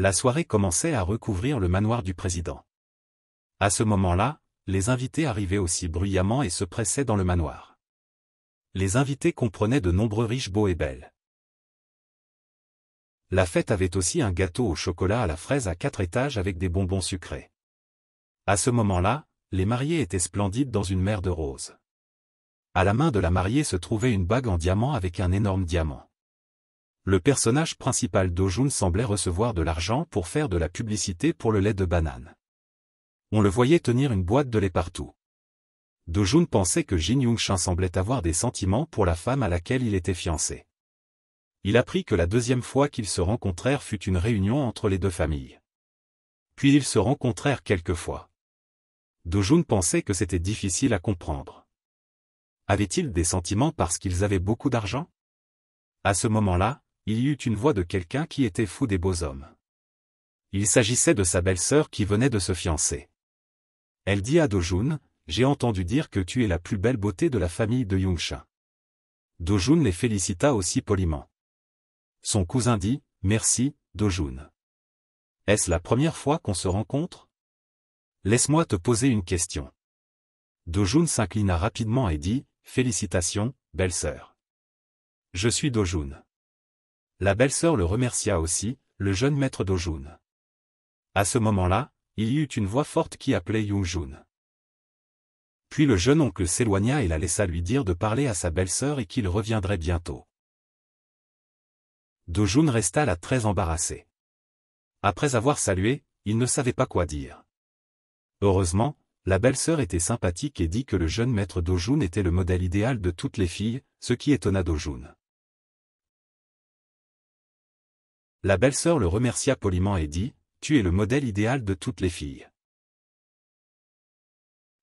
la soirée commençait à recouvrir le manoir du président. À ce moment-là, les invités arrivaient aussi bruyamment et se pressaient dans le manoir. Les invités comprenaient de nombreux riches beaux et belles. La fête avait aussi un gâteau au chocolat à la fraise à quatre étages avec des bonbons sucrés. À ce moment-là, les mariés étaient splendides dans une mer de roses. À la main de la mariée se trouvait une bague en diamant avec un énorme diamant le personnage principal d'Ojun semblait recevoir de l'argent pour faire de la publicité pour le lait de banane. On le voyait tenir une boîte de lait partout. Do-Jun pensait que Jin young semblait avoir des sentiments pour la femme à laquelle il était fiancé. Il apprit que la deuxième fois qu'ils se rencontrèrent fut une réunion entre les deux familles. Puis ils se rencontrèrent quelques fois. Do-Jun pensait que c'était difficile à comprendre. Avait-il des sentiments parce qu'ils avaient beaucoup d'argent À ce moment-là, il y eut une voix de quelqu'un qui était fou des beaux hommes. Il s'agissait de sa belle-sœur qui venait de se fiancer. Elle dit à Dojun, j'ai entendu dire que tu es la plus belle beauté de la famille de Do Dojun les félicita aussi poliment. Son cousin dit, merci, Dojun. Est-ce la première fois qu'on se rencontre Laisse-moi te poser une question. Dojun s'inclina rapidement et dit, félicitations, belle-sœur. Je suis Dojun. La belle-sœur le remercia aussi, le jeune maître d'Ojun. À ce moment-là, il y eut une voix forte qui appelait Yung-jun. Puis le jeune oncle s'éloigna et la laissa lui dire de parler à sa belle-sœur et qu'il reviendrait bientôt. Dojun resta là très embarrassé. Après avoir salué, il ne savait pas quoi dire. Heureusement, la belle-sœur était sympathique et dit que le jeune maître Dojun était le modèle idéal de toutes les filles, ce qui étonna Dojun. La belle-sœur le remercia poliment et dit, « Tu es le modèle idéal de toutes les filles.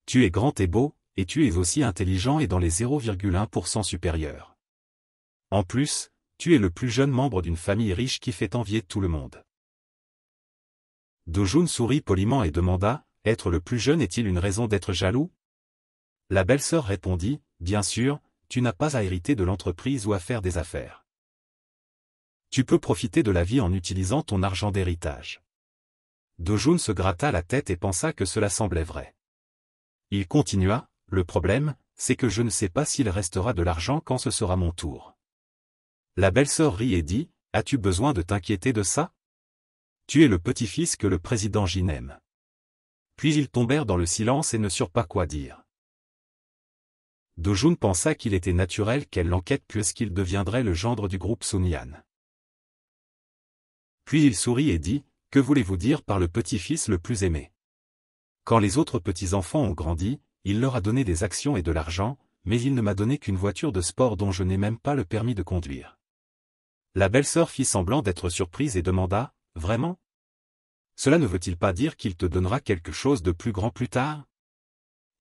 Tu es grand et beau, et tu es aussi intelligent et dans les 0,1% supérieurs. En plus, tu es le plus jeune membre d'une famille riche qui fait envier tout le monde. Dojun sourit poliment et demanda, Être le plus jeune est-il une raison d'être jaloux La belle-sœur répondit, Bien sûr, tu n'as pas à hériter de l'entreprise ou à faire des affaires. Tu peux profiter de la vie en utilisant ton argent d'héritage. Dojun se gratta la tête et pensa que cela semblait vrai. Il continua, le problème, c'est que je ne sais pas s'il restera de l'argent quand ce sera mon tour. La belle-sœur rit et dit, as-tu besoin de t'inquiéter de ça Tu es le petit-fils que le président Jin aime. Puis ils tombèrent dans le silence et ne surent pas quoi dire. Dojun pensa qu'il était naturel qu'elle l'enquête puisqu'il deviendrait le gendre du groupe Yan. Puis il sourit et dit, Que voulez-vous dire par le petit-fils le plus aimé Quand les autres petits-enfants ont grandi, il leur a donné des actions et de l'argent, mais il ne m'a donné qu'une voiture de sport dont je n'ai même pas le permis de conduire. La belle-sœur fit semblant d'être surprise et demanda, Vraiment Cela ne veut-il pas dire qu'il te donnera quelque chose de plus grand plus tard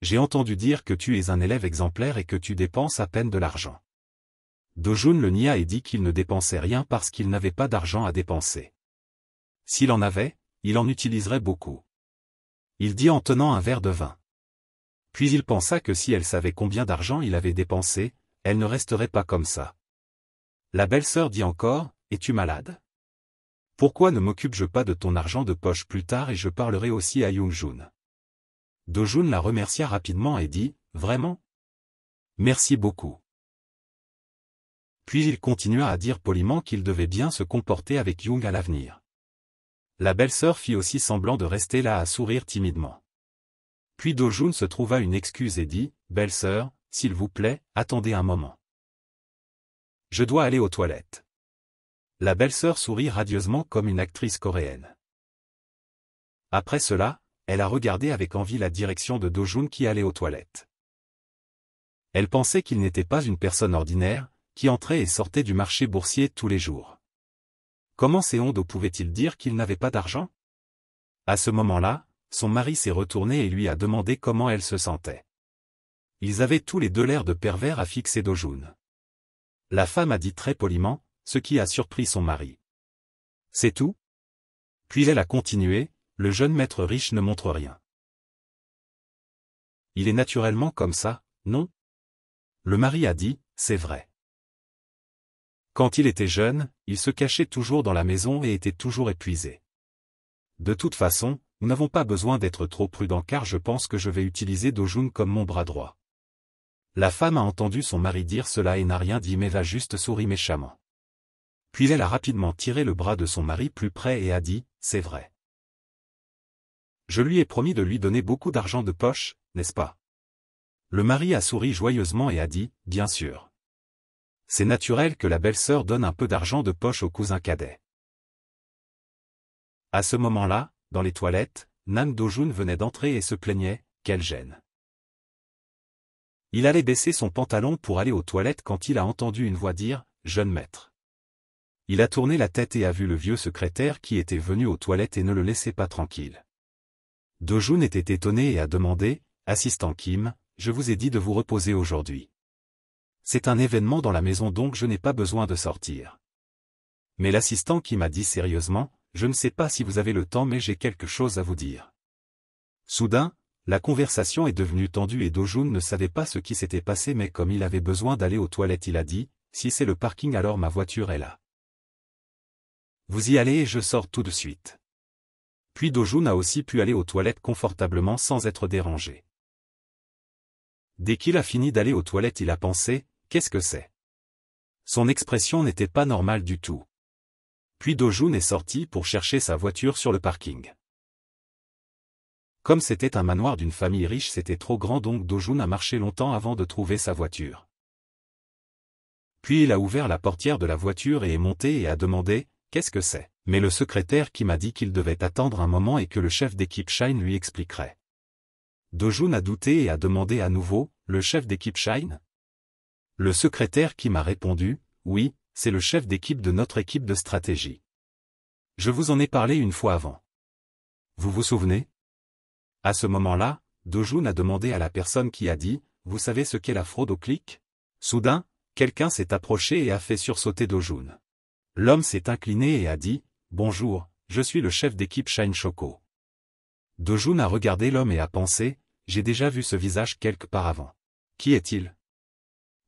J'ai entendu dire que tu es un élève exemplaire et que tu dépenses à peine de l'argent. Dojun le nia et dit qu'il ne dépensait rien parce qu'il n'avait pas d'argent à dépenser. S'il en avait, il en utiliserait beaucoup. Il dit en tenant un verre de vin. Puis il pensa que si elle savait combien d'argent il avait dépensé, elle ne resterait pas comme ça. La belle-sœur dit encore, es-tu malade Pourquoi ne m'occupe-je pas de ton argent de poche plus tard et je parlerai aussi à Young-jun Do-Jun la remercia rapidement et dit, vraiment Merci beaucoup. Puis il continua à dire poliment qu'il devait bien se comporter avec Jung à l'avenir. La belle-sœur fit aussi semblant de rester là à sourire timidement. Puis Dojun se trouva une excuse et dit, « Belle-sœur, s'il vous plaît, attendez un moment. Je dois aller aux toilettes. » La belle-sœur sourit radieusement comme une actrice coréenne. Après cela, elle a regardé avec envie la direction de Dojun qui allait aux toilettes. Elle pensait qu'il n'était pas une personne ordinaire, qui entrait et sortait du marché boursier tous les jours. Comment ces ondes pouvaient-ils dire qu'il n'avait pas d'argent À ce moment-là, son mari s'est retourné et lui a demandé comment elle se sentait. Ils avaient tous les deux l'air de pervers à fixer jaune. La femme a dit très poliment, ce qui a surpris son mari. C'est tout Puis elle a continué, le jeune maître riche ne montre rien. Il est naturellement comme ça, non Le mari a dit, c'est vrai. Quand il était jeune, il se cachait toujours dans la maison et était toujours épuisé. De toute façon, nous n'avons pas besoin d'être trop prudents car je pense que je vais utiliser Dojun comme mon bras droit. La femme a entendu son mari dire cela et n'a rien dit mais va juste sourire méchamment. Puis elle a rapidement tiré le bras de son mari plus près et a dit, c'est vrai. Je lui ai promis de lui donner beaucoup d'argent de poche, n'est-ce pas Le mari a souri joyeusement et a dit, bien sûr c'est naturel que la belle-sœur donne un peu d'argent de poche au cousin cadet. À ce moment-là, dans les toilettes, Nam Dojun venait d'entrer et se plaignait, quelle gêne. Il allait baisser son pantalon pour aller aux toilettes quand il a entendu une voix dire « Jeune maître ». Il a tourné la tête et a vu le vieux secrétaire qui était venu aux toilettes et ne le laissait pas tranquille. Dojun était étonné et a demandé « Assistant Kim, je vous ai dit de vous reposer aujourd'hui. C'est un événement dans la maison donc je n'ai pas besoin de sortir. Mais l'assistant qui m'a dit sérieusement, je ne sais pas si vous avez le temps mais j'ai quelque chose à vous dire. Soudain, la conversation est devenue tendue et Dojun ne savait pas ce qui s'était passé mais comme il avait besoin d'aller aux toilettes il a dit, si c'est le parking alors ma voiture est là. Vous y allez et je sors tout de suite. Puis Dojun a aussi pu aller aux toilettes confortablement sans être dérangé. Dès qu'il a fini d'aller aux toilettes il a pensé, Qu'est-ce que c'est Son expression n'était pas normale du tout. Puis Dojun est sorti pour chercher sa voiture sur le parking. Comme c'était un manoir d'une famille riche, c'était trop grand donc Dojun a marché longtemps avant de trouver sa voiture. Puis il a ouvert la portière de la voiture et est monté et a demandé « Qu'est-ce que c'est ?» Mais le secrétaire qui m'a dit qu'il devait attendre un moment et que le chef d'équipe Shine lui expliquerait. Dojun a douté et a demandé à nouveau « Le chef d'équipe Shine ?» Le secrétaire qui m'a répondu, oui, c'est le chef d'équipe de notre équipe de stratégie. Je vous en ai parlé une fois avant. Vous vous souvenez À ce moment-là, Dojun a demandé à la personne qui a dit, vous savez ce qu'est la fraude au clic Soudain, quelqu'un s'est approché et a fait sursauter Dojun. L'homme s'est incliné et a dit, bonjour, je suis le chef d'équipe Shine Shoko. Dojun a regardé l'homme et a pensé, j'ai déjà vu ce visage quelque part avant. Qui est-il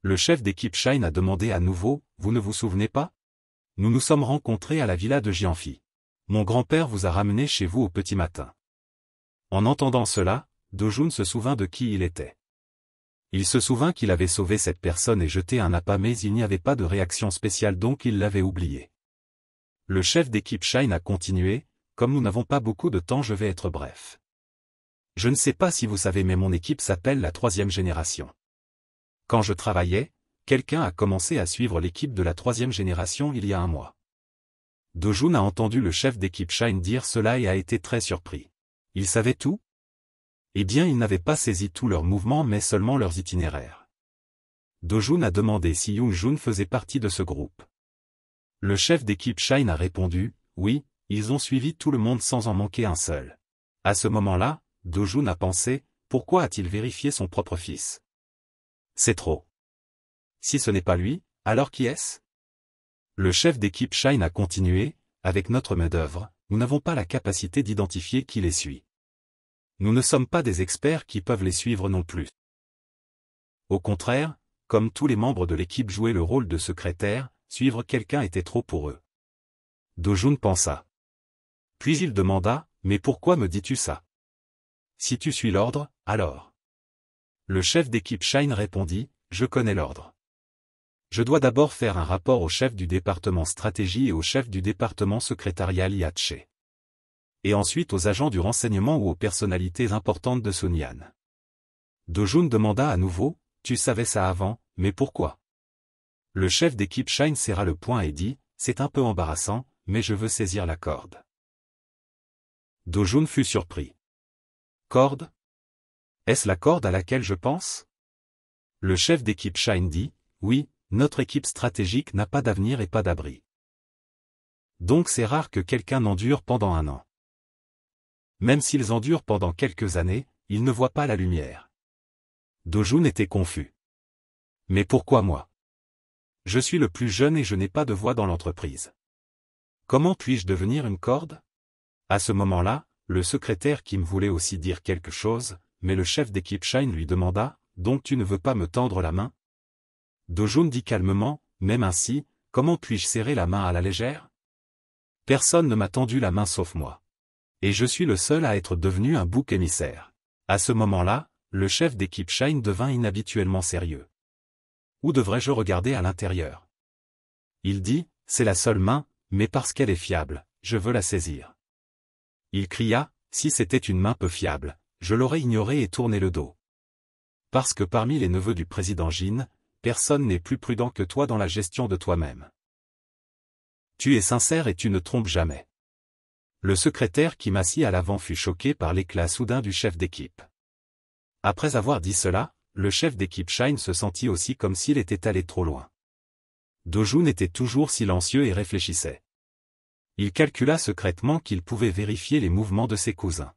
le chef d'équipe Shine a demandé à nouveau, vous ne vous souvenez pas Nous nous sommes rencontrés à la villa de Gianfi. Mon grand-père vous a ramené chez vous au petit matin. En entendant cela, Dojun se souvint de qui il était. Il se souvint qu'il avait sauvé cette personne et jeté un appât mais il n'y avait pas de réaction spéciale donc il l'avait oublié. Le chef d'équipe Shine a continué, comme nous n'avons pas beaucoup de temps je vais être bref. Je ne sais pas si vous savez mais mon équipe s'appelle la troisième génération. Quand je travaillais, quelqu'un a commencé à suivre l'équipe de la troisième génération il y a un mois. Dojoon a entendu le chef d'équipe Shine dire cela et a été très surpris. Il savait tout Eh bien il n'avait pas saisi tous leurs mouvements mais seulement leurs itinéraires. Dojoon a demandé si Young Jun faisait partie de ce groupe. Le chef d'équipe Shine a répondu, oui, ils ont suivi tout le monde sans en manquer un seul. À ce moment-là, Dojoon a pensé, pourquoi a-t-il vérifié son propre fils c'est trop. Si ce n'est pas lui, alors qui est-ce Le chef d'équipe Shine a continué, avec notre main-d'œuvre, nous n'avons pas la capacité d'identifier qui les suit. Nous ne sommes pas des experts qui peuvent les suivre non plus. Au contraire, comme tous les membres de l'équipe jouaient le rôle de secrétaire, suivre quelqu'un était trop pour eux. Dojun pensa. Puis il demanda, « Mais pourquoi me dis-tu ça Si tu suis l'ordre, alors le chef d'équipe Shine répondit, Je connais l'ordre. Je dois d'abord faire un rapport au chef du département stratégie et au chef du département secrétarial Yatche. Et ensuite aux agents du renseignement ou aux personnalités importantes de Sunyan. Dojun demanda à nouveau, Tu savais ça avant, mais pourquoi Le chef d'équipe Shine serra le poing et dit, C'est un peu embarrassant, mais je veux saisir la corde. Dojun fut surpris. Corde est-ce la corde à laquelle je pense Le chef d'équipe Shine dit, oui, notre équipe stratégique n'a pas d'avenir et pas d'abri. Donc c'est rare que quelqu'un endure pendant un an. Même s'ils endurent pendant quelques années, ils ne voient pas la lumière. Dojoun était confus. Mais pourquoi moi Je suis le plus jeune et je n'ai pas de voix dans l'entreprise. Comment puis-je devenir une corde À ce moment-là, le secrétaire qui me voulait aussi dire quelque chose, mais le chef d'équipe Shine lui demanda, donc tu ne veux pas me tendre la main Dojoun dit calmement, même ainsi, comment puis-je serrer la main à la légère Personne ne m'a tendu la main sauf moi. Et je suis le seul à être devenu un bouc émissaire. À ce moment-là, le chef d'équipe Shine devint inhabituellement sérieux. Où devrais-je regarder à l'intérieur Il dit, c'est la seule main, mais parce qu'elle est fiable, je veux la saisir. Il cria, si c'était une main peu fiable, je l'aurais ignoré et tourné le dos. Parce que parmi les neveux du président Jin, personne n'est plus prudent que toi dans la gestion de toi-même. Tu es sincère et tu ne trompes jamais. Le secrétaire qui m'assit à l'avant fut choqué par l'éclat soudain du chef d'équipe. Après avoir dit cela, le chef d'équipe Shine se sentit aussi comme s'il était allé trop loin. Dojoun était toujours silencieux et réfléchissait. Il calcula secrètement qu'il pouvait vérifier les mouvements de ses cousins.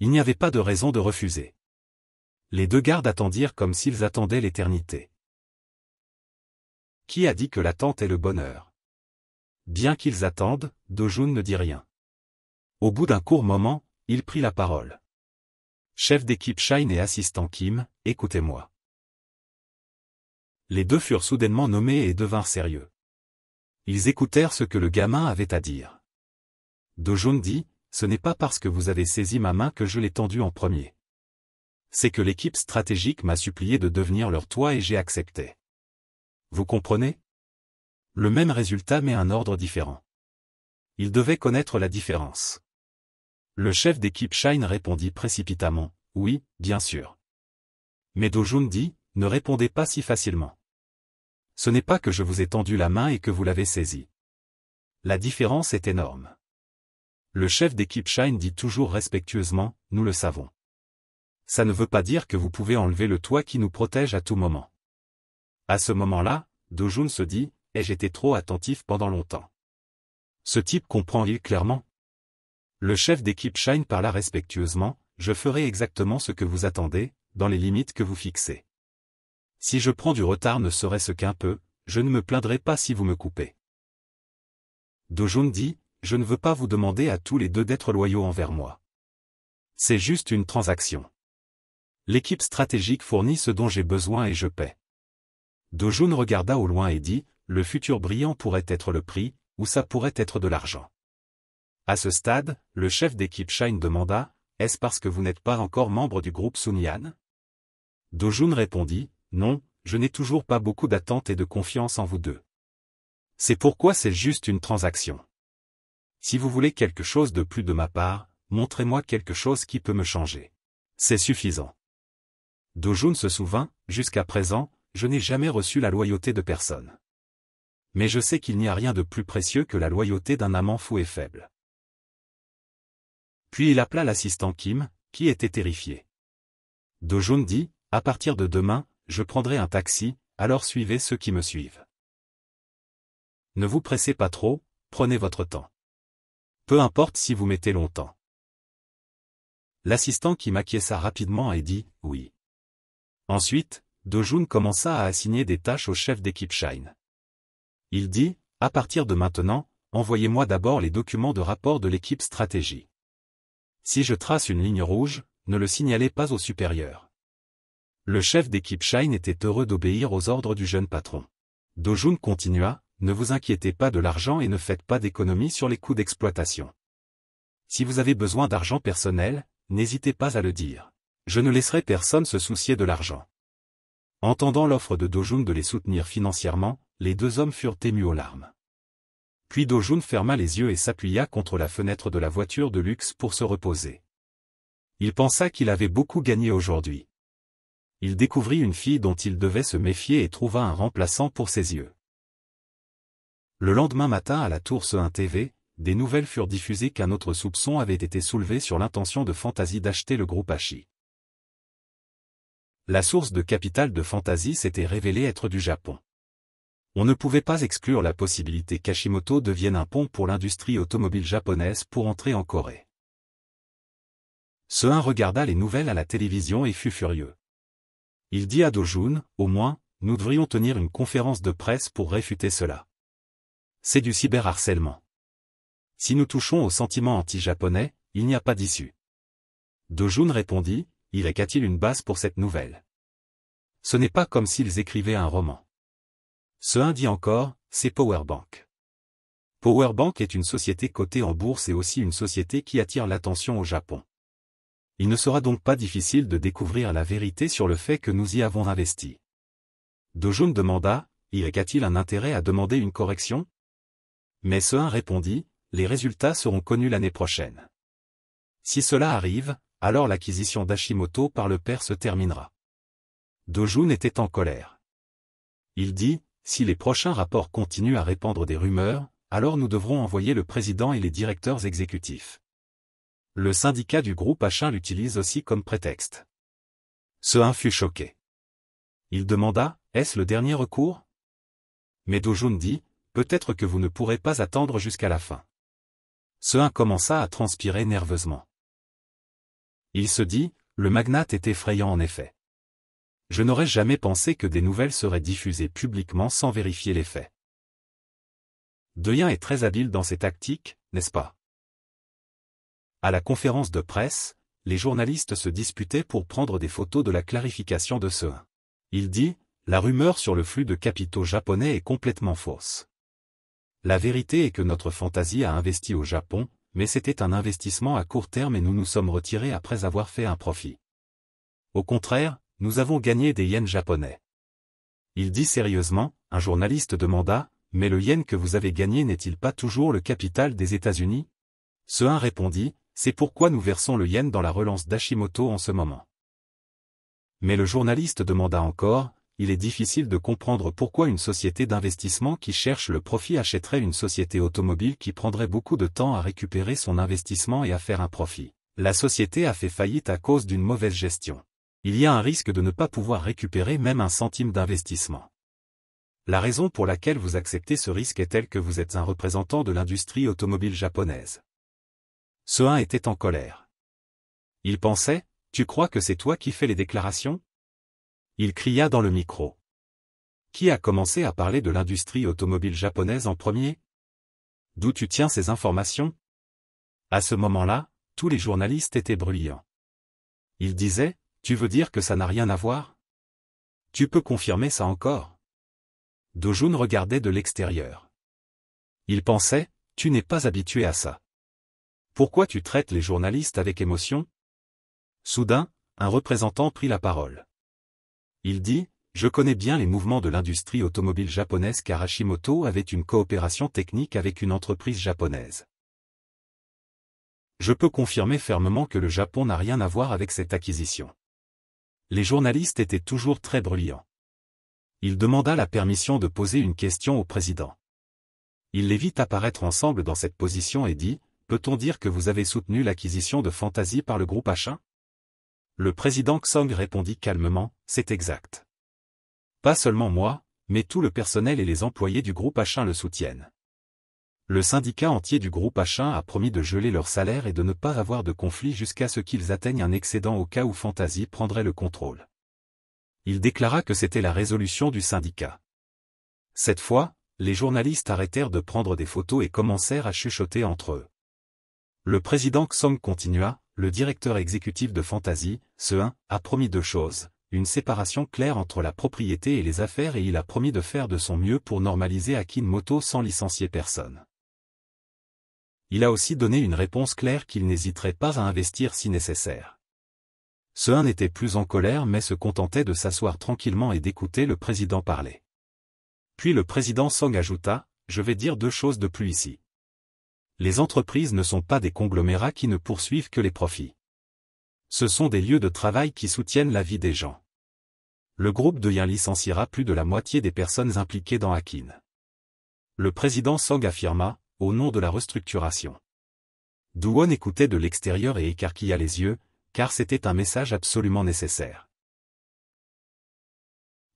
Il n'y avait pas de raison de refuser. Les deux gardes attendirent comme s'ils attendaient l'éternité. Qui a dit que l'attente est le bonheur Bien qu'ils attendent, Dojun ne dit rien. Au bout d'un court moment, il prit la parole. Chef d'équipe Shine et assistant Kim, écoutez-moi. Les deux furent soudainement nommés et devinrent sérieux. Ils écoutèrent ce que le gamin avait à dire. Dojun dit, ce n'est pas parce que vous avez saisi ma main que je l'ai tendue en premier. C'est que l'équipe stratégique m'a supplié de devenir leur toit et j'ai accepté. Vous comprenez Le même résultat mais un ordre différent. Il devait connaître la différence. Le chef d'équipe Shine répondit précipitamment, « Oui, bien sûr. » Mais Dojun dit, « Ne répondez pas si facilement. Ce n'est pas que je vous ai tendu la main et que vous l'avez saisie. La différence est énorme. Le chef d'équipe Shine dit toujours respectueusement, nous le savons. Ça ne veut pas dire que vous pouvez enlever le toit qui nous protège à tout moment. À ce moment-là, Dojun se dit, ai-je été trop attentif pendant longtemps. Ce type comprend-il clairement Le chef d'équipe Shine parla respectueusement, je ferai exactement ce que vous attendez, dans les limites que vous fixez. Si je prends du retard ne serait-ce qu'un peu, je ne me plaindrai pas si vous me coupez. Dojun dit, je ne veux pas vous demander à tous les deux d'être loyaux envers moi. C'est juste une transaction. L'équipe stratégique fournit ce dont j'ai besoin et je paie. Dojun regarda au loin et dit, le futur brillant pourrait être le prix, ou ça pourrait être de l'argent. À ce stade, le chef d'équipe Shine demanda, est-ce parce que vous n'êtes pas encore membre du groupe Yan ?» Dojun répondit, non, je n'ai toujours pas beaucoup d'attente et de confiance en vous deux. C'est pourquoi c'est juste une transaction. Si vous voulez quelque chose de plus de ma part, montrez-moi quelque chose qui peut me changer. C'est suffisant. Dojun se souvint, jusqu'à présent, je n'ai jamais reçu la loyauté de personne. Mais je sais qu'il n'y a rien de plus précieux que la loyauté d'un amant fou et faible. Puis il appela l'assistant Kim, qui était terrifié. Dojun dit, à partir de demain, je prendrai un taxi, alors suivez ceux qui me suivent. Ne vous pressez pas trop, prenez votre temps peu importe si vous mettez longtemps. L'assistant qui m'acquiesça rapidement et dit « oui ». Ensuite, Dojun commença à assigner des tâches au chef d'équipe Shine. Il dit « à partir de maintenant, envoyez-moi d'abord les documents de rapport de l'équipe stratégie. Si je trace une ligne rouge, ne le signalez pas au supérieur. » Le chef d'équipe Shine était heureux d'obéir aux ordres du jeune patron. Dojun continua ne vous inquiétez pas de l'argent et ne faites pas d'économie sur les coûts d'exploitation. Si vous avez besoin d'argent personnel, n'hésitez pas à le dire. Je ne laisserai personne se soucier de l'argent. Entendant l'offre de Dojun de les soutenir financièrement, les deux hommes furent émus aux larmes. Puis Dojun ferma les yeux et s'appuya contre la fenêtre de la voiture de luxe pour se reposer. Il pensa qu'il avait beaucoup gagné aujourd'hui. Il découvrit une fille dont il devait se méfier et trouva un remplaçant pour ses yeux. Le lendemain matin à la Tour ce 1 TV, des nouvelles furent diffusées qu'un autre soupçon avait été soulevé sur l'intention de Fantasy d'acheter le groupe Ashi. La source de capital de Fantasy s'était révélée être du Japon. On ne pouvait pas exclure la possibilité qu'Ashimoto devienne un pont pour l'industrie automobile japonaise pour entrer en Corée. Seun regarda les nouvelles à la télévision et fut furieux. Il dit à Dojun, au moins, nous devrions tenir une conférence de presse pour réfuter cela c'est du cyberharcèlement. Si nous touchons au sentiment anti-japonais, il n'y a pas d'issue. Dojun répondit, il est qu'a-t-il une base pour cette nouvelle Ce n'est pas comme s'ils écrivaient un roman. Ce un dit encore, c'est Powerbank. Powerbank est une société cotée en bourse et aussi une société qui attire l'attention au Japon. Il ne sera donc pas difficile de découvrir la vérité sur le fait que nous y avons investi. Dojun demanda, il est qu'a-t-il un intérêt à demander une correction mais 1 répondit, les résultats seront connus l'année prochaine. Si cela arrive, alors l'acquisition d'Hashimoto par le père se terminera. Dojoun était en colère. Il dit, si les prochains rapports continuent à répandre des rumeurs, alors nous devrons envoyer le président et les directeurs exécutifs. Le syndicat du groupe Achin l'utilise aussi comme prétexte. Seun fut choqué. Il demanda, est-ce le dernier recours Mais Dojun dit, peut-être que vous ne pourrez pas attendre jusqu'à la fin. Ce 1 commença à transpirer nerveusement. Il se dit, le magnate est effrayant en effet. Je n'aurais jamais pensé que des nouvelles seraient diffusées publiquement sans vérifier les faits. Deyen est très habile dans ses tactiques, n'est-ce pas À la conférence de presse, les journalistes se disputaient pour prendre des photos de la clarification de ce 1. Il dit, la rumeur sur le flux de capitaux japonais est complètement fausse. La vérité est que notre fantaisie a investi au Japon, mais c'était un investissement à court terme et nous nous sommes retirés après avoir fait un profit. Au contraire, nous avons gagné des yens japonais. Il dit sérieusement, un journaliste demanda, mais le yen que vous avez gagné n'est-il pas toujours le capital des États-Unis Ce 1 répondit, c'est pourquoi nous versons le yen dans la relance d'Hashimoto en ce moment. Mais le journaliste demanda encore, il est difficile de comprendre pourquoi une société d'investissement qui cherche le profit achèterait une société automobile qui prendrait beaucoup de temps à récupérer son investissement et à faire un profit. La société a fait faillite à cause d'une mauvaise gestion. Il y a un risque de ne pas pouvoir récupérer même un centime d'investissement. La raison pour laquelle vous acceptez ce risque est telle que vous êtes un représentant de l'industrie automobile japonaise. Ce 1 était en colère. Il pensait, tu crois que c'est toi qui fais les déclarations il cria dans le micro. Qui a commencé à parler de l'industrie automobile japonaise en premier D'où tu tiens ces informations À ce moment-là, tous les journalistes étaient bruyants. Ils disaient, tu veux dire que ça n'a rien à voir Tu peux confirmer ça encore Dojun regardait de l'extérieur. Il pensait, tu n'es pas habitué à ça. Pourquoi tu traites les journalistes avec émotion Soudain, un représentant prit la parole. Il dit je connais bien les mouvements de l'industrie automobile japonaise car Hashimoto avait une coopération technique avec une entreprise japonaise. Je peux confirmer fermement que le Japon n'a rien à voir avec cette acquisition. Les journalistes étaient toujours très bruyants. Il demanda la permission de poser une question au président. Il les vit apparaître ensemble dans cette position et dit « Peut-on dire que vous avez soutenu l'acquisition de Fantasy par le groupe H1 ?» Le président Xong répondit calmement c'est exact. Pas seulement moi, mais tout le personnel et les employés du groupe Achin le soutiennent. Le syndicat entier du groupe Achin a promis de geler leur salaire et de ne pas avoir de conflit jusqu'à ce qu'ils atteignent un excédent au cas où Fantasy prendrait le contrôle. Il déclara que c'était la résolution du syndicat. Cette fois, les journalistes arrêtèrent de prendre des photos et commencèrent à chuchoter entre eux. Le président Xong continua, le directeur exécutif de Fantasy, ce 1, a promis deux choses, une séparation claire entre la propriété et les affaires et il a promis de faire de son mieux pour normaliser Akin Moto sans licencier personne. Il a aussi donné une réponse claire qu'il n'hésiterait pas à investir si nécessaire. Ce un n'était plus en colère mais se contentait de s'asseoir tranquillement et d'écouter le président parler. Puis le président Song ajouta, je vais dire deux choses de plus ici. Les entreprises ne sont pas des conglomérats qui ne poursuivent que les profits. Ce sont des lieux de travail qui soutiennent la vie des gens. Le groupe de Yin licenciera plus de la moitié des personnes impliquées dans Akin. Le président Song affirma, au nom de la restructuration. Duon écoutait de l'extérieur et écarquilla les yeux, car c'était un message absolument nécessaire.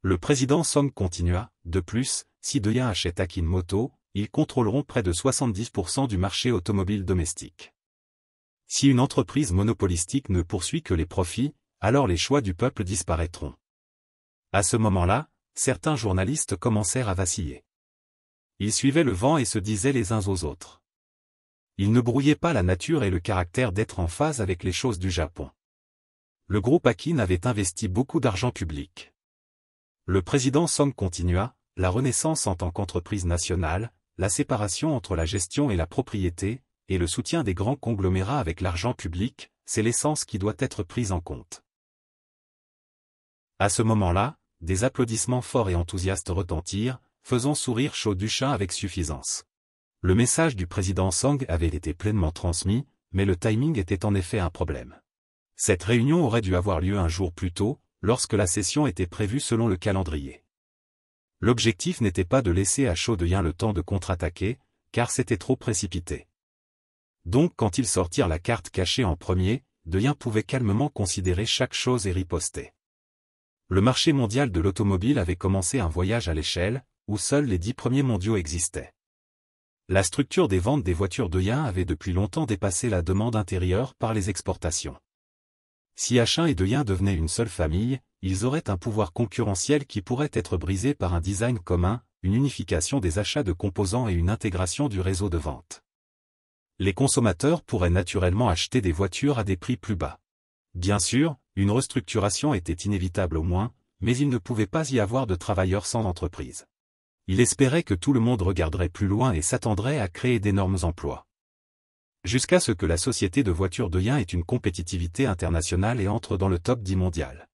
Le président Song continua, de plus, si Deyin achète Akin Moto, ils contrôleront près de 70% du marché automobile domestique. Si une entreprise monopolistique ne poursuit que les profits, alors les choix du peuple disparaîtront. À ce moment-là, certains journalistes commencèrent à vaciller. Ils suivaient le vent et se disaient les uns aux autres. Ils ne brouillaient pas la nature et le caractère d'être en phase avec les choses du Japon. Le groupe Akin avait investi beaucoup d'argent public. Le président Song continua, la renaissance en tant qu'entreprise nationale, la séparation entre la gestion et la propriété, et le soutien des grands conglomérats avec l'argent public, c'est l'essence qui doit être prise en compte. À ce moment-là, des applaudissements forts et enthousiastes retentirent, faisant sourire Chaud avec suffisance. Le message du président Sang avait été pleinement transmis, mais le timing était en effet un problème. Cette réunion aurait dû avoir lieu un jour plus tôt, lorsque la session était prévue selon le calendrier. L'objectif n'était pas de laisser à Chaudhien le temps de contre-attaquer, car c'était trop précipité. Donc quand ils sortirent la carte cachée en premier, De Deyen pouvait calmement considérer chaque chose et riposter. Le marché mondial de l'automobile avait commencé un voyage à l'échelle, où seuls les dix premiers mondiaux existaient. La structure des ventes des voitures De Deyen avait depuis longtemps dépassé la demande intérieure par les exportations. Si H1 et Deyen devenaient une seule famille, ils auraient un pouvoir concurrentiel qui pourrait être brisé par un design commun, une unification des achats de composants et une intégration du réseau de vente les consommateurs pourraient naturellement acheter des voitures à des prix plus bas. Bien sûr, une restructuration était inévitable au moins, mais il ne pouvait pas y avoir de travailleurs sans entreprise. Il espérait que tout le monde regarderait plus loin et s'attendrait à créer d'énormes emplois. Jusqu'à ce que la société de voitures de Yen ait une compétitivité internationale et entre dans le top 10 mondial.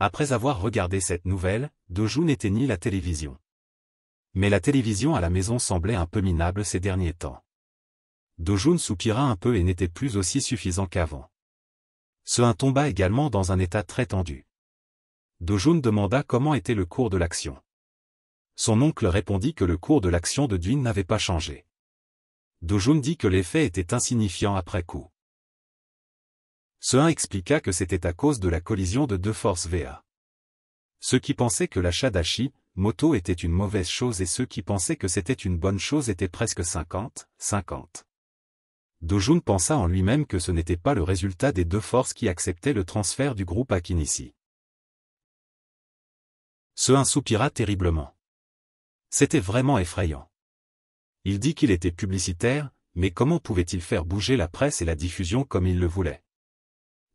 Après avoir regardé cette nouvelle, n'était n'éteignit la télévision. Mais la télévision à la maison semblait un peu minable ces derniers temps. Dojoun soupira un peu et n'était plus aussi suffisant qu'avant. un tomba également dans un état très tendu. Dojoun demanda comment était le cours de l'action. Son oncle répondit que le cours de l'action de Duin n'avait pas changé. Dojoun dit que l'effet était insignifiant après coup. Seun expliqua que c'était à cause de la collision de deux forces VA. Ceux qui pensaient que l'achat d'Ashi, moto était une mauvaise chose et ceux qui pensaient que c'était une bonne chose étaient presque 50-50. Dojun pensa en lui-même que ce n'était pas le résultat des deux forces qui acceptaient le transfert du groupe à Kinisi. Seun soupira terriblement. C'était vraiment effrayant. Il dit qu'il était publicitaire, mais comment pouvait-il faire bouger la presse et la diffusion comme il le voulait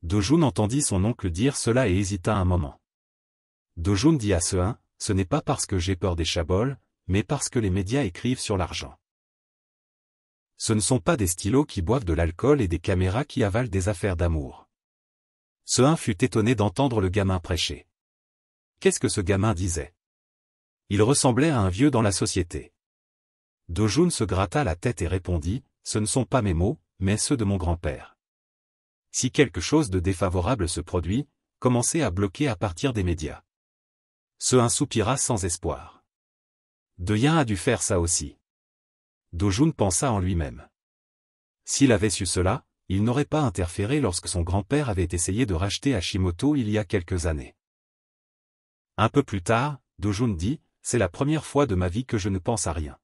Dojoun entendit son oncle dire cela et hésita un moment. Dojun dit à Seun, ce n'est pas parce que j'ai peur des chabols, mais parce que les médias écrivent sur l'argent. Ce ne sont pas des stylos qui boivent de l'alcool et des caméras qui avalent des affaires d'amour. Ce un fut étonné d'entendre le gamin prêcher. Qu'est-ce que ce gamin disait Il ressemblait à un vieux dans la société. Dojun se gratta la tête et répondit, Ce ne sont pas mes mots, mais ceux de mon grand-père. Si quelque chose de défavorable se produit, commencez à bloquer à partir des médias. Ce un soupira sans espoir. De Yin a dû faire ça aussi. Dojun pensa en lui-même. S'il avait su cela, il n'aurait pas interféré lorsque son grand-père avait essayé de racheter Hashimoto il y a quelques années. Un peu plus tard, Dojun dit, « C'est la première fois de ma vie que je ne pense à rien. »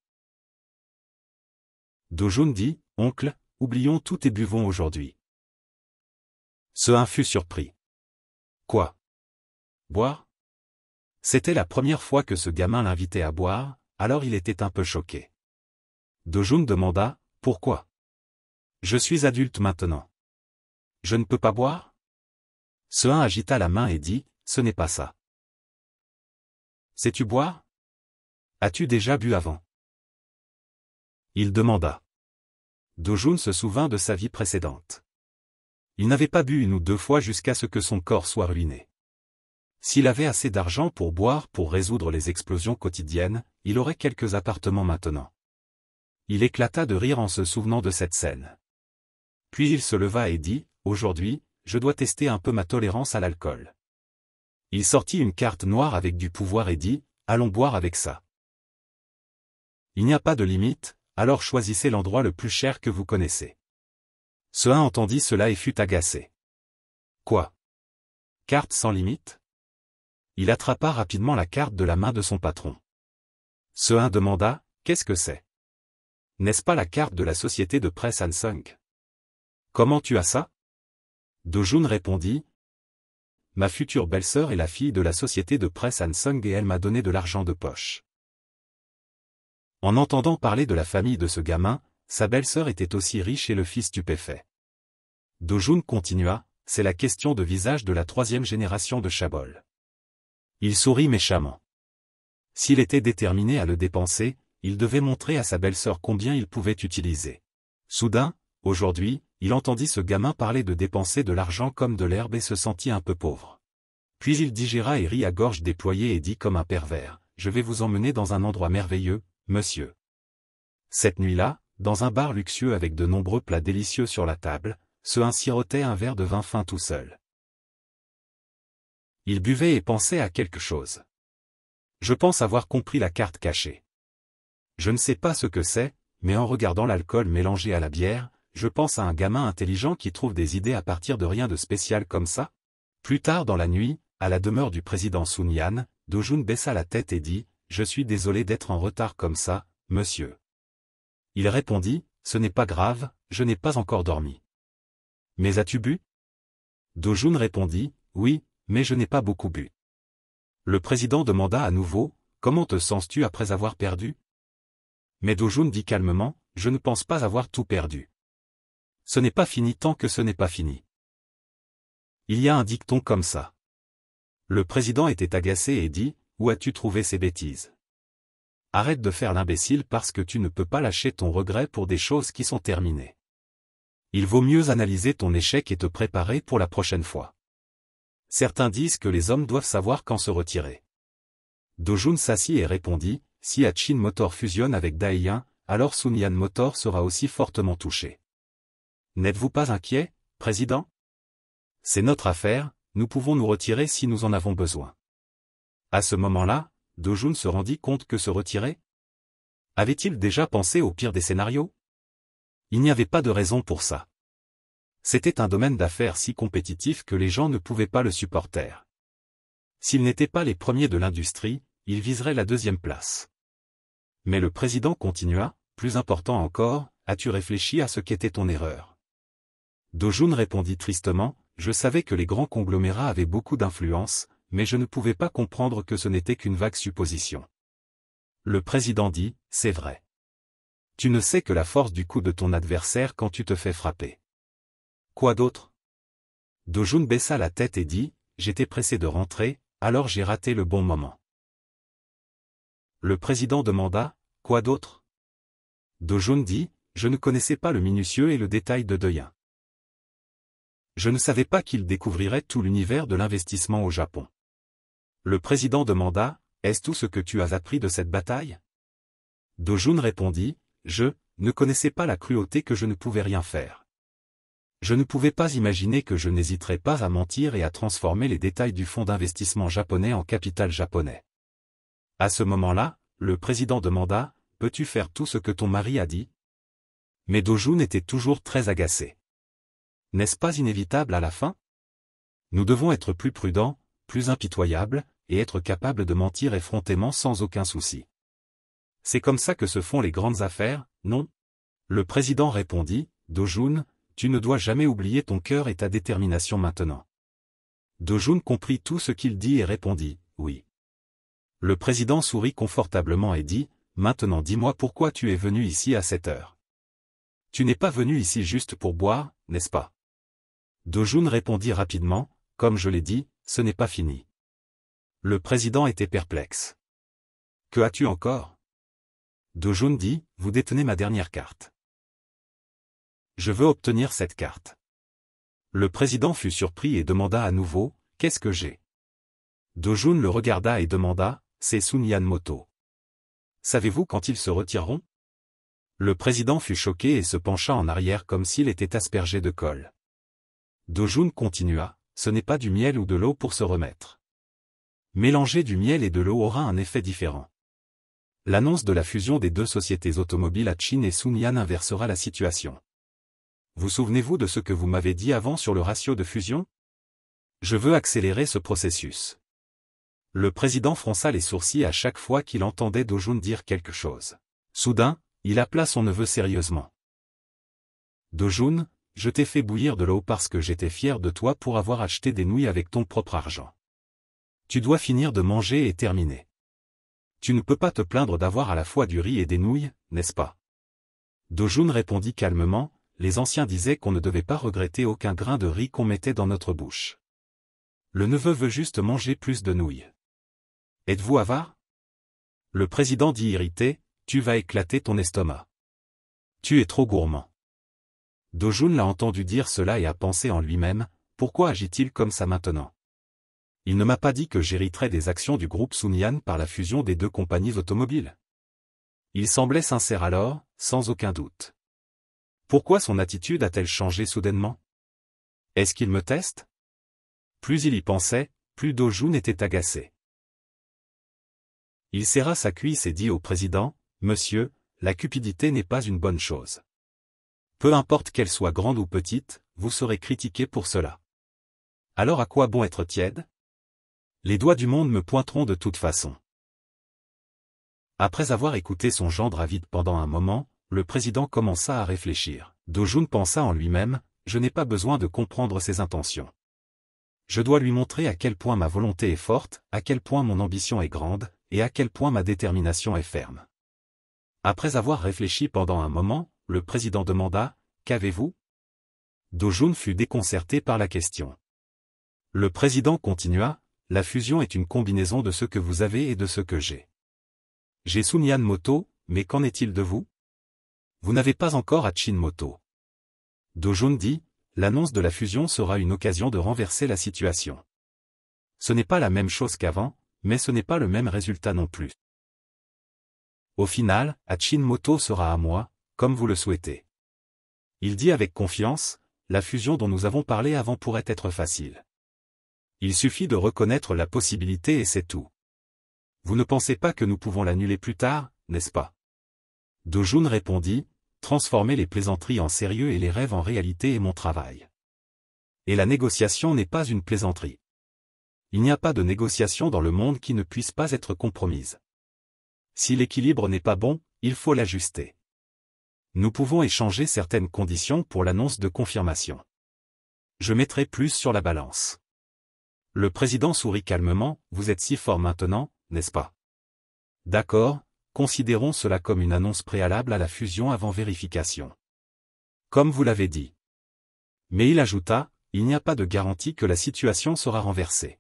Dojun dit, « Oncle, oublions tout et buvons aujourd'hui. » Ce fut surpris. « Quoi Boire ?» C'était la première fois que ce gamin l'invitait à boire, alors il était un peu choqué. Dojun demanda, Pourquoi Je suis adulte maintenant. Je ne peux pas boire Seun agita la main et dit, Ce n'est pas ça. Sais-tu boire As-tu déjà bu avant Il demanda. Dojun se souvint de sa vie précédente. Il n'avait pas bu une ou deux fois jusqu'à ce que son corps soit ruiné. S'il avait assez d'argent pour boire pour résoudre les explosions quotidiennes, il aurait quelques appartements maintenant. Il éclata de rire en se souvenant de cette scène. Puis il se leva et dit, Aujourd'hui, je dois tester un peu ma tolérance à l'alcool. Il sortit une carte noire avec du pouvoir et dit, Allons boire avec ça. Il n'y a pas de limite, alors choisissez l'endroit le plus cher que vous connaissez. Ce un entendit cela et fut agacé. Quoi Carte sans limite Il attrapa rapidement la carte de la main de son patron. Ce un demanda, Qu'est-ce que c'est n'est-ce pas la carte de la société de presse Hansung Comment tu as ça Dojun répondit. Ma future belle-sœur est la fille de la société de presse Hansung et elle m'a donné de l'argent de poche. En entendant parler de la famille de ce gamin, sa belle-sœur était aussi riche et le fils stupéfait. Dojun continua, c'est la question de visage de la troisième génération de Chabol. Il sourit méchamment. S'il était déterminé à le dépenser, il devait montrer à sa belle-sœur combien il pouvait utiliser. Soudain, aujourd'hui, il entendit ce gamin parler de dépenser de l'argent comme de l'herbe et se sentit un peu pauvre. Puis il digéra et rit à gorge déployée et dit comme un pervers, « Je vais vous emmener dans un endroit merveilleux, monsieur. » Cette nuit-là, dans un bar luxueux avec de nombreux plats délicieux sur la table, ce un sirotait un verre de vin fin tout seul. Il buvait et pensait à quelque chose. Je pense avoir compris la carte cachée. Je ne sais pas ce que c'est, mais en regardant l'alcool mélangé à la bière, je pense à un gamin intelligent qui trouve des idées à partir de rien de spécial comme ça. Plus tard dans la nuit, à la demeure du président Sun Yan, Dojun baissa la tête et dit « Je suis désolé d'être en retard comme ça, monsieur. » Il répondit « Ce n'est pas grave, je n'ai pas encore dormi. »« Mais as-tu bu ?» Dojun répondit « Oui, mais je n'ai pas beaucoup bu. » Le président demanda à nouveau « Comment te sens-tu après avoir perdu ?» Mais Dojun dit calmement, je ne pense pas avoir tout perdu. Ce n'est pas fini tant que ce n'est pas fini. Il y a un dicton comme ça. Le président était agacé et dit, où as-tu trouvé ces bêtises Arrête de faire l'imbécile parce que tu ne peux pas lâcher ton regret pour des choses qui sont terminées. Il vaut mieux analyser ton échec et te préparer pour la prochaine fois. Certains disent que les hommes doivent savoir quand se retirer. Dojun s'assit et répondit, si Hachin Motor fusionne avec Daeyan, alors Sunyan Motor sera aussi fortement touché. N'êtes-vous pas inquiet, Président C'est notre affaire, nous pouvons nous retirer si nous en avons besoin. À ce moment-là, Dojun se rendit compte que se retirer Avait-il déjà pensé au pire des scénarios Il n'y avait pas de raison pour ça. C'était un domaine d'affaires si compétitif que les gens ne pouvaient pas le supporter. S'ils n'étaient pas les premiers de l'industrie, il viserait la deuxième place. Mais le président continua, plus important encore, as-tu réfléchi à ce qu'était ton erreur Dojoun répondit tristement, je savais que les grands conglomérats avaient beaucoup d'influence, mais je ne pouvais pas comprendre que ce n'était qu'une vague supposition. Le président dit, c'est vrai. Tu ne sais que la force du coup de ton adversaire quand tu te fais frapper. Quoi d'autre Dojoun baissa la tête et dit, j'étais pressé de rentrer, alors j'ai raté le bon moment. Le président demanda, quoi d'autre Dojoun dit, je ne connaissais pas le minutieux et le détail de Deya. Je ne savais pas qu'il découvrirait tout l'univers de l'investissement au Japon. Le président demanda, est-ce tout ce que tu as appris de cette bataille Dojoun répondit, je ne connaissais pas la cruauté que je ne pouvais rien faire. Je ne pouvais pas imaginer que je n'hésiterais pas à mentir et à transformer les détails du fonds d'investissement japonais en capital japonais. À ce moment-là, le président demanda, Peux-tu faire tout ce que ton mari a dit Mais Dojoun était toujours très agacé. N'est-ce pas inévitable à la fin Nous devons être plus prudents, plus impitoyables, et être capables de mentir effrontément sans aucun souci. C'est comme ça que se font les grandes affaires, non Le président répondit, Dojoun, tu ne dois jamais oublier ton cœur et ta détermination maintenant. Dojoun comprit tout ce qu'il dit et répondit, oui. Le président sourit confortablement et dit, Maintenant dis-moi pourquoi tu es venu ici à cette heure. Tu n'es pas venu ici juste pour boire, n'est-ce pas Dojun répondit rapidement, Comme je l'ai dit, ce n'est pas fini. Le président était perplexe. Que as-tu encore Dojun dit, Vous détenez ma dernière carte. Je veux obtenir cette carte. Le président fut surpris et demanda à nouveau, Qu'est-ce que j'ai Dojun le regarda et demanda, c'est Sun Moto. Savez-vous quand ils se retireront Le président fut choqué et se pencha en arrière comme s'il était aspergé de colle. Dojun continua, ce n'est pas du miel ou de l'eau pour se remettre. Mélanger du miel et de l'eau aura un effet différent. L'annonce de la fusion des deux sociétés automobiles à Chine et Sunyan inversera la situation. Vous souvenez-vous de ce que vous m'avez dit avant sur le ratio de fusion Je veux accélérer ce processus. Le président fronça les sourcils à chaque fois qu'il entendait Dojoun dire quelque chose. Soudain, il appela son neveu sérieusement. Dojun, je t'ai fait bouillir de l'eau parce que j'étais fier de toi pour avoir acheté des nouilles avec ton propre argent. Tu dois finir de manger et terminer. Tu ne peux pas te plaindre d'avoir à la fois du riz et des nouilles, n'est-ce pas Dojun répondit calmement, les anciens disaient qu'on ne devait pas regretter aucun grain de riz qu'on mettait dans notre bouche. Le neveu veut juste manger plus de nouilles. Êtes-vous avare Le président dit irrité, tu vas éclater ton estomac. Tu es trop gourmand. Dojun l'a entendu dire cela et a pensé en lui-même, pourquoi agit-il comme ça maintenant Il ne m'a pas dit que j'hériterais des actions du groupe Sunyan par la fusion des deux compagnies automobiles. Il semblait sincère alors, sans aucun doute. Pourquoi son attitude a-t-elle changé soudainement Est-ce qu'il me teste Plus il y pensait, plus Dojun était agacé. Il serra sa cuisse et dit au président, Monsieur, la cupidité n'est pas une bonne chose. Peu importe qu'elle soit grande ou petite, vous serez critiqué pour cela. Alors à quoi bon être tiède Les doigts du monde me pointeront de toute façon. Après avoir écouté son gendre avide pendant un moment, le président commença à réfléchir. Dojun pensa en lui-même, je n'ai pas besoin de comprendre ses intentions. Je dois lui montrer à quel point ma volonté est forte, à quel point mon ambition est grande, et à quel point ma détermination est ferme. Après avoir réfléchi pendant un moment, le président demanda, Qu'avez-vous Dojun fut déconcerté par la question. Le président continua, La fusion est une combinaison de ce que vous avez et de ce que j'ai. J'ai Sunyan Moto, mais qu'en est-il de vous Vous n'avez pas encore Hachin Moto. Dojun dit, L'annonce de la fusion sera une occasion de renverser la situation. Ce n'est pas la même chose qu'avant, mais ce n'est pas le même résultat non plus. Au final, Hachin Moto sera à moi, comme vous le souhaitez. Il dit avec confiance, la fusion dont nous avons parlé avant pourrait être facile. Il suffit de reconnaître la possibilité et c'est tout. Vous ne pensez pas que nous pouvons l'annuler plus tard, n'est-ce pas Dojun répondit, transformer les plaisanteries en sérieux et les rêves en réalité est mon travail. Et la négociation n'est pas une plaisanterie. Il n'y a pas de négociation dans le monde qui ne puisse pas être compromise. Si l'équilibre n'est pas bon, il faut l'ajuster. Nous pouvons échanger certaines conditions pour l'annonce de confirmation. Je mettrai plus sur la balance. Le président sourit calmement, vous êtes si fort maintenant, n'est-ce pas D'accord, considérons cela comme une annonce préalable à la fusion avant vérification. Comme vous l'avez dit. Mais il ajouta, il n'y a pas de garantie que la situation sera renversée.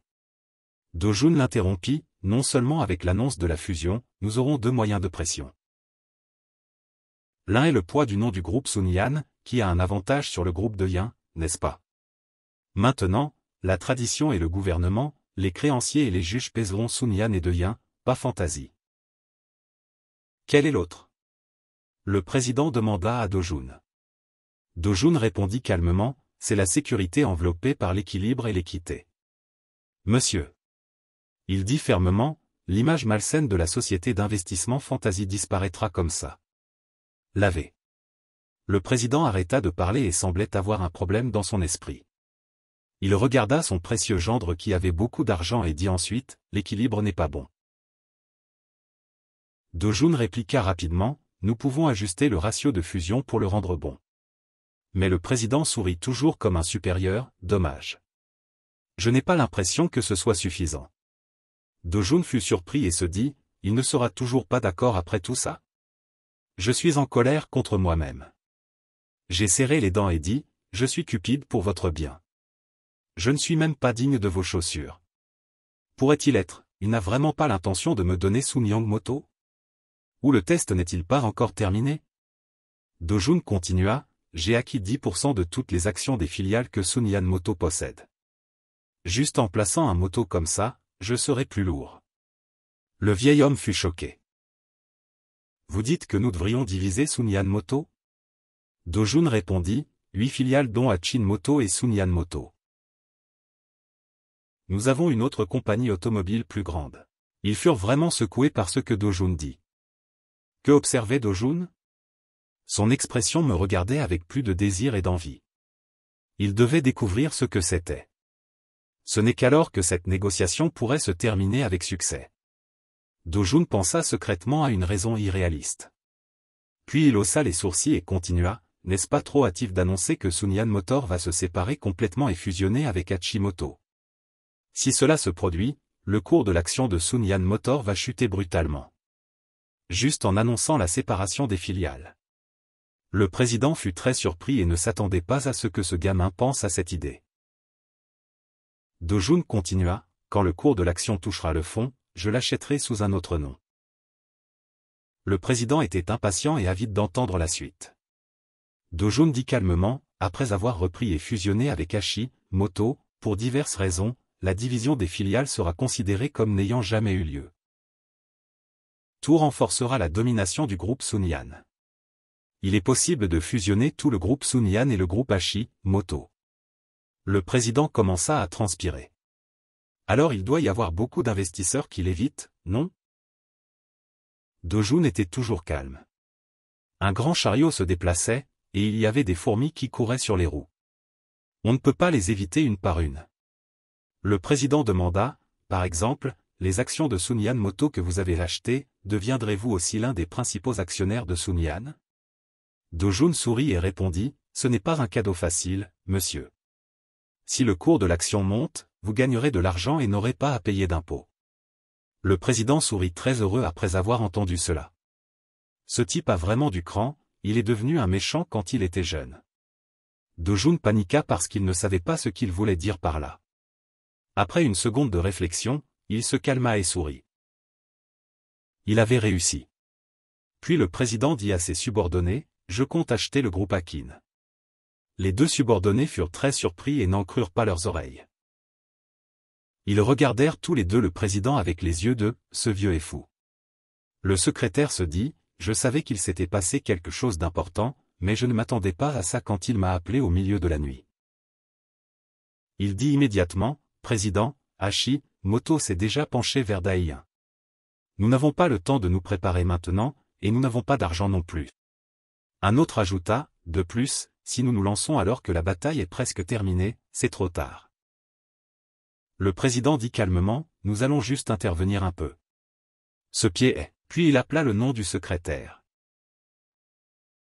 Dojun l'interrompit, non seulement avec l'annonce de la fusion, nous aurons deux moyens de pression. L'un est le poids du nom du groupe Sunyan, qui a un avantage sur le groupe de Yan, n'est-ce pas Maintenant, la tradition et le gouvernement, les créanciers et les juges pèseront Sunyan et de pas fantaisie. Quel est l'autre Le président demanda à Dojun. Dojun répondit calmement, c'est la sécurité enveloppée par l'équilibre et l'équité. Monsieur. Il dit fermement, l'image malsaine de la société d'investissement fantasy disparaîtra comme ça. Lavé. Le président arrêta de parler et semblait avoir un problème dans son esprit. Il regarda son précieux gendre qui avait beaucoup d'argent et dit ensuite, l'équilibre n'est pas bon. Dojun répliqua rapidement, nous pouvons ajuster le ratio de fusion pour le rendre bon. Mais le président sourit toujours comme un supérieur, dommage. Je n'ai pas l'impression que ce soit suffisant. Dojun fut surpris et se dit, il ne sera toujours pas d'accord après tout ça. Je suis en colère contre moi-même. J'ai serré les dents et dit, je suis cupide pour votre bien. Je ne suis même pas digne de vos chaussures. Pourrait-il être, il n'a vraiment pas l'intention de me donner Yang Moto Ou le test n'est-il pas encore terminé Dojun continua, j'ai acquis 10% de toutes les actions des filiales que Sunyan Moto possède. Juste en plaçant un moto comme ça, je serai plus lourd. Le vieil homme fut choqué. Vous dites que nous devrions diviser Sunyan Moto Dojun répondit, huit filiales dont Hachin Moto et Sunyan Moto. Nous avons une autre compagnie automobile plus grande. Ils furent vraiment secoués par ce que Dojun dit. Que observait Dojun Son expression me regardait avec plus de désir et d'envie. Il devait découvrir ce que c'était ce n'est qu'alors que cette négociation pourrait se terminer avec succès. Dojun pensa secrètement à une raison irréaliste. Puis il haussa les sourcils et continua, n'est-ce pas trop hâtif d'annoncer que Sunyan Motor va se séparer complètement et fusionner avec Hachimoto Si cela se produit, le cours de l'action de Sunyan Motor va chuter brutalement. Juste en annonçant la séparation des filiales. Le président fut très surpris et ne s'attendait pas à ce que ce gamin pense à cette idée. Dojun continua, quand le cours de l'action touchera le fond, je l'achèterai sous un autre nom. Le président était impatient et avide d'entendre la suite. Dojun dit calmement, après avoir repris et fusionné avec Ashi, Moto, pour diverses raisons, la division des filiales sera considérée comme n'ayant jamais eu lieu. Tout renforcera la domination du groupe Sunyan. Il est possible de fusionner tout le groupe Sunyan et le groupe Ashi, Moto le président commença à transpirer. Alors il doit y avoir beaucoup d'investisseurs qui l'évitent, non Dojun était toujours calme. Un grand chariot se déplaçait, et il y avait des fourmis qui couraient sur les roues. On ne peut pas les éviter une par une. Le président demanda, par exemple, les actions de Sunyan Moto que vous avez achetées, deviendrez-vous aussi l'un des principaux actionnaires de Sunyan Dojun sourit et répondit, ce n'est pas un cadeau facile, monsieur. Si le cours de l'action monte, vous gagnerez de l'argent et n'aurez pas à payer d'impôts. Le président sourit très heureux après avoir entendu cela. Ce type a vraiment du cran, il est devenu un méchant quand il était jeune. Dojun paniqua parce qu'il ne savait pas ce qu'il voulait dire par là. Après une seconde de réflexion, il se calma et sourit. Il avait réussi. Puis le président dit à ses subordonnés, je compte acheter le groupe Akin les deux subordonnés furent très surpris et n'en crurent pas leurs oreilles. Ils regardèrent tous les deux le président avec les yeux de « ce vieux est fou ». Le secrétaire se dit « je savais qu'il s'était passé quelque chose d'important, mais je ne m'attendais pas à ça quand il m'a appelé au milieu de la nuit. » Il dit immédiatement « Président, Hachi, Moto s'est déjà penché vers Daïen. Nous n'avons pas le temps de nous préparer maintenant, et nous n'avons pas d'argent non plus. » Un autre ajouta « De plus, si nous nous lançons alors que la bataille est presque terminée, c'est trop tard. Le président dit calmement, nous allons juste intervenir un peu. Ce pied est. Puis il appela le nom du secrétaire.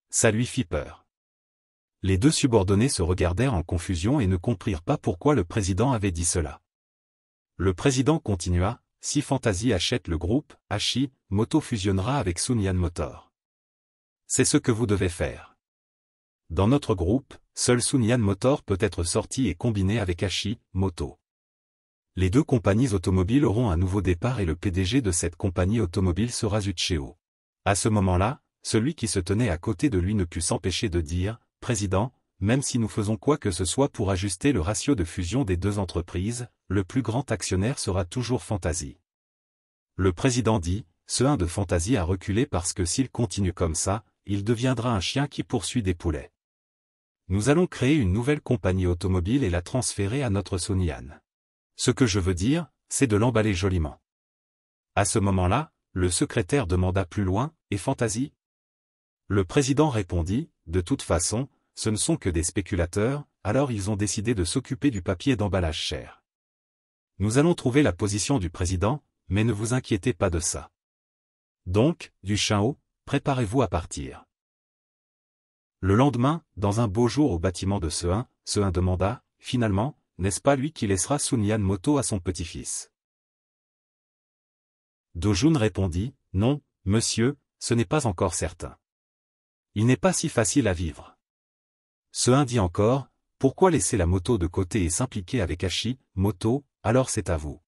Ça lui fit peur. Les deux subordonnés se regardèrent en confusion et ne comprirent pas pourquoi le président avait dit cela. Le président continua, si Fantasy achète le groupe, Hachi, Moto fusionnera avec Sunyan Motor. C'est ce que vous devez faire. Dans notre groupe, seul Sunyan Motor peut être sorti et combiné avec Hachi, Moto. Les deux compagnies automobiles auront un nouveau départ et le PDG de cette compagnie automobile sera Zucheo. À ce moment-là, celui qui se tenait à côté de lui ne put s'empêcher de dire, « Président, même si nous faisons quoi que ce soit pour ajuster le ratio de fusion des deux entreprises, le plus grand actionnaire sera toujours Fantasy. » Le président dit, « Ce 1 de Fantasy a reculé parce que s'il continue comme ça, il deviendra un chien qui poursuit des poulets. » Nous allons créer une nouvelle compagnie automobile et la transférer à notre Sonian. Ce que je veux dire, c'est de l'emballer joliment. À ce moment-là, le secrétaire demanda plus loin, et Fantaisie Le président répondit, de toute façon, ce ne sont que des spéculateurs, alors ils ont décidé de s'occuper du papier d'emballage cher. Nous allons trouver la position du président, mais ne vous inquiétez pas de ça. Donc, du haut, préparez-vous à partir. Le lendemain, dans un beau jour au bâtiment de Seun, Seun demanda, finalement, n'est-ce pas lui qui laissera Sunyan Moto à son petit-fils Dojun répondit, non, monsieur, ce n'est pas encore certain. Il n'est pas si facile à vivre. Seun dit encore, pourquoi laisser la moto de côté et s'impliquer avec Ashi, moto, alors c'est à vous.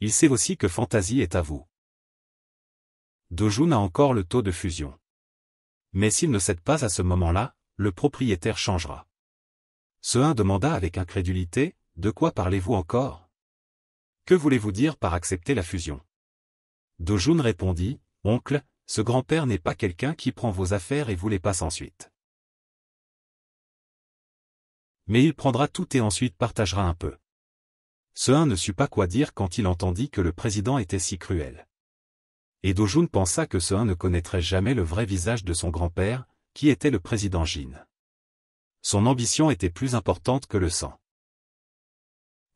Il sait aussi que Fantasy est à vous. Dojun a encore le taux de fusion mais s'il ne cède pas à ce moment-là, le propriétaire changera. Ce un demanda avec incrédulité, De quoi parlez-vous encore Que voulez-vous dire par accepter la fusion Dojoun répondit, Oncle, ce grand-père n'est pas quelqu'un qui prend vos affaires et vous les passe ensuite. Mais il prendra tout et ensuite partagera un peu. Ce un ne sut pas quoi dire quand il entendit que le président était si cruel et Dojun pensa que Seun ne connaîtrait jamais le vrai visage de son grand-père, qui était le président Jin. Son ambition était plus importante que le sang.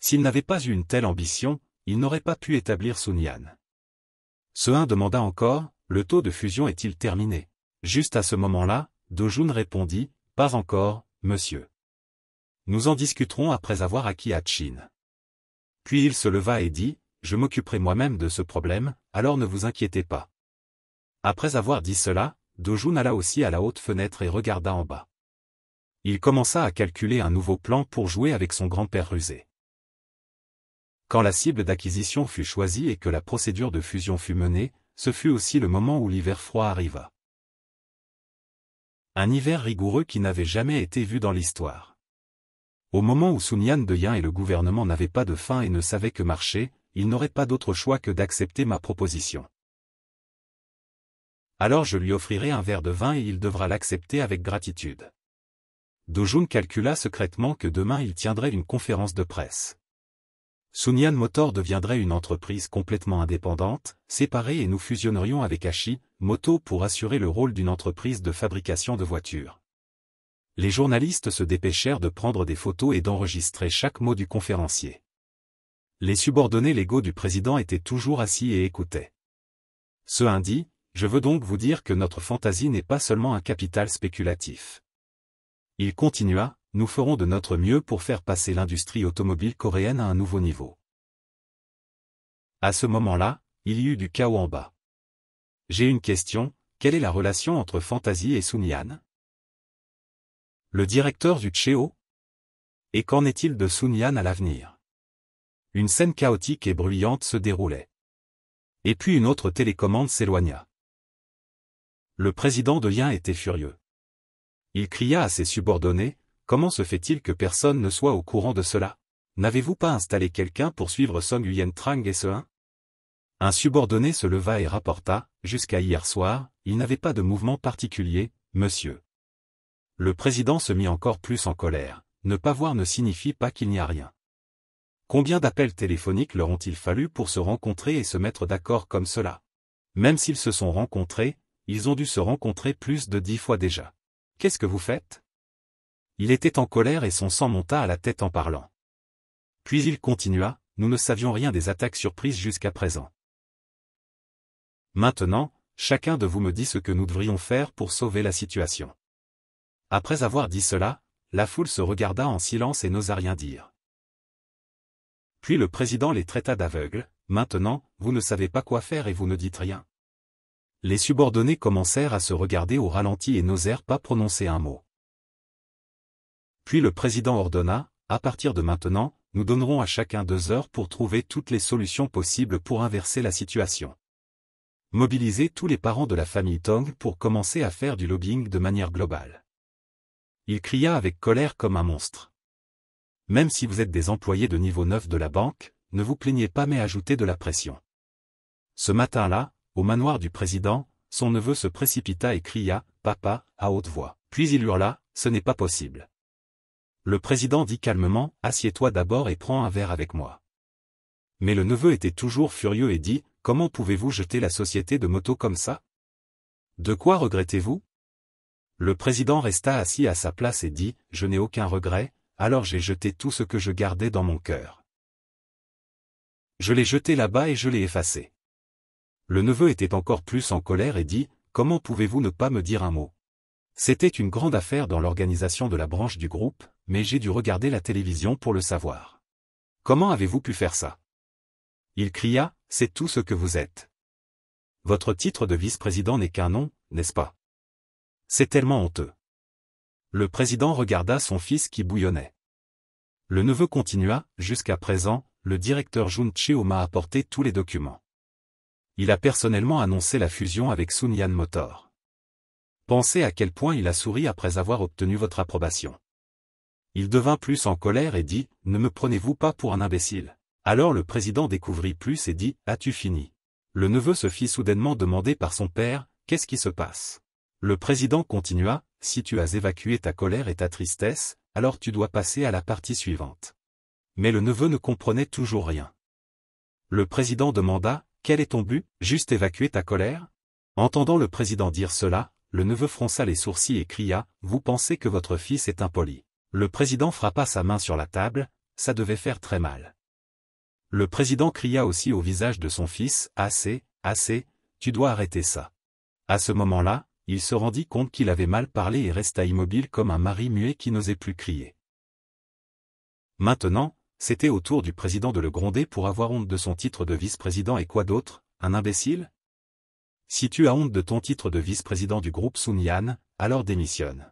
S'il n'avait pas eu une telle ambition, il n'aurait pas pu établir Sun Ce Seun demanda encore, le taux de fusion est-il terminé Juste à ce moment-là, Dojun répondit, pas encore, monsieur. Nous en discuterons après avoir acquis Hachin. » Puis il se leva et dit, je m'occuperai moi-même de ce problème, alors ne vous inquiétez pas. Après avoir dit cela, Dojun alla aussi à la haute fenêtre et regarda en bas. Il commença à calculer un nouveau plan pour jouer avec son grand-père rusé. Quand la cible d'acquisition fut choisie et que la procédure de fusion fut menée, ce fut aussi le moment où l'hiver froid arriva. Un hiver rigoureux qui n'avait jamais été vu dans l'histoire. Au moment où Sun Yan de Yan et le gouvernement n'avaient pas de faim et ne savaient que marcher, il n'aurait pas d'autre choix que d'accepter ma proposition. Alors je lui offrirai un verre de vin et il devra l'accepter avec gratitude. Dojun calcula secrètement que demain il tiendrait une conférence de presse. Sunyan Motor deviendrait une entreprise complètement indépendante, séparée et nous fusionnerions avec Hachi, Moto pour assurer le rôle d'une entreprise de fabrication de voitures. Les journalistes se dépêchèrent de prendre des photos et d'enregistrer chaque mot du conférencier les subordonnés légaux du président étaient toujours assis et écoutaient. Ce indi, je veux donc vous dire que notre fantaisie n'est pas seulement un capital spéculatif. Il continua, nous ferons de notre mieux pour faire passer l'industrie automobile coréenne à un nouveau niveau. À ce moment-là, il y eut du chaos en bas. J'ai une question, quelle est la relation entre Fantasy et Sunyan Le directeur du Cheo Et qu'en est-il de Sunyan à l'avenir une scène chaotique et bruyante se déroulait. Et puis une autre télécommande s'éloigna. Le président de Yin était furieux. Il cria à ses subordonnés, Comment se fait-il que personne ne soit au courant de cela N'avez-vous pas installé quelqu'un pour suivre Song Yuen Trang et ce 1 Un subordonné se leva et rapporta, Jusqu'à hier soir, il n'avait pas de mouvement particulier, monsieur. Le président se mit encore plus en colère. Ne pas voir ne signifie pas qu'il n'y a rien. Combien d'appels téléphoniques leur ont ils fallu pour se rencontrer et se mettre d'accord comme cela Même s'ils se sont rencontrés, ils ont dû se rencontrer plus de dix fois déjà. Qu'est-ce que vous faites Il était en colère et son sang monta à la tête en parlant. Puis il continua, nous ne savions rien des attaques surprises jusqu'à présent. Maintenant, chacun de vous me dit ce que nous devrions faire pour sauver la situation. Après avoir dit cela, la foule se regarda en silence et n'osa rien dire. Puis le président les traita d'aveugles, maintenant, vous ne savez pas quoi faire et vous ne dites rien. Les subordonnés commencèrent à se regarder au ralenti et n'osèrent pas prononcer un mot. Puis le président ordonna, à partir de maintenant, nous donnerons à chacun deux heures pour trouver toutes les solutions possibles pour inverser la situation. Mobilisez tous les parents de la famille Tong pour commencer à faire du lobbying de manière globale. Il cria avec colère comme un monstre. Même si vous êtes des employés de niveau 9 de la banque, ne vous plaignez pas mais ajoutez de la pression. Ce matin-là, au manoir du président, son neveu se précipita et cria « Papa » à haute voix. Puis il hurla « Ce n'est pas possible ». Le président dit calmement « Assieds-toi d'abord et prends un verre avec moi ». Mais le neveu était toujours furieux et dit « Comment pouvez-vous jeter la société de moto comme ça De quoi regrettez-vous ?» Le président resta assis à sa place et dit « Je n'ai aucun regret, alors j'ai jeté tout ce que je gardais dans mon cœur. Je l'ai jeté là-bas et je l'ai effacé. Le neveu était encore plus en colère et dit, Comment pouvez-vous ne pas me dire un mot C'était une grande affaire dans l'organisation de la branche du groupe, mais j'ai dû regarder la télévision pour le savoir. Comment avez-vous pu faire ça Il cria, C'est tout ce que vous êtes. Votre titre de vice-président n'est qu'un nom, n'est-ce pas C'est tellement honteux. Le président regarda son fils qui bouillonnait. Le neveu continua, jusqu'à présent, le directeur Jun m'a apporté tous les documents. Il a personnellement annoncé la fusion avec Sun Yan Motor. Pensez à quel point il a souri après avoir obtenu votre approbation. Il devint plus en colère et dit, ne me prenez-vous pas pour un imbécile. Alors le président découvrit plus et dit, as-tu fini Le neveu se fit soudainement demander par son père, qu'est-ce qui se passe Le président continua, si tu as évacué ta colère et ta tristesse, alors tu dois passer à la partie suivante. Mais le neveu ne comprenait toujours rien. Le président demanda, quel est ton but, juste évacuer ta colère Entendant le président dire cela, le neveu fronça les sourcils et cria, vous pensez que votre fils est impoli. Le président frappa sa main sur la table, ça devait faire très mal. Le président cria aussi au visage de son fils, assez, assez, tu dois arrêter ça. À ce moment-là, il se rendit compte qu'il avait mal parlé et resta immobile comme un mari muet qui n'osait plus crier. Maintenant, c'était au tour du président de le gronder pour avoir honte de son titre de vice-président et quoi d'autre, un imbécile Si tu as honte de ton titre de vice-président du groupe Yan, alors démissionne.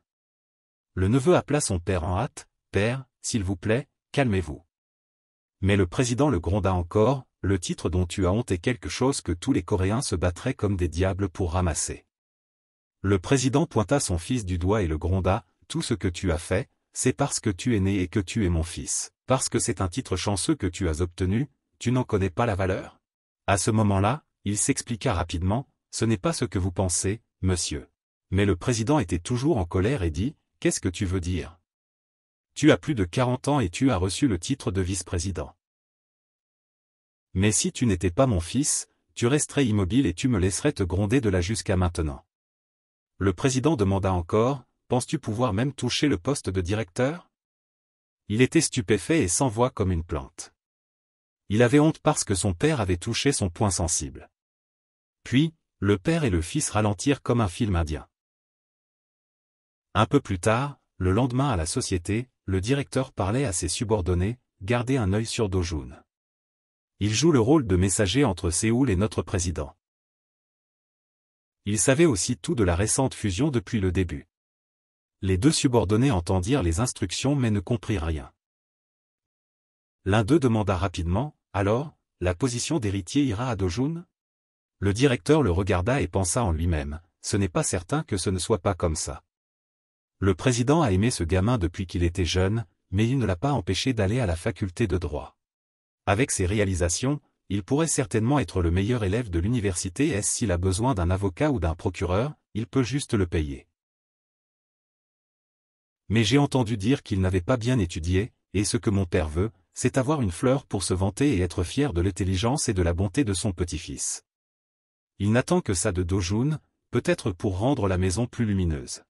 Le neveu appela son père en hâte, « Père, s'il vous plaît, calmez-vous. » Mais le président le gronda encore, « Le titre dont tu as honte est quelque chose que tous les Coréens se battraient comme des diables pour ramasser. » Le président pointa son fils du doigt et le gronda, « Tout ce que tu as fait, c'est parce que tu es né et que tu es mon fils. Parce que c'est un titre chanceux que tu as obtenu, tu n'en connais pas la valeur. » À ce moment-là, il s'expliqua rapidement, « Ce n'est pas ce que vous pensez, monsieur. » Mais le président était toujours en colère et dit, « Qu'est-ce que tu veux dire Tu as plus de 40 ans et tu as reçu le titre de vice-président. Mais si tu n'étais pas mon fils, tu resterais immobile et tu me laisserais te gronder de là jusqu'à maintenant. Le président demanda encore, Penses-tu pouvoir même toucher le poste de directeur Il était stupéfait et sans voix comme une plante. Il avait honte parce que son père avait touché son point sensible. Puis, le père et le fils ralentirent comme un film indien. Un peu plus tard, le lendemain à la société, le directeur parlait à ses subordonnés, gardait un œil sur Dojun. Il joue le rôle de messager entre Séoul et notre président. Il savait aussi tout de la récente fusion depuis le début. Les deux subordonnés entendirent les instructions mais ne comprirent rien. L'un d'eux demanda rapidement, alors, la position d'héritier ira à Dojun Le directeur le regarda et pensa en lui-même, ce n'est pas certain que ce ne soit pas comme ça. Le président a aimé ce gamin depuis qu'il était jeune, mais il ne l'a pas empêché d'aller à la faculté de droit. Avec ses réalisations, il pourrait certainement être le meilleur élève de l'université et s'il a besoin d'un avocat ou d'un procureur, il peut juste le payer. Mais j'ai entendu dire qu'il n'avait pas bien étudié, et ce que mon père veut, c'est avoir une fleur pour se vanter et être fier de l'intelligence et de la bonté de son petit-fils. Il n'attend que ça de Dojun, peut-être pour rendre la maison plus lumineuse.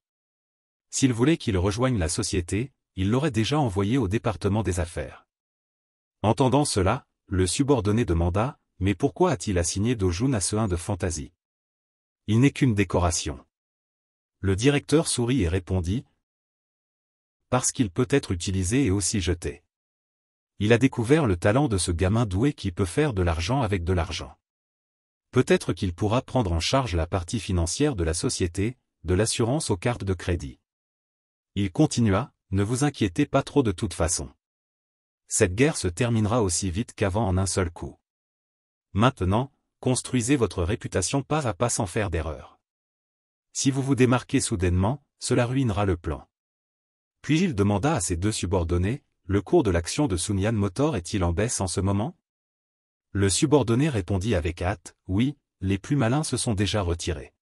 S'il voulait qu'il rejoigne la société, il l'aurait déjà envoyé au département des affaires. Entendant cela, le subordonné demanda, mais pourquoi a-t-il assigné Dojoun à ce 1 de fantaisie Il n'est qu'une décoration. Le directeur sourit et répondit, parce qu'il peut être utilisé et aussi jeté. Il a découvert le talent de ce gamin doué qui peut faire de l'argent avec de l'argent. Peut-être qu'il pourra prendre en charge la partie financière de la société, de l'assurance aux cartes de crédit. Il continua, ne vous inquiétez pas trop de toute façon cette guerre se terminera aussi vite qu'avant en un seul coup. Maintenant, construisez votre réputation pas à pas sans faire d'erreur. Si vous vous démarquez soudainement, cela ruinera le plan. Puis il demanda à ses deux subordonnés, le cours de l'action de Sunyan Motor est-il en baisse en ce moment Le subordonné répondit avec hâte, oui, les plus malins se sont déjà retirés.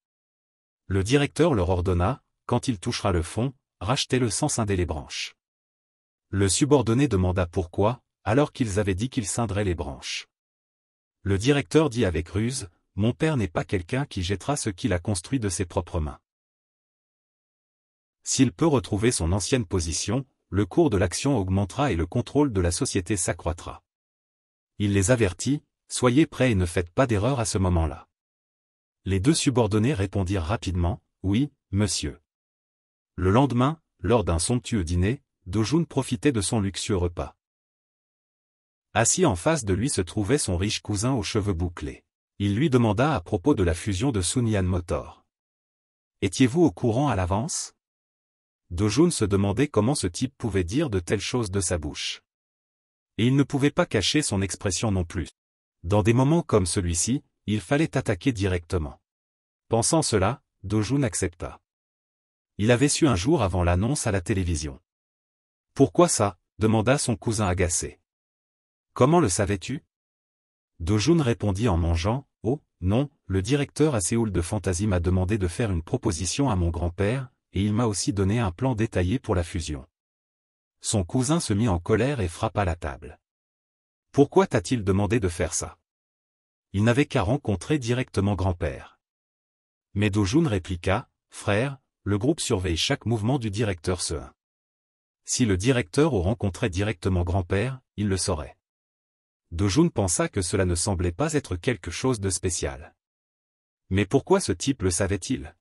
Le directeur leur ordonna, quand il touchera le fond, rachetez-le sans scinder les branches. Le subordonné demanda pourquoi, alors qu'ils avaient dit qu'ils scindraient les branches. Le directeur dit avec ruse, Mon père n'est pas quelqu'un qui jettera ce qu'il a construit de ses propres mains. S'il peut retrouver son ancienne position, le cours de l'action augmentera et le contrôle de la société s'accroîtra. Il les avertit, Soyez prêts et ne faites pas d'erreur à ce moment-là. Les deux subordonnés répondirent rapidement, Oui, monsieur. Le lendemain, lors d'un somptueux dîner, Dojun profitait de son luxueux repas. Assis en face de lui se trouvait son riche cousin aux cheveux bouclés. Il lui demanda à propos de la fusion de Sunian Motor. Étiez-vous au courant à l'avance Dojun se demandait comment ce type pouvait dire de telles choses de sa bouche. Et il ne pouvait pas cacher son expression non plus. Dans des moments comme celui-ci, il fallait attaquer directement. Pensant cela, Dojun accepta. Il avait su un jour avant l'annonce à la télévision. Pourquoi ça demanda son cousin agacé. Comment le savais-tu Dojun répondit en mangeant, Oh, non, le directeur à Séoul de Fantasy m'a demandé de faire une proposition à mon grand-père, et il m'a aussi donné un plan détaillé pour la fusion. Son cousin se mit en colère et frappa la table. Pourquoi t'a-t-il demandé de faire ça Il n'avait qu'à rencontrer directement grand-père. Mais Dojun répliqua, Frère, le groupe surveille chaque mouvement du directeur Seun. Si le directeur au rencontrait directement grand-père, il le saurait. Dojoun pensa que cela ne semblait pas être quelque chose de spécial. Mais pourquoi ce type le savait-il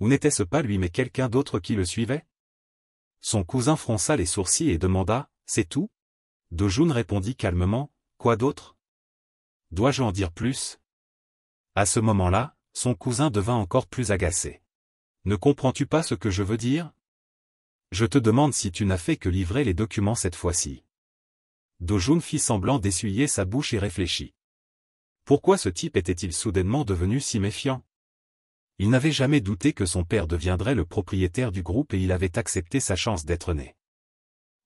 Ou n'était-ce pas lui mais quelqu'un d'autre qui le suivait Son cousin fronça les sourcils et demanda, c'est tout Dojun répondit calmement, quoi d'autre Dois-je en dire plus À ce moment-là, son cousin devint encore plus agacé. Ne comprends-tu pas ce que je veux dire je te demande si tu n'as fait que livrer les documents cette fois-ci. Jun fit semblant d'essuyer sa bouche et réfléchit. Pourquoi ce type était-il soudainement devenu si méfiant Il n'avait jamais douté que son père deviendrait le propriétaire du groupe et il avait accepté sa chance d'être né.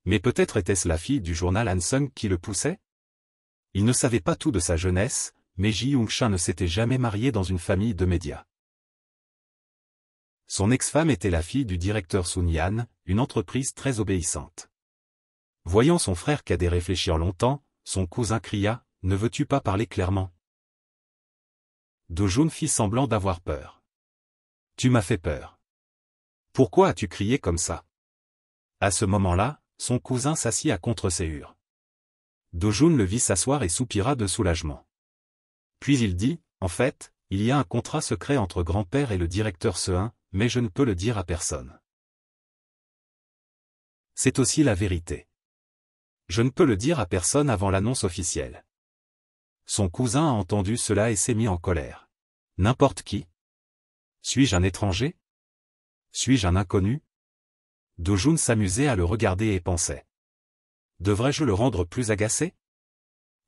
Mais peut-être était-ce la fille du journal Hansung qui le poussait Il ne savait pas tout de sa jeunesse, mais Ji young ne s'était jamais marié dans une famille de médias. Son ex-femme était la fille du directeur Sun Yan, une entreprise très obéissante. Voyant son frère cadet réfléchir longtemps, son cousin cria, « Ne veux-tu pas parler clairement ?» Dojun fit semblant d'avoir peur. « Tu m'as fait peur. Pourquoi as-tu crié comme ça ?» À ce moment-là, son cousin s'assit à contre Séhur. Dojun le vit s'asseoir et soupira de soulagement. Puis il dit, « En fait, il y a un contrat secret entre grand-père et le directeur Seun, mais je ne peux le dire à personne. C'est aussi la vérité. Je ne peux le dire à personne avant l'annonce officielle. Son cousin a entendu cela et s'est mis en colère. N'importe qui Suis-je un étranger Suis-je un inconnu Jun s'amusait à le regarder et pensait. Devrais-je le rendre plus agacé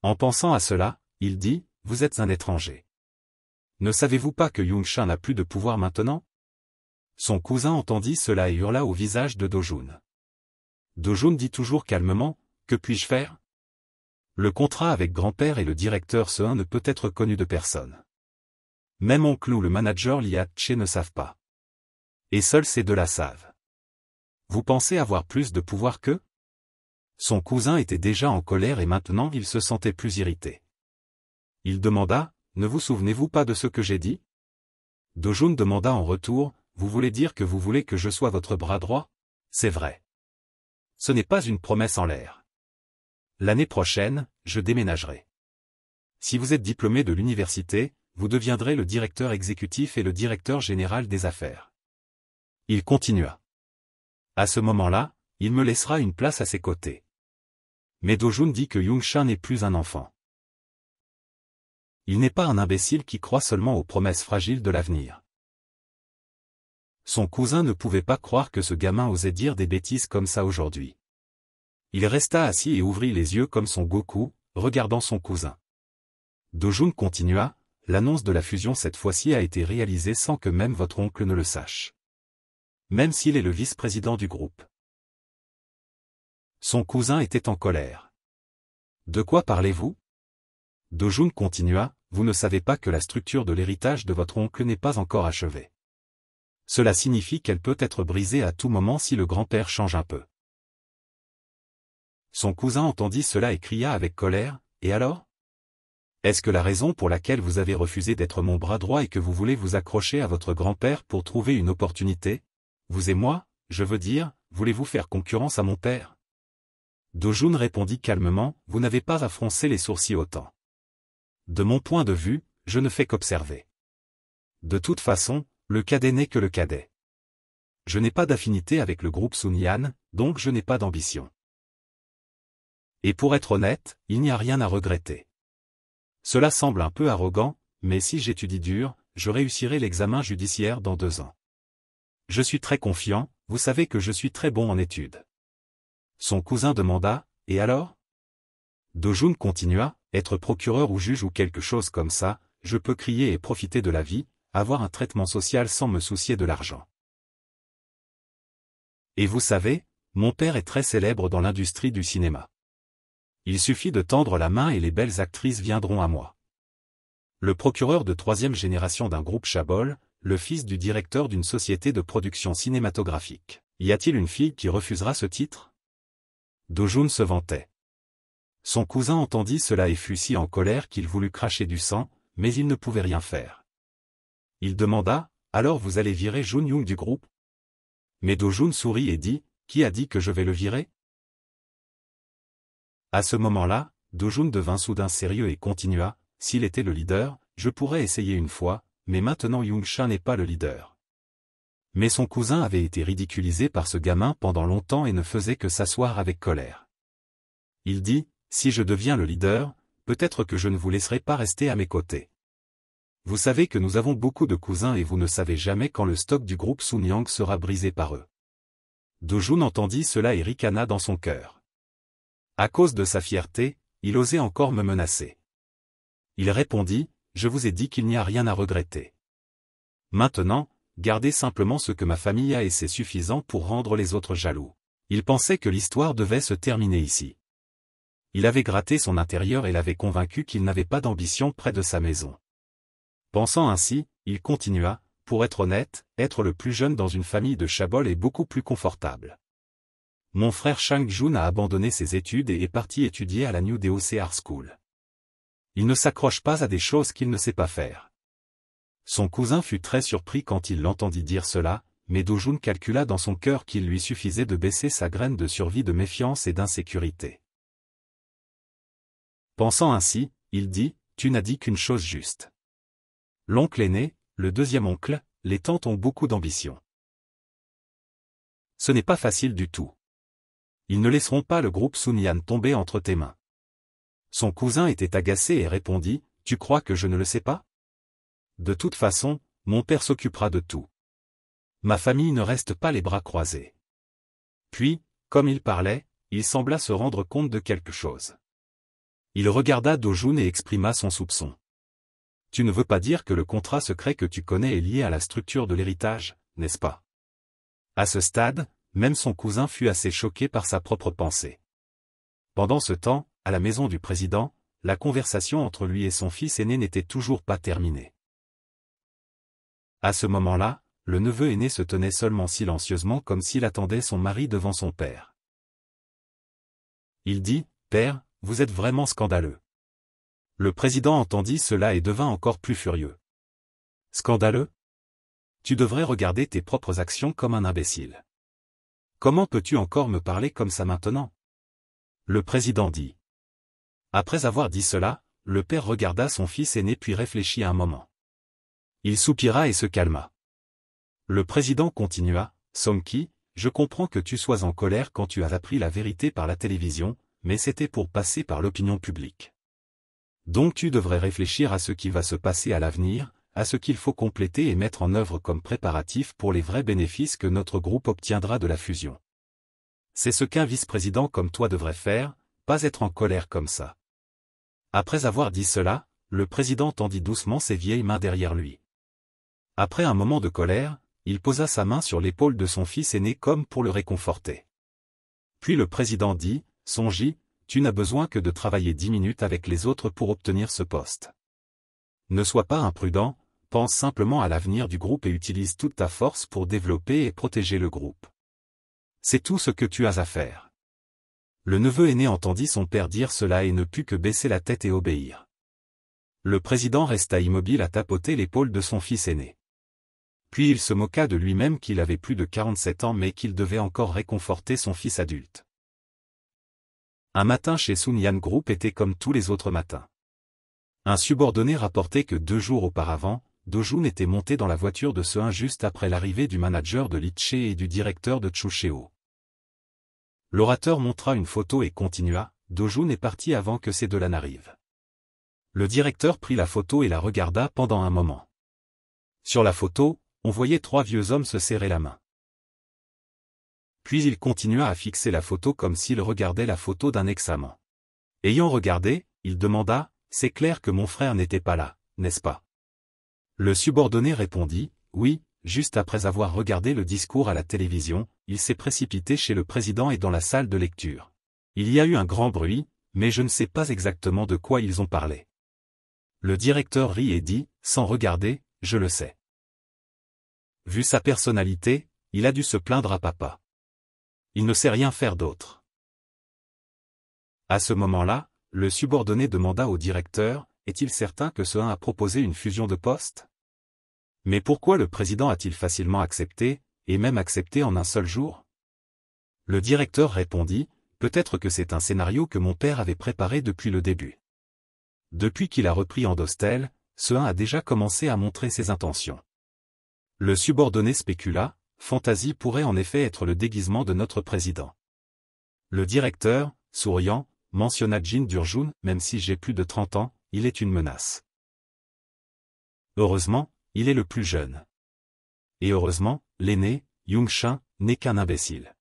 En pensant à cela, il dit, Vous êtes un étranger. Ne savez-vous pas que Yungshin n'a plus de pouvoir maintenant son cousin entendit cela et hurla au visage de Dojun. Dojun dit toujours calmement, Que puis-je faire Le contrat avec grand-père et le directeur Seun ne peut être connu de personne. Même oncle ou le manager Che ne savent pas. Et seuls ces deux-là savent. Vous pensez avoir plus de pouvoir qu'eux Son cousin était déjà en colère et maintenant il se sentait plus irrité. Il demanda, Ne vous souvenez-vous pas de ce que j'ai dit Dojun demanda en retour, vous voulez dire que vous voulez que je sois votre bras droit C'est vrai. Ce n'est pas une promesse en l'air. L'année prochaine, je déménagerai. Si vous êtes diplômé de l'université, vous deviendrez le directeur exécutif et le directeur général des affaires. Il continua. À ce moment-là, il me laissera une place à ses côtés. Mais Dojun dit que Youngshan n'est plus un enfant. Il n'est pas un imbécile qui croit seulement aux promesses fragiles de l'avenir. Son cousin ne pouvait pas croire que ce gamin osait dire des bêtises comme ça aujourd'hui. Il resta assis et ouvrit les yeux comme son Goku, regardant son cousin. Dojun continua, l'annonce de la fusion cette fois-ci a été réalisée sans que même votre oncle ne le sache. Même s'il est le vice-président du groupe. Son cousin était en colère. De quoi parlez-vous Dojun continua, vous ne savez pas que la structure de l'héritage de votre oncle n'est pas encore achevée. Cela signifie qu'elle peut être brisée à tout moment si le grand-père change un peu. Son cousin entendit cela et cria avec colère, « Et alors Est-ce que la raison pour laquelle vous avez refusé d'être mon bras droit et que vous voulez vous accrocher à votre grand-père pour trouver une opportunité Vous et moi, je veux dire, voulez-vous faire concurrence à mon père ?» Dojun répondit calmement, « Vous n'avez pas à froncer les sourcils autant. De mon point de vue, je ne fais qu'observer. De toute façon, le cadet n'est que le cadet. Je n'ai pas d'affinité avec le groupe Sunyan, donc je n'ai pas d'ambition. Et pour être honnête, il n'y a rien à regretter. Cela semble un peu arrogant, mais si j'étudie dur, je réussirai l'examen judiciaire dans deux ans. Je suis très confiant, vous savez que je suis très bon en études. Son cousin demanda, et alors Dojun continua, être procureur ou juge ou quelque chose comme ça, je peux crier et profiter de la vie, avoir un traitement social sans me soucier de l'argent. Et vous savez, mon père est très célèbre dans l'industrie du cinéma. Il suffit de tendre la main et les belles actrices viendront à moi. Le procureur de troisième génération d'un groupe Chabol, le fils du directeur d'une société de production cinématographique. Y a-t-il une fille qui refusera ce titre Dojoun se vantait. Son cousin entendit cela et fut si en colère qu'il voulut cracher du sang, mais il ne pouvait rien faire. Il demanda, alors vous allez virer Jun yung du groupe Mais Do Jun sourit et dit, qui a dit que je vais le virer À ce moment-là, Do Jun devint soudain sérieux et continua, s'il était le leader, je pourrais essayer une fois, mais maintenant Yung n'est pas le leader. Mais son cousin avait été ridiculisé par ce gamin pendant longtemps et ne faisait que s'asseoir avec colère. Il dit, si je deviens le leader, peut-être que je ne vous laisserai pas rester à mes côtés. Vous savez que nous avons beaucoup de cousins et vous ne savez jamais quand le stock du groupe Sunyang sera brisé par eux. Dojun entendit cela et ricana dans son cœur. À cause de sa fierté, il osait encore me menacer. Il répondit, je vous ai dit qu'il n'y a rien à regretter. Maintenant, gardez simplement ce que ma famille a et c'est suffisant pour rendre les autres jaloux. Il pensait que l'histoire devait se terminer ici. Il avait gratté son intérieur et l'avait convaincu qu'il n'avait pas d'ambition près de sa maison. Pensant ainsi, il continua, pour être honnête, être le plus jeune dans une famille de Chabol est beaucoup plus confortable. Mon frère Shang Jun a abandonné ses études et est parti étudier à la New c Art School. Il ne s'accroche pas à des choses qu'il ne sait pas faire. Son cousin fut très surpris quand il l'entendit dire cela, mais Jun calcula dans son cœur qu'il lui suffisait de baisser sa graine de survie de méfiance et d'insécurité. Pensant ainsi, il dit, tu n'as dit qu'une chose juste. L'oncle aîné, le deuxième oncle, les tantes ont beaucoup d'ambition. Ce n'est pas facile du tout. Ils ne laisseront pas le groupe Sunyan tomber entre tes mains. Son cousin était agacé et répondit, Tu crois que je ne le sais pas De toute façon, mon père s'occupera de tout. Ma famille ne reste pas les bras croisés. Puis, comme il parlait, il sembla se rendre compte de quelque chose. Il regarda Dojun et exprima son soupçon. Tu ne veux pas dire que le contrat secret que tu connais est lié à la structure de l'héritage, n'est-ce pas À ce stade, même son cousin fut assez choqué par sa propre pensée. Pendant ce temps, à la maison du président, la conversation entre lui et son fils aîné n'était toujours pas terminée. À ce moment-là, le neveu aîné se tenait seulement silencieusement comme s'il attendait son mari devant son père. Il dit, « Père, vous êtes vraiment scandaleux. Le président entendit cela et devint encore plus furieux. Scandaleux Tu devrais regarder tes propres actions comme un imbécile. Comment peux-tu encore me parler comme ça maintenant Le président dit. Après avoir dit cela, le père regarda son fils aîné puis réfléchit un moment. Il soupira et se calma. Le président continua, Somki, je comprends que tu sois en colère quand tu as appris la vérité par la télévision, mais c'était pour passer par l'opinion publique. Donc tu devrais réfléchir à ce qui va se passer à l'avenir, à ce qu'il faut compléter et mettre en œuvre comme préparatif pour les vrais bénéfices que notre groupe obtiendra de la fusion. C'est ce qu'un vice-président comme toi devrait faire, pas être en colère comme ça. Après avoir dit cela, le président tendit doucement ses vieilles mains derrière lui. Après un moment de colère, il posa sa main sur l'épaule de son fils aîné comme pour le réconforter. Puis le président dit, Songy, tu n'as besoin que de travailler dix minutes avec les autres pour obtenir ce poste. Ne sois pas imprudent, pense simplement à l'avenir du groupe et utilise toute ta force pour développer et protéger le groupe. C'est tout ce que tu as à faire. Le neveu aîné entendit son père dire cela et ne put que baisser la tête et obéir. Le président resta immobile à tapoter l'épaule de son fils aîné. Puis il se moqua de lui-même qu'il avait plus de 47 ans mais qu'il devait encore réconforter son fils adulte. Un matin chez Yan Group était comme tous les autres matins. Un subordonné rapportait que deux jours auparavant, Dojun était monté dans la voiture de ce juste après l'arrivée du manager de Litche et du directeur de Chusheo. L'orateur montra une photo et continua, Dojun est parti avant que ces deux-là n'arrivent. Le directeur prit la photo et la regarda pendant un moment. Sur la photo, on voyait trois vieux hommes se serrer la main puis il continua à fixer la photo comme s'il regardait la photo d'un examen. Ayant regardé, il demanda, « C'est clair que mon frère n'était pas là, n'est-ce pas ?» Le subordonné répondit, « Oui, juste après avoir regardé le discours à la télévision, il s'est précipité chez le président et dans la salle de lecture. Il y a eu un grand bruit, mais je ne sais pas exactement de quoi ils ont parlé. » Le directeur rit et dit, sans regarder, « Je le sais. » Vu sa personnalité, il a dû se plaindre à papa il ne sait rien faire d'autre. À ce moment-là, le subordonné demanda au directeur, est-il certain que ce 1 a proposé une fusion de postes Mais pourquoi le président a-t-il facilement accepté, et même accepté en un seul jour Le directeur répondit, peut-être que c'est un scénario que mon père avait préparé depuis le début. Depuis qu'il a repris Andostel, ce 1 a déjà commencé à montrer ses intentions. Le subordonné spécula, Fantasie pourrait en effet être le déguisement de notre président. Le directeur, souriant, mentionna Jin Durjoun, même si j'ai plus de 30 ans, il est une menace. Heureusement, il est le plus jeune. Et heureusement, l'aîné, Yung-shin, n'est qu'un imbécile.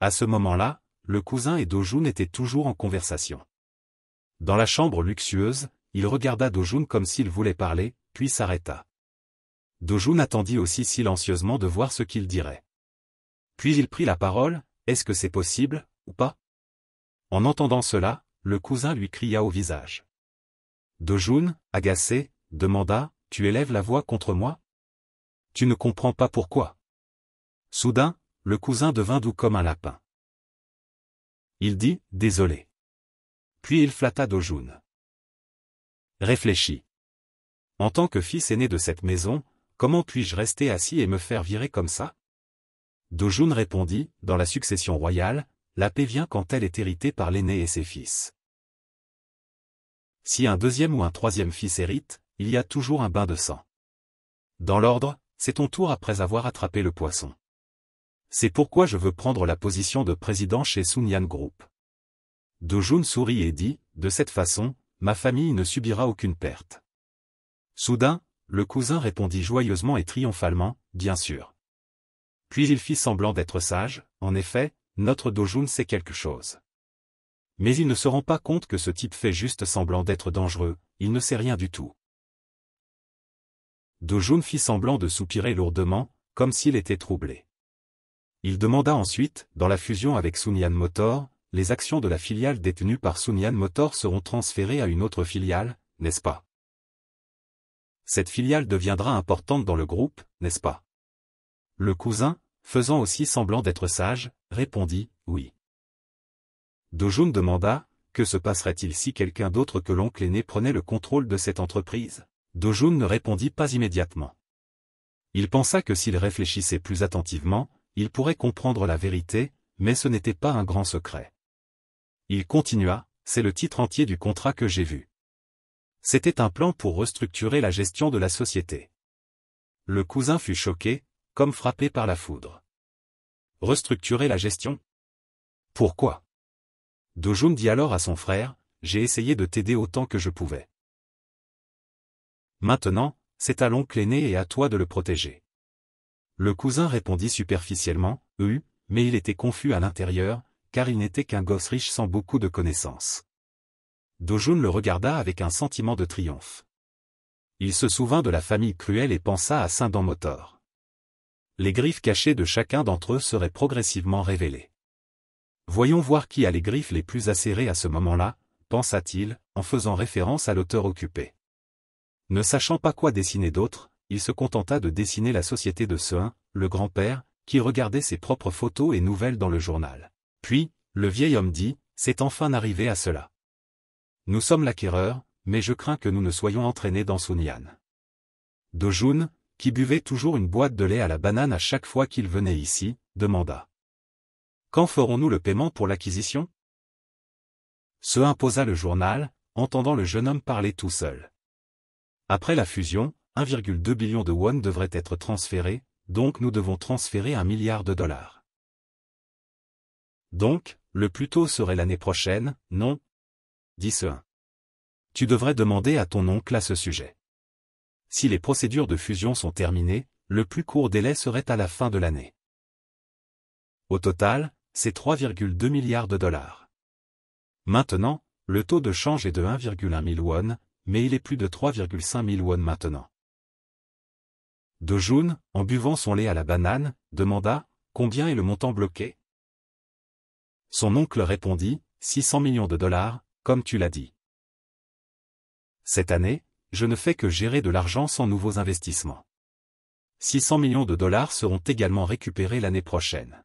À ce moment-là, le cousin et Dojun étaient toujours en conversation. Dans la chambre luxueuse, il regarda Dojun comme s'il voulait parler, puis s'arrêta. Dojoun attendit aussi silencieusement de voir ce qu'il dirait. Puis il prit la parole, est-ce que c'est possible, ou pas En entendant cela, le cousin lui cria au visage. Dojoun, agacé, demanda, tu élèves la voix contre moi Tu ne comprends pas pourquoi. Soudain, le cousin devint doux comme un lapin. Il dit, désolé. Puis il flatta Dojoun. « Réfléchis. En tant que fils aîné de cette maison, Comment puis-je rester assis et me faire virer comme ça Dojun répondit, dans la succession royale, la paix vient quand elle est héritée par l'aîné et ses fils. Si un deuxième ou un troisième fils hérite, il y a toujours un bain de sang. Dans l'ordre, c'est ton tour après avoir attrapé le poisson. C'est pourquoi je veux prendre la position de président chez Sunyan Group. Dojun sourit et dit, de cette façon, ma famille ne subira aucune perte. Soudain, le cousin répondit joyeusement et triomphalement, bien sûr. Puis il fit semblant d'être sage, en effet, notre Dojun sait quelque chose. Mais il ne se rend pas compte que ce type fait juste semblant d'être dangereux, il ne sait rien du tout. Dojun fit semblant de soupirer lourdement, comme s'il était troublé. Il demanda ensuite, dans la fusion avec Sunyan Motor, les actions de la filiale détenue par Sunyan Motor seront transférées à une autre filiale, n'est-ce pas cette filiale deviendra importante dans le groupe, n'est-ce pas Le cousin, faisant aussi semblant d'être sage, répondit « oui ». Dojun demanda « que se passerait-il si quelqu'un d'autre que l'oncle aîné prenait le contrôle de cette entreprise ?» Dojun ne répondit pas immédiatement. Il pensa que s'il réfléchissait plus attentivement, il pourrait comprendre la vérité, mais ce n'était pas un grand secret. Il continua, c'est le titre entier du contrat que j'ai vu. C'était un plan pour restructurer la gestion de la société. Le cousin fut choqué, comme frappé par la foudre. Restructurer la gestion Pourquoi Dojoun dit alors à son frère, j'ai essayé de t'aider autant que je pouvais. Maintenant, c'est à l'oncle aîné et à toi de le protéger. Le cousin répondit superficiellement, « Oui, mais il était confus à l'intérieur, car il n'était qu'un gosse riche sans beaucoup de connaissances. Dojun le regarda avec un sentiment de triomphe. Il se souvint de la famille cruelle et pensa à Saint Motor. Les griffes cachées de chacun d'entre eux seraient progressivement révélées. Voyons voir qui a les griffes les plus acérées à ce moment-là, pensa-t-il, en faisant référence à l'auteur occupé. Ne sachant pas quoi dessiner d'autre, il se contenta de dessiner la société de Seun, le grand-père, qui regardait ses propres photos et nouvelles dans le journal. Puis, le vieil homme dit, c'est enfin arrivé à cela. Nous sommes l'acquéreur, mais je crains que nous ne soyons entraînés dans Sunyan. Dojun, qui buvait toujours une boîte de lait à la banane à chaque fois qu'il venait ici, demanda. Quand ferons-nous le paiement pour l'acquisition Se imposa le journal, entendant le jeune homme parler tout seul. Après la fusion, 1,2 billion de won devrait être transféré, donc nous devons transférer un milliard de dollars. Donc, le plus tôt serait l'année prochaine, non, dit ce Tu devrais demander à ton oncle à ce sujet. Si les procédures de fusion sont terminées, le plus court délai serait à la fin de l'année. Au total, c'est 3,2 milliards de dollars. Maintenant, le taux de change est de 1,1 000 won, mais il est plus de 3,5 000 won maintenant. Dojun, en buvant son lait à la banane, demanda Combien est le montant bloqué Son oncle répondit 600 millions de dollars, comme tu l'as dit. Cette année, je ne fais que gérer de l'argent sans nouveaux investissements. 600 millions de dollars seront également récupérés l'année prochaine.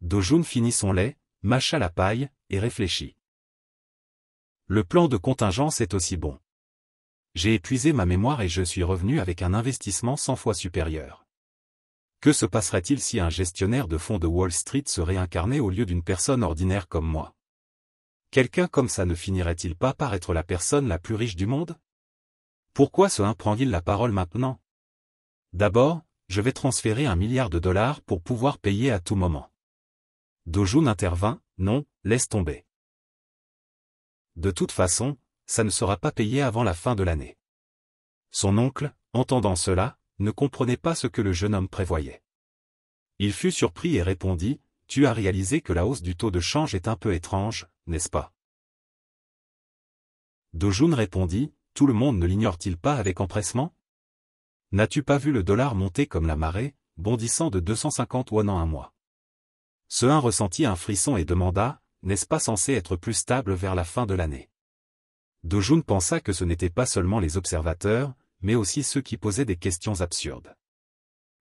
Dojoun finit son lait, mâcha la paille, et réfléchit. Le plan de contingence est aussi bon. J'ai épuisé ma mémoire et je suis revenu avec un investissement 100 fois supérieur. Que se passerait-il si un gestionnaire de fonds de Wall Street se réincarnait au lieu d'une personne ordinaire comme moi Quelqu'un comme ça ne finirait-il pas par être la personne la plus riche du monde Pourquoi se prend-il la parole maintenant D'abord, je vais transférer un milliard de dollars pour pouvoir payer à tout moment. Dojun intervint, non, laisse tomber. De toute façon, ça ne sera pas payé avant la fin de l'année. Son oncle, entendant cela, ne comprenait pas ce que le jeune homme prévoyait. Il fut surpris et répondit, Tu as réalisé que la hausse du taux de change est un peu étrange, n'est-ce pas Dojun répondit, Tout le monde ne l'ignore-t-il pas avec empressement N'as-tu pas vu le dollar monter comme la marée, bondissant de 250 won en un mois Seun ressentit un frisson et demanda, N'est-ce pas censé être plus stable vers la fin de l'année Dojun pensa que ce n'étaient pas seulement les observateurs, mais aussi ceux qui posaient des questions absurdes.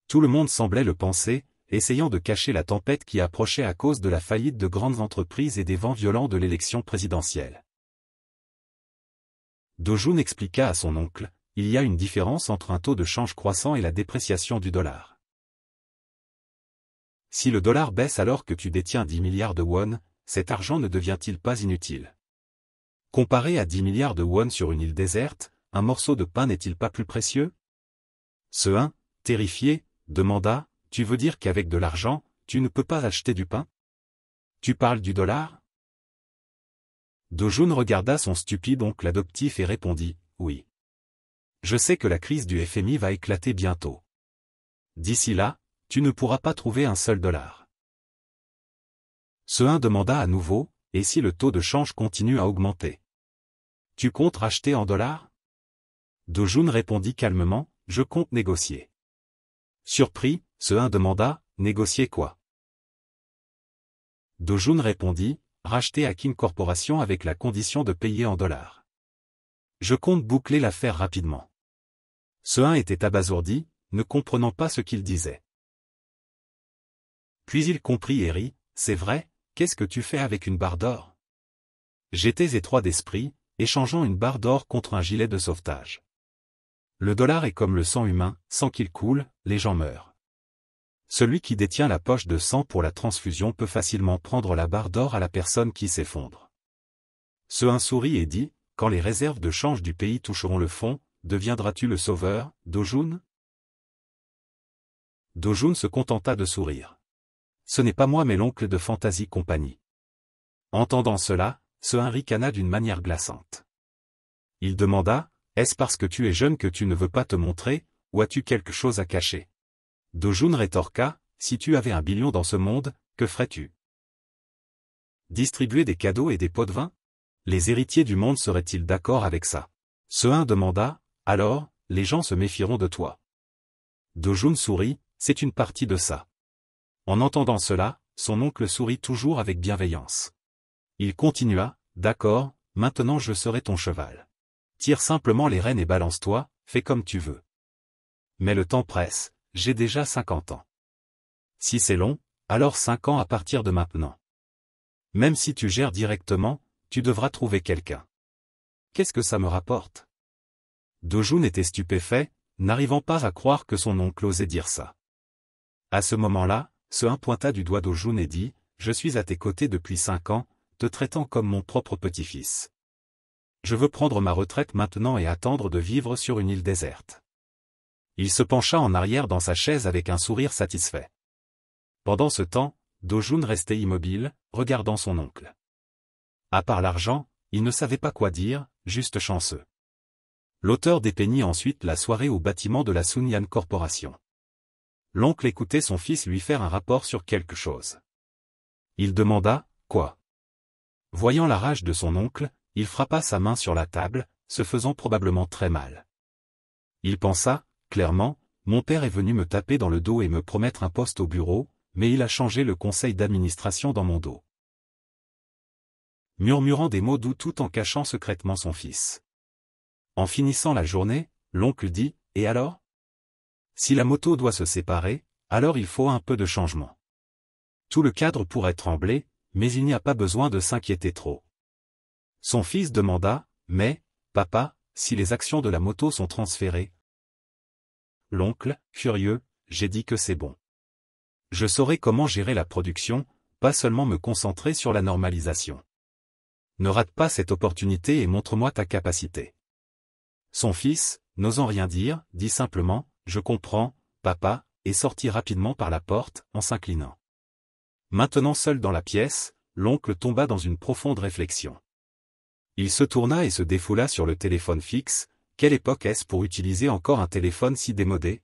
Tout le monde semblait le penser, essayant de cacher la tempête qui approchait à cause de la faillite de grandes entreprises et des vents violents de l'élection présidentielle. Dojoun expliqua à son oncle, il y a une différence entre un taux de change croissant et la dépréciation du dollar. Si le dollar baisse alors que tu détiens 10 milliards de won, cet argent ne devient-il pas inutile Comparé à 10 milliards de won sur une île déserte, un morceau de pain n'est-il pas plus précieux Ce 1, terrifié, demanda, tu veux dire qu'avec de l'argent, tu ne peux pas acheter du pain Tu parles du dollar Dojoun regarda son stupide oncle adoptif et répondit, oui. Je sais que la crise du FMI va éclater bientôt. D'ici là, tu ne pourras pas trouver un seul dollar. Ce un demanda à nouveau, et si le taux de change continue à augmenter Tu comptes racheter en dollars Dojoun répondit calmement, je compte négocier. Surpris, ce demanda, négocier quoi Dojun répondit, racheter Kim Corporation avec la condition de payer en dollars. Je compte boucler l'affaire rapidement. Ce était abasourdi, ne comprenant pas ce qu'il disait. Puis il comprit et rit, c'est vrai, qu'est-ce que tu fais avec une barre d'or J'étais étroit d'esprit, échangeant une barre d'or contre un gilet de sauvetage. Le dollar est comme le sang humain, sans qu'il coule, les gens meurent. Celui qui détient la poche de sang pour la transfusion peut facilement prendre la barre d'or à la personne qui s'effondre. Ce un sourit et dit, quand les réserves de change du pays toucheront le fond, deviendras-tu le sauveur, Dojun Dojun se contenta de sourire. Ce n'est pas moi mais l'oncle de Fantasy Company. Entendant cela, ce un ricana d'une manière glaçante. Il demanda, est-ce parce que tu es jeune que tu ne veux pas te montrer, ou as-tu quelque chose à cacher Dojun rétorqua, Si tu avais un billion dans ce monde, que ferais-tu Distribuer des cadeaux et des pots de vin Les héritiers du monde seraient-ils d'accord avec ça Ce un demanda, Alors, les gens se méfieront de toi. Dojun sourit, C'est une partie de ça. En entendant cela, son oncle sourit toujours avec bienveillance. Il continua, D'accord, maintenant je serai ton cheval. Tire simplement les rênes et balance-toi, fais comme tu veux. Mais le temps presse, j'ai déjà 50 ans. Si c'est long, alors cinq ans à partir de maintenant. Même si tu gères directement, tu devras trouver quelqu'un. Qu'est-ce que ça me rapporte Dojoun était stupéfait, n'arrivant pas à croire que son oncle osait dire ça. À ce moment-là, ce un pointa du doigt Dojoun et dit, « Je suis à tes côtés depuis cinq ans, te traitant comme mon propre petit-fils. Je veux prendre ma retraite maintenant et attendre de vivre sur une île déserte. Il se pencha en arrière dans sa chaise avec un sourire satisfait. Pendant ce temps, Dojun restait immobile, regardant son oncle. À part l'argent, il ne savait pas quoi dire, juste chanceux. L'auteur dépeignit ensuite la soirée au bâtiment de la Sunyan Corporation. L'oncle écoutait son fils lui faire un rapport sur quelque chose. Il demanda, quoi Voyant la rage de son oncle, il frappa sa main sur la table, se faisant probablement très mal. Il pensa, Clairement, mon père est venu me taper dans le dos et me promettre un poste au bureau, mais il a changé le conseil d'administration dans mon dos. Murmurant des mots doux tout en cachant secrètement son fils. En finissant la journée, l'oncle dit, et alors Si la moto doit se séparer, alors il faut un peu de changement. Tout le cadre pourrait trembler, mais il n'y a pas besoin de s'inquiéter trop. Son fils demanda, mais, papa, si les actions de la moto sont transférées, l'oncle, furieux, j'ai dit que c'est bon. Je saurai comment gérer la production, pas seulement me concentrer sur la normalisation. Ne rate pas cette opportunité et montre-moi ta capacité. Son fils, n'osant rien dire, dit simplement, je comprends, papa, et sortit rapidement par la porte, en s'inclinant. Maintenant seul dans la pièce, l'oncle tomba dans une profonde réflexion. Il se tourna et se défoula sur le téléphone fixe, quelle époque est-ce pour utiliser encore un téléphone si démodé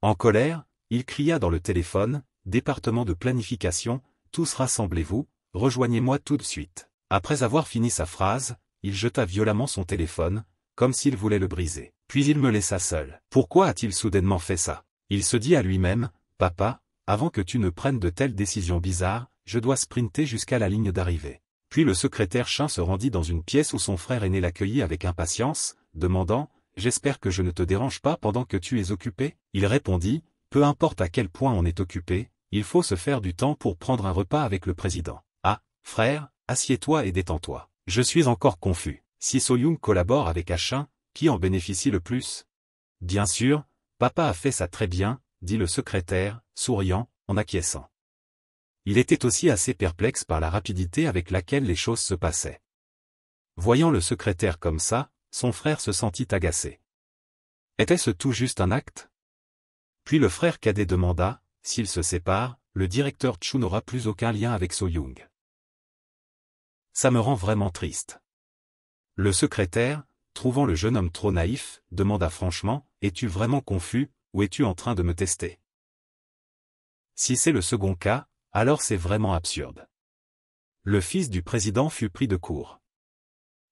En colère, il cria dans le téléphone, département de planification, tous rassemblez-vous, rejoignez-moi tout de suite. Après avoir fini sa phrase, il jeta violemment son téléphone, comme s'il voulait le briser. Puis il me laissa seul. Pourquoi a-t-il soudainement fait ça Il se dit à lui-même, Papa, avant que tu ne prennes de telles décisions bizarres, je dois sprinter jusqu'à la ligne d'arrivée. Puis le secrétaire Chin se rendit dans une pièce où son frère aîné l'accueillit avec impatience, demandant J'espère que je ne te dérange pas pendant que tu es occupé Il répondit Peu importe à quel point on est occupé, il faut se faire du temps pour prendre un repas avec le président. Ah, frère, assieds-toi et détends-toi. Je suis encore confus. Si Soyoung collabore avec Achin, qui en bénéficie le plus Bien sûr, papa a fait ça très bien, dit le secrétaire, souriant, en acquiesçant. Il était aussi assez perplexe par la rapidité avec laquelle les choses se passaient. Voyant le secrétaire comme ça, son frère se sentit agacé. Était-ce tout juste un acte Puis le frère cadet demanda, s'ils se séparent, le directeur Chu n'aura plus aucun lien avec So-Young. Ça me rend vraiment triste. Le secrétaire, trouvant le jeune homme trop naïf, demanda franchement, es-tu vraiment confus, ou es-tu en train de me tester Si c'est le second cas, alors c'est vraiment absurde. Le fils du président fut pris de court.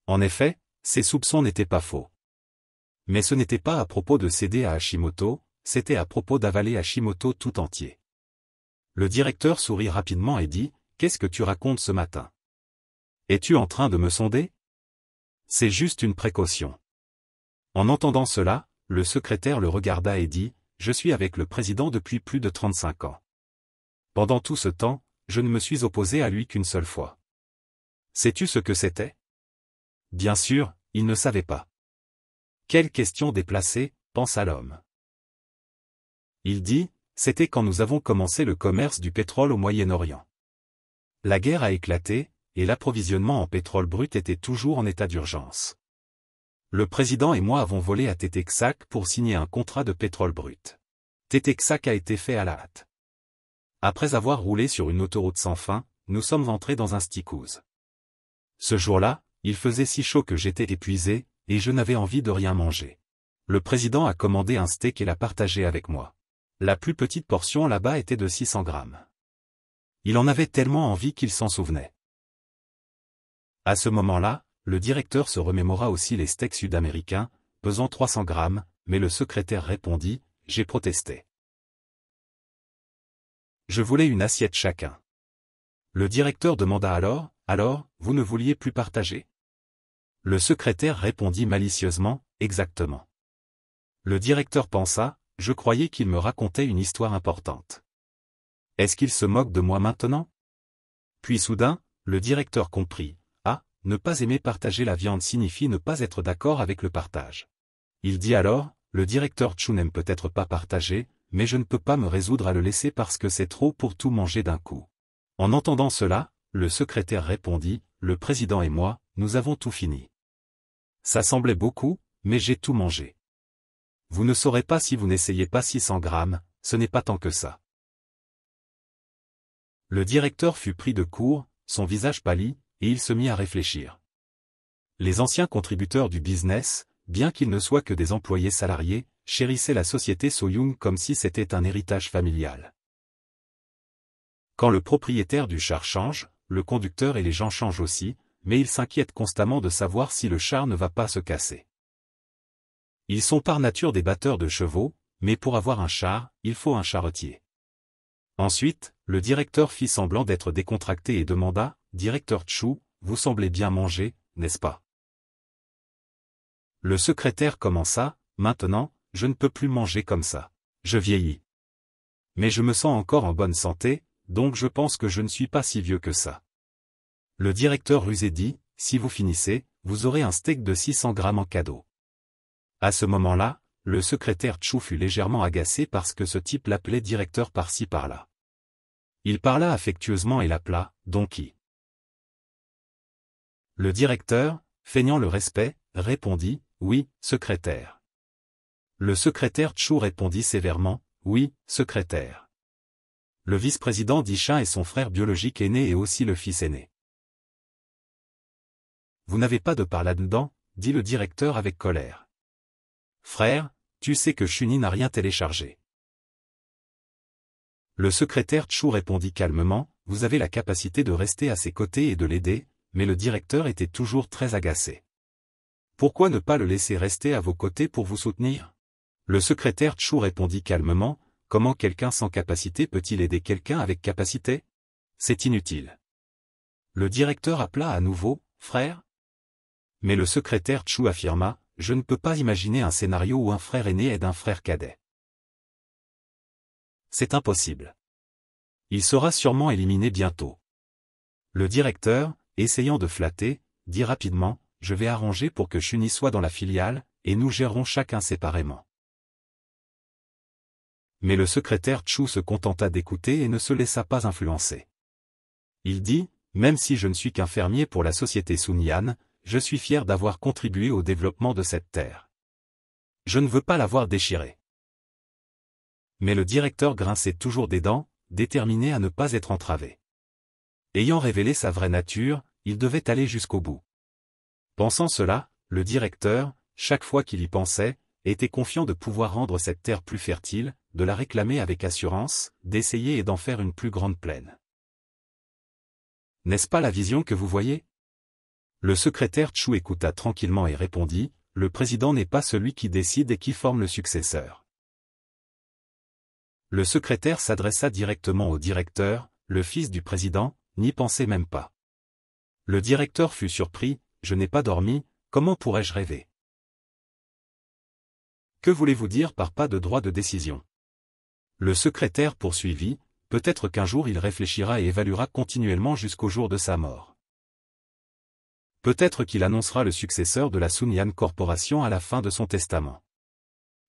En effet, ses soupçons n'étaient pas faux. Mais ce n'était pas à propos de céder à Hashimoto, c'était à propos d'avaler Hashimoto tout entier. Le directeur sourit rapidement et dit, « Qu'est-ce que tu racontes ce matin Es-tu en train de me sonder C'est juste une précaution. » En entendant cela, le secrétaire le regarda et dit, « Je suis avec le président depuis plus de 35 ans. Pendant tout ce temps, je ne me suis opposé à lui qu'une seule fois. Sais-tu ce que c'était Bien sûr, il ne savait pas. Quelle question déplacée, pense à l'homme. Il dit, c'était quand nous avons commencé le commerce du pétrole au Moyen-Orient. La guerre a éclaté, et l'approvisionnement en pétrole brut était toujours en état d'urgence. Le président et moi avons volé à Tétexac pour signer un contrat de pétrole brut. Tétexac a été fait à la hâte. Après avoir roulé sur une autoroute sans fin, nous sommes entrés dans un stickouse. Ce jour-là, il faisait si chaud que j'étais épuisé, et je n'avais envie de rien manger. Le président a commandé un steak et l'a partagé avec moi. La plus petite portion là-bas était de 600 grammes. Il en avait tellement envie qu'il s'en souvenait. À ce moment-là, le directeur se remémora aussi les steaks sud-américains, pesant 300 grammes, mais le secrétaire répondit, j'ai protesté. Je voulais une assiette chacun. Le directeur demanda alors, alors, vous ne vouliez plus partager le secrétaire répondit malicieusement, exactement. Le directeur pensa, je croyais qu'il me racontait une histoire importante. Est-ce qu'il se moque de moi maintenant Puis soudain, le directeur comprit. Ah, ne pas aimer partager la viande signifie ne pas être d'accord avec le partage. Il dit alors, le directeur Chu n'aime peut-être pas partager, mais je ne peux pas me résoudre à le laisser parce que c'est trop pour tout manger d'un coup. En entendant cela, le secrétaire répondit, le président et moi, nous avons tout fini. Ça semblait beaucoup, mais j'ai tout mangé. Vous ne saurez pas si vous n'essayez pas 600 grammes, ce n'est pas tant que ça. Le directeur fut pris de court, son visage pâlit, et il se mit à réfléchir. Les anciens contributeurs du business, bien qu'ils ne soient que des employés salariés, chérissaient la société Soyoung comme si c'était un héritage familial. Quand le propriétaire du char change, le conducteur et les gens changent aussi, mais ils s'inquiètent constamment de savoir si le char ne va pas se casser. Ils sont par nature des batteurs de chevaux, mais pour avoir un char, il faut un charretier. Ensuite, le directeur fit semblant d'être décontracté et demanda, « Directeur Chou, vous semblez bien manger, n'est-ce pas ?» Le secrétaire commença, « Maintenant, je ne peux plus manger comme ça. Je vieillis. Mais je me sens encore en bonne santé, donc je pense que je ne suis pas si vieux que ça. Le directeur rusé dit, si vous finissez, vous aurez un steak de 600 grammes en cadeau. À ce moment-là, le secrétaire Chou fut légèrement agacé parce que ce type l'appelait directeur par-ci par-là. Il parla affectueusement et l'appela « Donkey ». Le directeur, feignant le respect, répondit « Oui, secrétaire ». Le secrétaire Chou répondit sévèrement « Oui, secrétaire ». Le vice-président Dicha et son frère biologique aîné et aussi le fils aîné. Vous n'avez pas de part là-dedans, dit le directeur avec colère. Frère, tu sais que Chuni n'a rien téléchargé. Le secrétaire Chou répondit calmement, vous avez la capacité de rester à ses côtés et de l'aider, mais le directeur était toujours très agacé. Pourquoi ne pas le laisser rester à vos côtés pour vous soutenir Le secrétaire Chou répondit calmement, comment quelqu'un sans capacité peut-il aider quelqu'un avec capacité C'est inutile. Le directeur appela à nouveau, frère, mais le secrétaire Chu affirma, je ne peux pas imaginer un scénario où un frère aîné aide un frère cadet. C'est impossible. Il sera sûrement éliminé bientôt. Le directeur, essayant de flatter, dit rapidement, je vais arranger pour que Chuni soit dans la filiale, et nous gérerons chacun séparément. Mais le secrétaire Chu se contenta d'écouter et ne se laissa pas influencer. Il dit, même si je ne suis qu'un fermier pour la société Sunyan, je suis fier d'avoir contribué au développement de cette terre. Je ne veux pas l'avoir déchirée. Mais le directeur grinçait toujours des dents, déterminé à ne pas être entravé. Ayant révélé sa vraie nature, il devait aller jusqu'au bout. Pensant cela, le directeur, chaque fois qu'il y pensait, était confiant de pouvoir rendre cette terre plus fertile, de la réclamer avec assurance, d'essayer et d'en faire une plus grande plaine. N'est-ce pas la vision que vous voyez le secrétaire Chu écouta tranquillement et répondit, le président n'est pas celui qui décide et qui forme le successeur. Le secrétaire s'adressa directement au directeur, le fils du président, n'y pensait même pas. Le directeur fut surpris, je n'ai pas dormi, comment pourrais-je rêver Que voulez-vous dire par pas de droit de décision Le secrétaire poursuivit, peut-être qu'un jour il réfléchira et évaluera continuellement jusqu'au jour de sa mort peut-être qu'il annoncera le successeur de la Sunyan Corporation à la fin de son testament.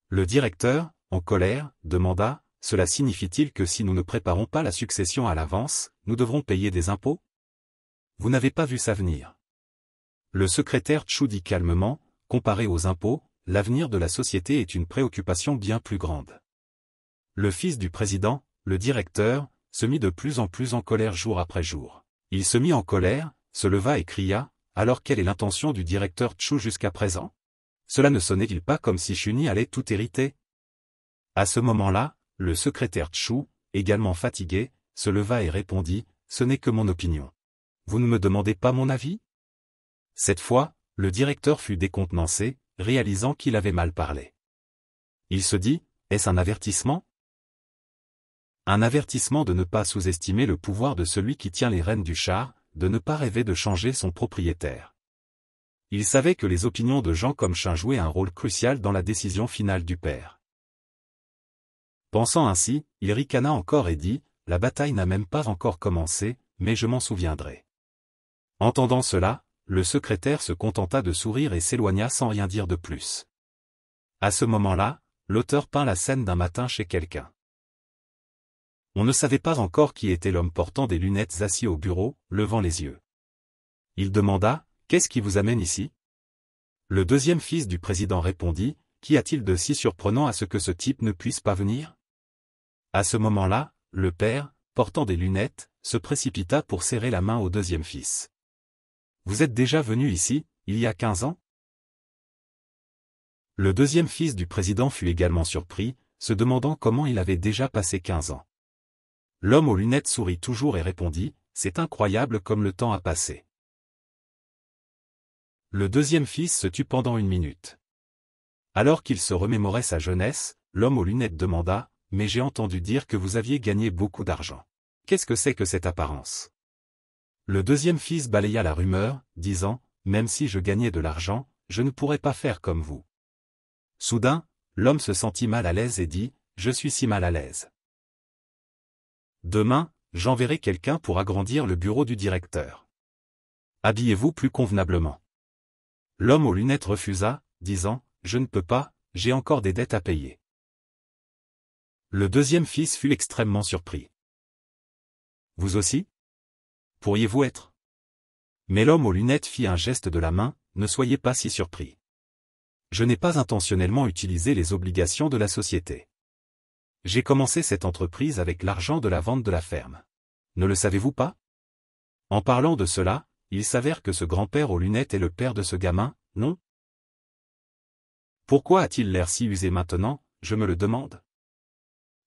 Le directeur, en colère, demanda, cela signifie-t-il que si nous ne préparons pas la succession à l'avance, nous devrons payer des impôts Vous n'avez pas vu s'avenir. » Le secrétaire Chu dit calmement, comparé aux impôts, l'avenir de la société est une préoccupation bien plus grande. Le fils du président, le directeur, se mit de plus en plus en colère jour après jour. Il se mit en colère, se leva et cria, alors quelle est l'intention du directeur Chu jusqu'à présent Cela ne sonnait-il pas comme si Chuni allait tout hériter À ce moment-là, le secrétaire Chu, également fatigué, se leva et répondit, « Ce n'est que mon opinion. Vous ne me demandez pas mon avis ?» Cette fois, le directeur fut décontenancé, réalisant qu'il avait mal parlé. Il se dit, est-ce un avertissement Un avertissement de ne pas sous-estimer le pouvoir de celui qui tient les rênes du char, de ne pas rêver de changer son propriétaire. Il savait que les opinions de gens comme jouaient un rôle crucial dans la décision finale du père. Pensant ainsi, il ricana encore et dit, « La bataille n'a même pas encore commencé, mais je m'en souviendrai. » Entendant cela, le secrétaire se contenta de sourire et s'éloigna sans rien dire de plus. À ce moment-là, l'auteur peint la scène d'un matin chez quelqu'un on ne savait pas encore qui était l'homme portant des lunettes assis au bureau, levant les yeux. Il demanda, Qu'est-ce qui vous amène ici Le deuxième fils du président répondit, Qu'y a-t-il de si surprenant à ce que ce type ne puisse pas venir À ce moment-là, le père, portant des lunettes, se précipita pour serrer la main au deuxième fils. Vous êtes déjà venu ici, il y a quinze ans Le deuxième fils du président fut également surpris, se demandant comment il avait déjà passé quinze ans. L'homme aux lunettes sourit toujours et répondit, C'est incroyable comme le temps a passé. Le deuxième fils se tut pendant une minute. Alors qu'il se remémorait sa jeunesse, l'homme aux lunettes demanda, Mais j'ai entendu dire que vous aviez gagné beaucoup d'argent. Qu'est-ce que c'est que cette apparence Le deuxième fils balaya la rumeur, disant, Même si je gagnais de l'argent, je ne pourrais pas faire comme vous. Soudain, l'homme se sentit mal à l'aise et dit, Je suis si mal à l'aise. Demain, j'enverrai quelqu'un pour agrandir le bureau du directeur. Habillez-vous plus convenablement. L'homme aux lunettes refusa, disant, Je ne peux pas, j'ai encore des dettes à payer. Le deuxième fils fut extrêmement surpris. Vous aussi Pourriez-vous être Mais l'homme aux lunettes fit un geste de la main, ne soyez pas si surpris. Je n'ai pas intentionnellement utilisé les obligations de la société. J'ai commencé cette entreprise avec l'argent de la vente de la ferme. Ne le savez-vous pas En parlant de cela, il s'avère que ce grand-père aux lunettes est le père de ce gamin, non Pourquoi a-t-il l'air si usé maintenant, je me le demande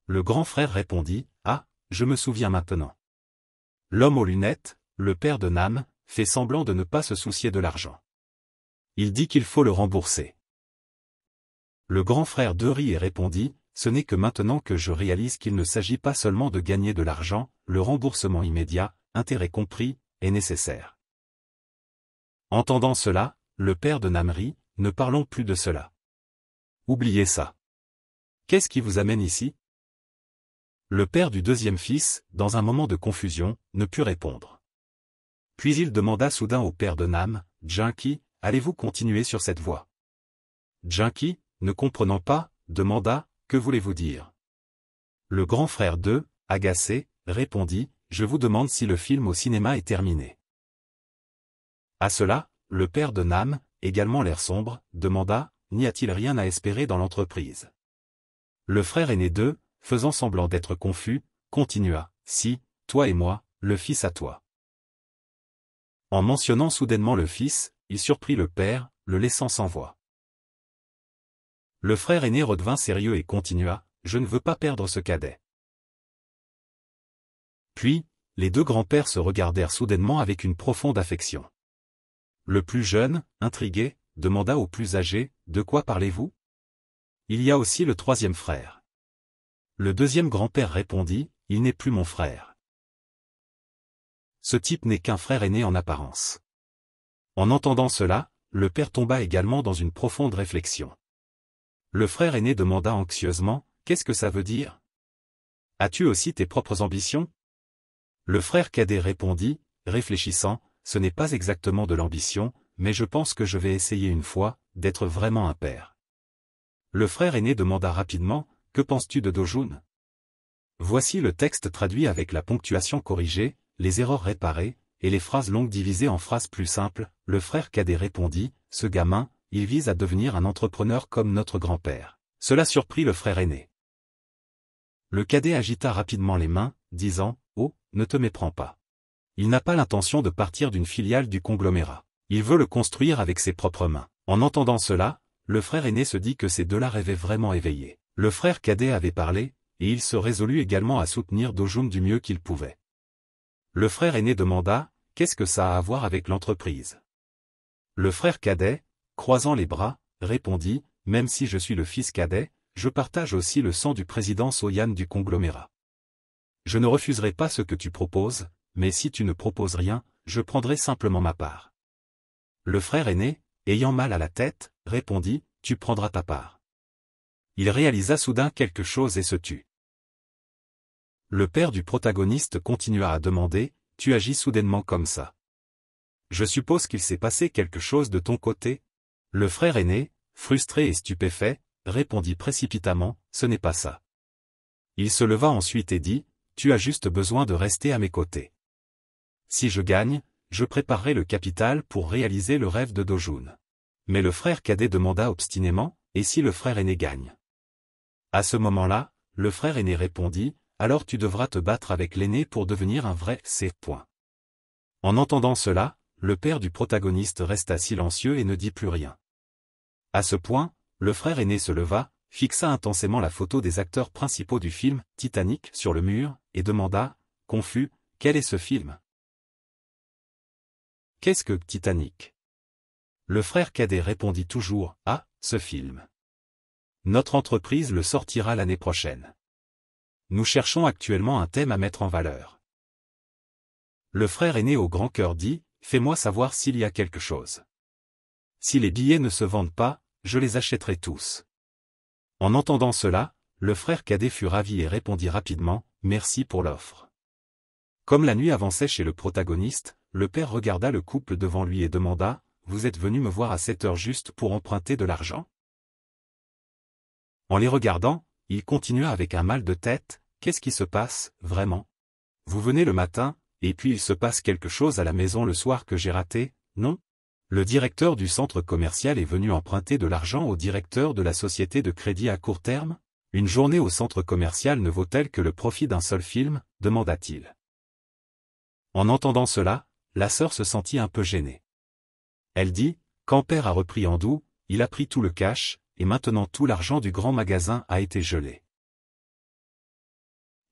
Le grand frère répondit, Ah, je me souviens maintenant. L'homme aux lunettes, le père de Nam, fait semblant de ne pas se soucier de l'argent. Il dit qu'il faut le rembourser. Le grand frère de et répondit, ce n'est que maintenant que je réalise qu'il ne s'agit pas seulement de gagner de l'argent, le remboursement immédiat, intérêt compris, est nécessaire. Entendant cela, le père de Namri, ne parlons plus de cela. Oubliez ça. Qu'est-ce qui vous amène ici Le père du deuxième fils, dans un moment de confusion, ne put répondre. Puis il demanda soudain au père de Nam, Junkie, allez-vous continuer sur cette voie Junkie, ne comprenant pas, demanda, que voulez-vous dire Le grand frère d'eux, agacé, répondit, Je vous demande si le film au cinéma est terminé. À cela, le père de Nam, également l'air sombre, demanda, N'y a-t-il rien à espérer dans l'entreprise Le frère aîné d'eux, faisant semblant d'être confus, continua, Si, toi et moi, le fils à toi. En mentionnant soudainement le fils, il surprit le père, le laissant sans voix. Le frère aîné redevint sérieux et continua, « Je ne veux pas perdre ce cadet. » Puis, les deux grands-pères se regardèrent soudainement avec une profonde affection. Le plus jeune, intrigué, demanda au plus âgé, « De quoi parlez-vous » Il y a aussi le troisième frère. Le deuxième grand-père répondit, « Il n'est plus mon frère. » Ce type n'est qu'un frère aîné en apparence. En entendant cela, le père tomba également dans une profonde réflexion. Le frère aîné demanda anxieusement, Qu'est-ce que ça veut dire As-tu aussi tes propres ambitions Le frère cadet répondit, réfléchissant, Ce n'est pas exactement de l'ambition, mais je pense que je vais essayer une fois, d'être vraiment un père. Le frère aîné demanda rapidement, Que penses-tu de Dojun Voici le texte traduit avec la ponctuation corrigée, les erreurs réparées, et les phrases longues divisées en phrases plus simples, le frère cadet répondit, ce gamin, il vise à devenir un entrepreneur comme notre grand-père. Cela surprit le frère aîné. Le cadet agita rapidement les mains, disant, Oh, ne te méprends pas. Il n'a pas l'intention de partir d'une filiale du conglomérat. Il veut le construire avec ses propres mains. En entendant cela, le frère aîné se dit que ces deux-là rêvaient vraiment éveillés. Le frère cadet avait parlé, et il se résolut également à soutenir Dojum du mieux qu'il pouvait. Le frère aîné demanda, Qu'est-ce que ça a à voir avec l'entreprise Le frère cadet, croisant les bras, répondit, même si je suis le fils cadet, je partage aussi le sang du président Soyan du conglomérat. Je ne refuserai pas ce que tu proposes, mais si tu ne proposes rien, je prendrai simplement ma part. Le frère aîné, ayant mal à la tête, répondit, tu prendras ta part. Il réalisa soudain quelque chose et se tut. Le père du protagoniste continua à demander, tu agis soudainement comme ça. Je suppose qu'il s'est passé quelque chose de ton côté, le frère aîné, frustré et stupéfait, répondit précipitamment, ce n'est pas ça. Il se leva ensuite et dit, tu as juste besoin de rester à mes côtés. Si je gagne, je préparerai le capital pour réaliser le rêve de Dojun. Mais le frère cadet demanda obstinément, et si le frère aîné gagne À ce moment-là, le frère aîné répondit, alors tu devras te battre avec l'aîné pour devenir un vrai C. En entendant cela, le père du protagoniste resta silencieux et ne dit plus rien. À ce point, le frère aîné se leva, fixa intensément la photo des acteurs principaux du film, Titanic, sur le mur, et demanda, confus, quel est ce film Qu'est-ce que Titanic Le frère cadet répondit toujours, ah, ce film. Notre entreprise le sortira l'année prochaine. Nous cherchons actuellement un thème à mettre en valeur. Le frère aîné au grand cœur dit, fais-moi savoir s'il y a quelque chose. Si les billets ne se vendent pas, je les achèterai tous. En entendant cela, le frère cadet fut ravi et répondit rapidement, merci pour l'offre. Comme la nuit avançait chez le protagoniste, le père regarda le couple devant lui et demanda, vous êtes venu me voir à cette heure juste pour emprunter de l'argent En les regardant, il continua avec un mal de tête, qu'est-ce qui se passe, vraiment Vous venez le matin, et puis il se passe quelque chose à la maison le soir que j'ai raté, non Le directeur du centre commercial est venu emprunter de l'argent au directeur de la société de crédit à court terme Une journée au centre commercial ne vaut-elle que le profit d'un seul film demanda-t-il. En entendant cela, la sœur se sentit un peu gênée. Elle dit, Quand père a repris en il a pris tout le cash, et maintenant tout l'argent du grand magasin a été gelé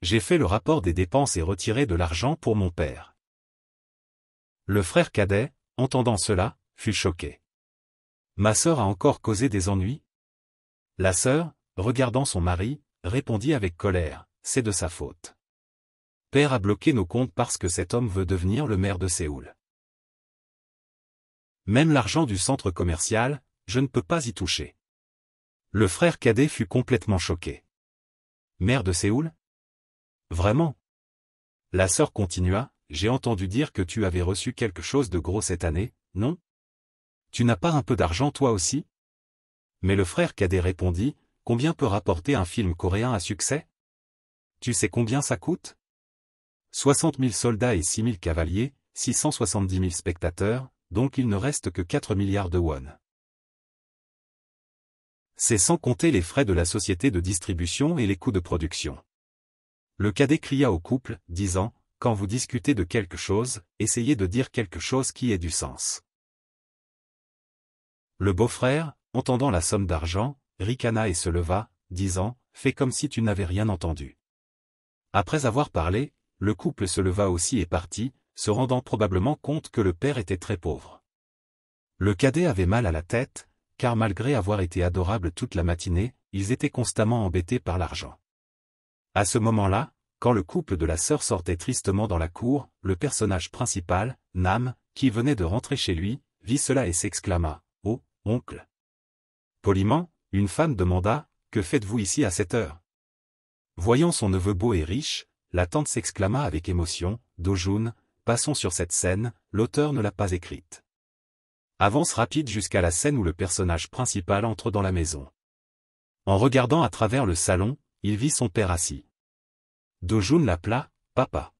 j'ai fait le rapport des dépenses et retiré de l'argent pour mon père. Le frère cadet, entendant cela, fut choqué. Ma sœur a encore causé des ennuis La sœur, regardant son mari, répondit avec colère, c'est de sa faute. Père a bloqué nos comptes parce que cet homme veut devenir le maire de Séoul. Même l'argent du centre commercial, je ne peux pas y toucher. Le frère cadet fut complètement choqué. Maire de Séoul Vraiment La sœur continua, j'ai entendu dire que tu avais reçu quelque chose de gros cette année, non Tu n'as pas un peu d'argent toi aussi Mais le frère cadet répondit, combien peut rapporter un film coréen à succès Tu sais combien ça coûte 60 000 soldats et 6 000 cavaliers, 670 000 spectateurs, donc il ne reste que 4 milliards de won. C'est sans compter les frais de la société de distribution et les coûts de production. Le cadet cria au couple, disant, Quand vous discutez de quelque chose, essayez de dire quelque chose qui ait du sens. Le beau-frère, entendant la somme d'argent, ricana et se leva, disant, Fais comme si tu n'avais rien entendu. Après avoir parlé, le couple se leva aussi et partit, se rendant probablement compte que le père était très pauvre. Le cadet avait mal à la tête, car malgré avoir été adorable toute la matinée, ils étaient constamment embêtés par l'argent. À ce moment-là, quand le couple de la sœur sortait tristement dans la cour, le personnage principal, Nam, qui venait de rentrer chez lui, vit cela et s'exclama « Oh, oncle !» Poliment, une femme demanda « Que faites-vous ici à cette heure ?» Voyant son neveu beau et riche, la tante s'exclama avec émotion « Dojun, passons sur cette scène, l'auteur ne l'a pas écrite. » Avance rapide jusqu'à la scène où le personnage principal entre dans la maison. En regardant à travers le salon, il vit son père assis. Dojun l'appela, Papa.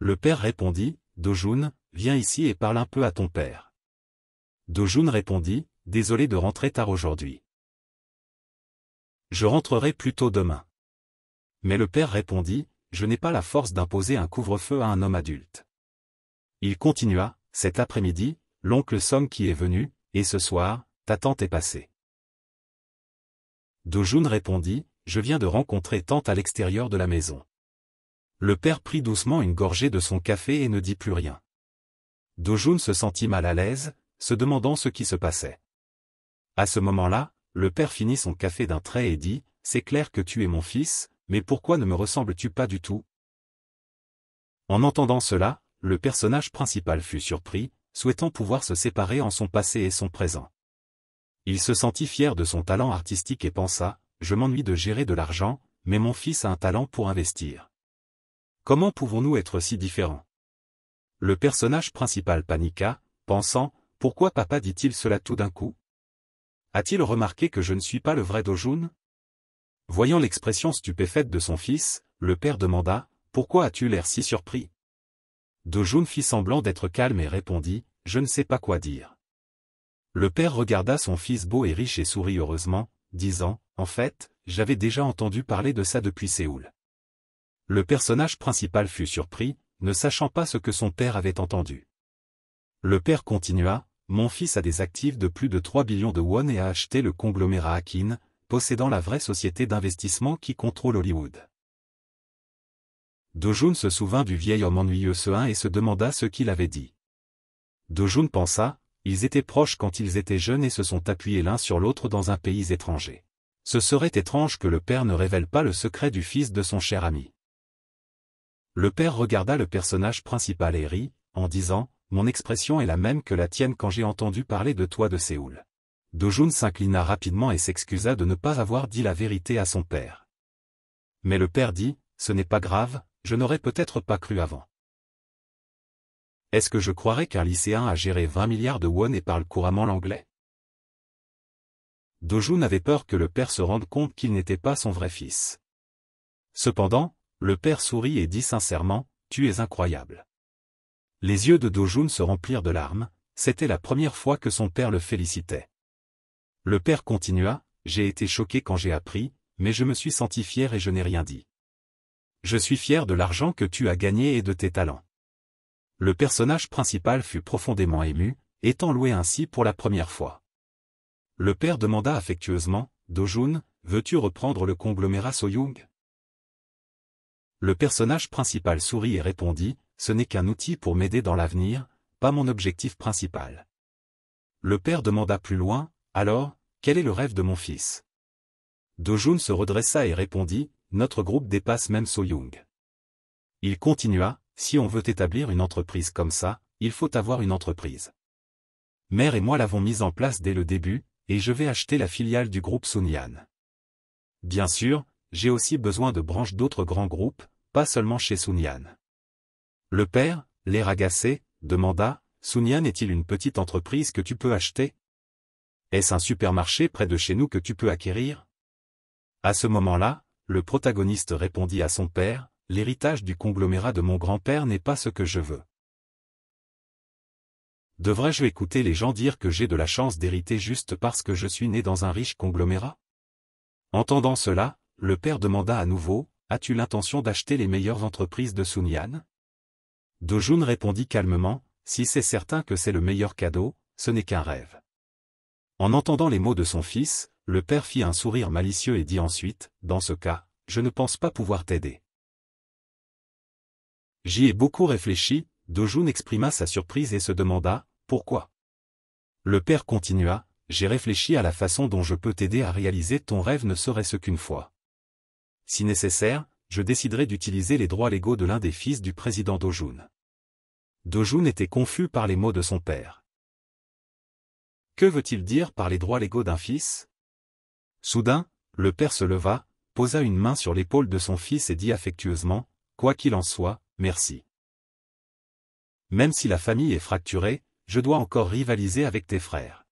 Le père répondit, Dojun, viens ici et parle un peu à ton père. Dojun répondit, Désolé de rentrer tard aujourd'hui. Je rentrerai plus tôt demain. Mais le père répondit, Je n'ai pas la force d'imposer un couvre-feu à un homme adulte. Il continua, Cet après-midi, l'oncle Somme qui est venu, et ce soir, ta tante est passée. Dojun répondit, je viens de rencontrer tante à l'extérieur de la maison. Le père prit doucement une gorgée de son café et ne dit plus rien. Dojun se sentit mal à l'aise, se demandant ce qui se passait. À ce moment-là, le père finit son café d'un trait et dit, C'est clair que tu es mon fils, mais pourquoi ne me ressembles-tu pas du tout En entendant cela, le personnage principal fut surpris, souhaitant pouvoir se séparer en son passé et son présent. Il se sentit fier de son talent artistique et pensa, je m'ennuie de gérer de l'argent, mais mon fils a un talent pour investir. Comment pouvons-nous être si différents Le personnage principal paniqua, pensant, pourquoi papa dit-il cela tout d'un coup A-t-il remarqué que je ne suis pas le vrai Dojoun ?» Voyant l'expression stupéfaite de son fils, le père demanda, pourquoi as-tu l'air si surpris Dojun fit semblant d'être calme et répondit, je ne sais pas quoi dire. Le père regarda son fils beau et riche et sourit heureusement, disant, en fait, j'avais déjà entendu parler de ça depuis Séoul. Le personnage principal fut surpris, ne sachant pas ce que son père avait entendu. Le père continua, Mon fils a des actifs de plus de 3 billions de won et a acheté le conglomérat Akin, possédant la vraie société d'investissement qui contrôle Hollywood. Dojoun se souvint du vieil homme ennuyeux un et se demanda ce qu'il avait dit. Dojoun pensa, ils étaient proches quand ils étaient jeunes et se sont appuyés l'un sur l'autre dans un pays étranger. Ce serait étrange que le père ne révèle pas le secret du fils de son cher ami. Le père regarda le personnage principal et rit, en disant, « Mon expression est la même que la tienne quand j'ai entendu parler de toi de Séoul. » Dojun s'inclina rapidement et s'excusa de ne pas avoir dit la vérité à son père. Mais le père dit, « Ce n'est pas grave, je n'aurais peut-être pas cru avant. » Est-ce que je croirais qu'un lycéen a géré 20 milliards de won et parle couramment l'anglais Dojun avait peur que le père se rende compte qu'il n'était pas son vrai fils. Cependant, le père sourit et dit sincèrement, « Tu es incroyable ». Les yeux de Dojun se remplirent de larmes, c'était la première fois que son père le félicitait. Le père continua, « J'ai été choqué quand j'ai appris, mais je me suis senti fier et je n'ai rien dit. Je suis fier de l'argent que tu as gagné et de tes talents. » Le personnage principal fut profondément ému, étant loué ainsi pour la première fois. Le père demanda affectueusement, Dojun, veux-tu reprendre le conglomérat Soyoung Le personnage principal sourit et répondit, ce n'est qu'un outil pour m'aider dans l'avenir, pas mon objectif principal. Le père demanda plus loin, alors, quel est le rêve de mon fils Dojun se redressa et répondit, notre groupe dépasse même Soyoung. Il continua, si on veut établir une entreprise comme ça, il faut avoir une entreprise. Mère et moi l'avons mise en place dès le début, et je vais acheter la filiale du groupe Sunyan. Bien sûr, j'ai aussi besoin de branches d'autres grands groupes, pas seulement chez Sunyan. Le père, l'air agacé, demanda, Sunyan est-il une petite entreprise que tu peux acheter Est-ce un supermarché près de chez nous que tu peux acquérir À ce moment-là, le protagoniste répondit à son père, l'héritage du conglomérat de mon grand-père n'est pas ce que je veux. Devrais-je écouter les gens dire que j'ai de la chance d'hériter juste parce que je suis né dans un riche conglomérat Entendant cela, le père demanda à nouveau, As-tu l'intention d'acheter les meilleures entreprises de Sunyan Dojun répondit calmement, Si c'est certain que c'est le meilleur cadeau, ce n'est qu'un rêve. En entendant les mots de son fils, le père fit un sourire malicieux et dit ensuite, Dans ce cas, je ne pense pas pouvoir t'aider. J'y ai beaucoup réfléchi, Dojun exprima sa surprise et se demanda, pourquoi Le père continua, j'ai réfléchi à la façon dont je peux t'aider à réaliser ton rêve ne serait-ce qu'une fois. Si nécessaire, je déciderai d'utiliser les droits légaux de l'un des fils du président Dojoun. » Dojun était confus par les mots de son père. Que veut-il dire par les droits légaux d'un fils Soudain, le père se leva, posa une main sur l'épaule de son fils et dit affectueusement, Quoi qu'il en soit, merci. Même si la famille est fracturée, je dois encore rivaliser avec tes frères.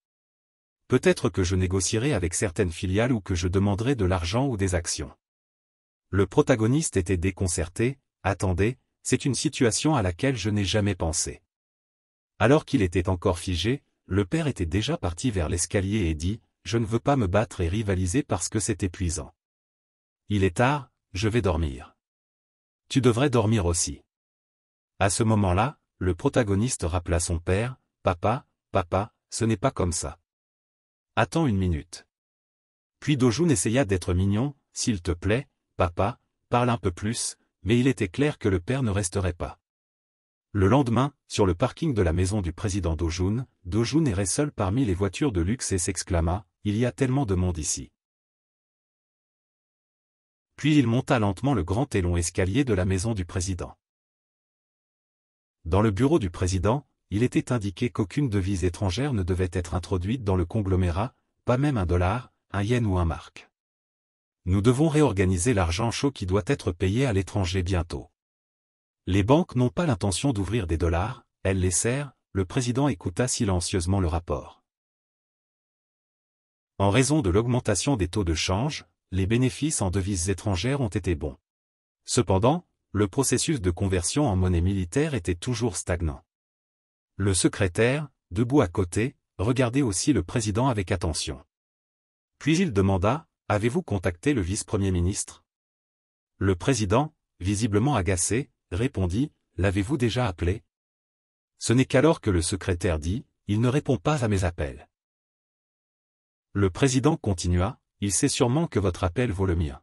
Peut-être que je négocierai avec certaines filiales ou que je demanderai de l'argent ou des actions. Le protagoniste était déconcerté, attendez, c'est une situation à laquelle je n'ai jamais pensé. Alors qu'il était encore figé, le père était déjà parti vers l'escalier et dit, je ne veux pas me battre et rivaliser parce que c'est épuisant. Il est tard, je vais dormir. Tu devrais dormir aussi. À ce moment-là, le protagoniste rappela son père, Papa, papa, ce n'est pas comme ça. Attends une minute. Puis Dojun essaya d'être mignon, S'il te plaît, papa, parle un peu plus, mais il était clair que le père ne resterait pas. Le lendemain, sur le parking de la maison du président Dojun, Dojun errait seul parmi les voitures de luxe et s'exclama, Il y a tellement de monde ici. Puis il monta lentement le grand et long escalier de la maison du président. Dans le bureau du président, il était indiqué qu'aucune devise étrangère ne devait être introduite dans le conglomérat, pas même un dollar, un yen ou un marque. Nous devons réorganiser l'argent chaud qui doit être payé à l'étranger bientôt. Les banques n'ont pas l'intention d'ouvrir des dollars, elles les serrent, le président écouta silencieusement le rapport. En raison de l'augmentation des taux de change, les bénéfices en devises étrangères ont été bons. Cependant, le processus de conversion en monnaie militaire était toujours stagnant. Le secrétaire, debout à côté, regardait aussi le président avec attention. Puis il demanda, Avez-vous contacté le vice-premier ministre Le président, visiblement agacé, répondit, L'avez-vous déjà appelé Ce n'est qu'alors que le secrétaire dit, Il ne répond pas à mes appels. Le président continua, Il sait sûrement que votre appel vaut le mien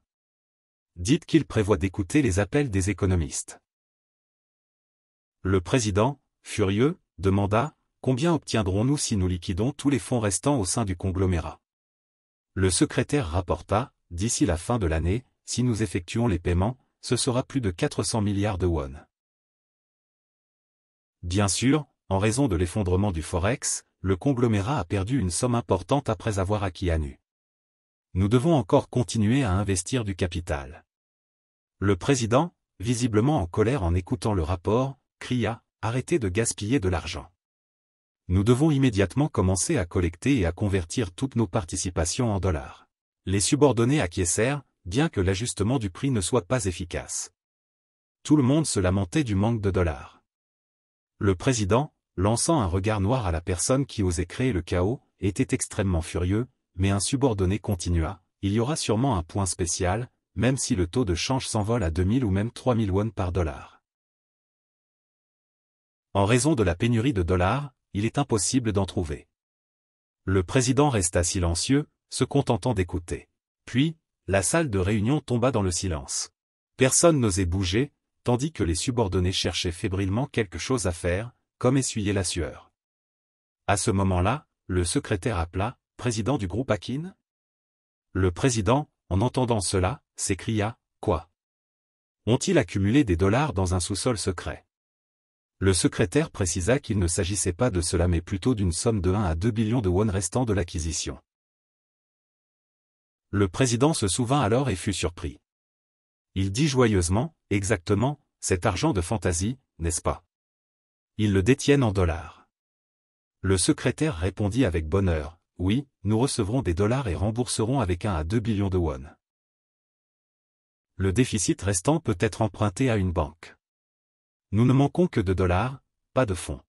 dites qu'il prévoit d'écouter les appels des économistes. Le président, furieux, demanda, combien obtiendrons-nous si nous liquidons tous les fonds restants au sein du conglomérat Le secrétaire rapporta, d'ici la fin de l'année, si nous effectuons les paiements, ce sera plus de 400 milliards de won. Bien sûr, en raison de l'effondrement du Forex, le conglomérat a perdu une somme importante après avoir acquis ANU nous devons encore continuer à investir du capital. Le président, visiblement en colère en écoutant le rapport, cria « Arrêtez de gaspiller de l'argent ». Nous devons immédiatement commencer à collecter et à convertir toutes nos participations en dollars. Les subordonnés acquiescèrent, bien que l'ajustement du prix ne soit pas efficace. Tout le monde se lamentait du manque de dollars. Le président, lançant un regard noir à la personne qui osait créer le chaos, était extrêmement furieux, mais un subordonné continua, il y aura sûrement un point spécial, même si le taux de change s'envole à 2000 ou même 3000 won par dollar. En raison de la pénurie de dollars, il est impossible d'en trouver. Le président resta silencieux, se contentant d'écouter. Puis, la salle de réunion tomba dans le silence. Personne n'osait bouger, tandis que les subordonnés cherchaient fébrilement quelque chose à faire, comme essuyer la sueur. À ce moment-là, le secrétaire appela, président du groupe Akin Le président, en entendant cela, s'écria, quoi Ont-ils accumulé des dollars dans un sous-sol secret Le secrétaire précisa qu'il ne s'agissait pas de cela mais plutôt d'une somme de 1 à 2 billions de won restant de l'acquisition. Le président se souvint alors et fut surpris. Il dit joyeusement, exactement, cet argent de fantaisie, n'est-ce pas Ils le détiennent en dollars. Le secrétaire répondit avec bonheur, oui, nous recevrons des dollars et rembourserons avec 1 à 2 billions de won. Le déficit restant peut être emprunté à une banque. Nous ne manquons que de dollars, pas de fonds.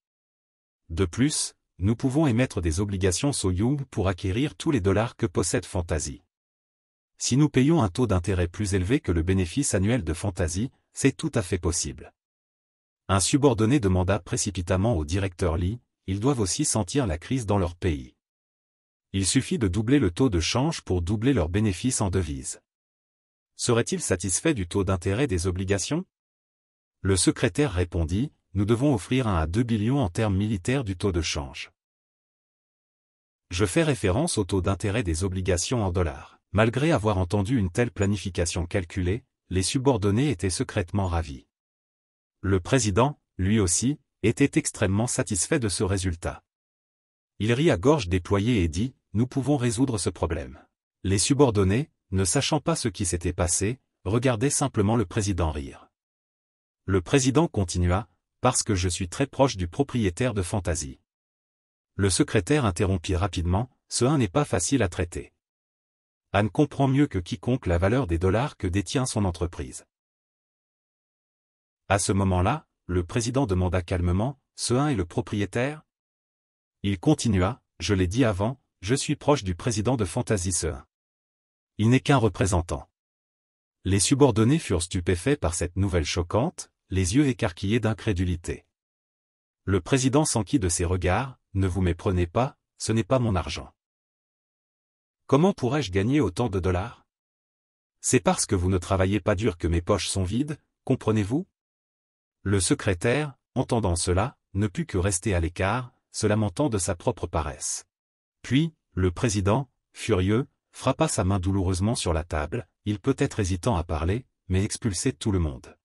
De plus, nous pouvons émettre des obligations Soyoung pour acquérir tous les dollars que possède Fantasy. Si nous payons un taux d'intérêt plus élevé que le bénéfice annuel de Fantasy, c'est tout à fait possible. Un subordonné demanda précipitamment au directeur Lee, ils doivent aussi sentir la crise dans leur pays il suffit de doubler le taux de change pour doubler leurs bénéfices en devises. Serait-il satisfait du taux d'intérêt des obligations Le secrétaire répondit, nous devons offrir un à deux billions en termes militaires du taux de change. Je fais référence au taux d'intérêt des obligations en dollars. Malgré avoir entendu une telle planification calculée, les subordonnés étaient secrètement ravis. Le président, lui aussi, était extrêmement satisfait de ce résultat. Il rit à gorge déployée et dit, nous pouvons résoudre ce problème. Les subordonnés, ne sachant pas ce qui s'était passé, regardaient simplement le président rire. Le président continua, parce que je suis très proche du propriétaire de Fantasie. » Le secrétaire interrompit rapidement, ce un n'est pas facile à traiter. Anne comprend mieux que quiconque la valeur des dollars que détient son entreprise. À ce moment-là, le président demanda calmement, ce un est le propriétaire Il continua, je l'ai dit avant, je suis proche du président de Fantasy Il n'est qu'un représentant. Les subordonnés furent stupéfaits par cette nouvelle choquante, les yeux écarquillés d'incrédulité. Le président s'enquit de ses regards, ne vous méprenez pas, ce n'est pas mon argent. Comment pourrais-je gagner autant de dollars C'est parce que vous ne travaillez pas dur que mes poches sont vides, comprenez-vous Le secrétaire, entendant cela, ne put que rester à l'écart, se lamentant de sa propre paresse. Puis, le président, furieux, frappa sa main douloureusement sur la table, il peut être hésitant à parler, mais expulser tout le monde.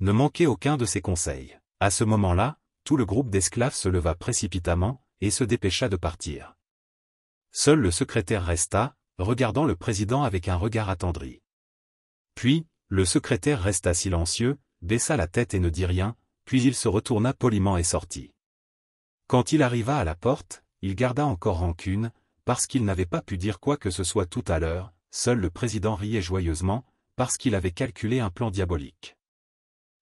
Ne manquez aucun de ses conseils. À ce moment-là, tout le groupe d'esclaves se leva précipitamment, et se dépêcha de partir. Seul le secrétaire resta, regardant le président avec un regard attendri. Puis, le secrétaire resta silencieux, baissa la tête et ne dit rien, puis il se retourna poliment et sortit. Quand il arriva à la porte, il garda encore rancune, parce qu'il n'avait pas pu dire quoi que ce soit tout à l'heure, seul le président riait joyeusement, parce qu'il avait calculé un plan diabolique.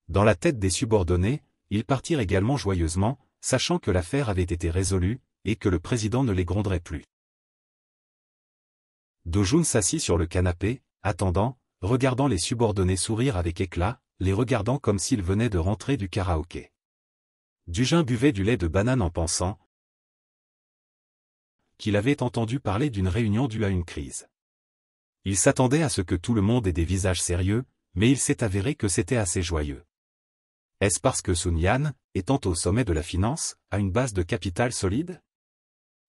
Dans la tête des subordonnés, ils partirent également joyeusement, sachant que l'affaire avait été résolue, et que le président ne les gronderait plus. Dojun s'assit sur le canapé, attendant, regardant les subordonnés sourire avec éclat, les regardant comme s'ils venaient de rentrer du karaoké. Dujin buvait du lait de banane en pensant, qu'il avait entendu parler d'une réunion due à une crise. Il s'attendait à ce que tout le monde ait des visages sérieux, mais il s'est avéré que c'était assez joyeux. Est-ce parce que Sun Yan, étant au sommet de la finance, a une base de capital solide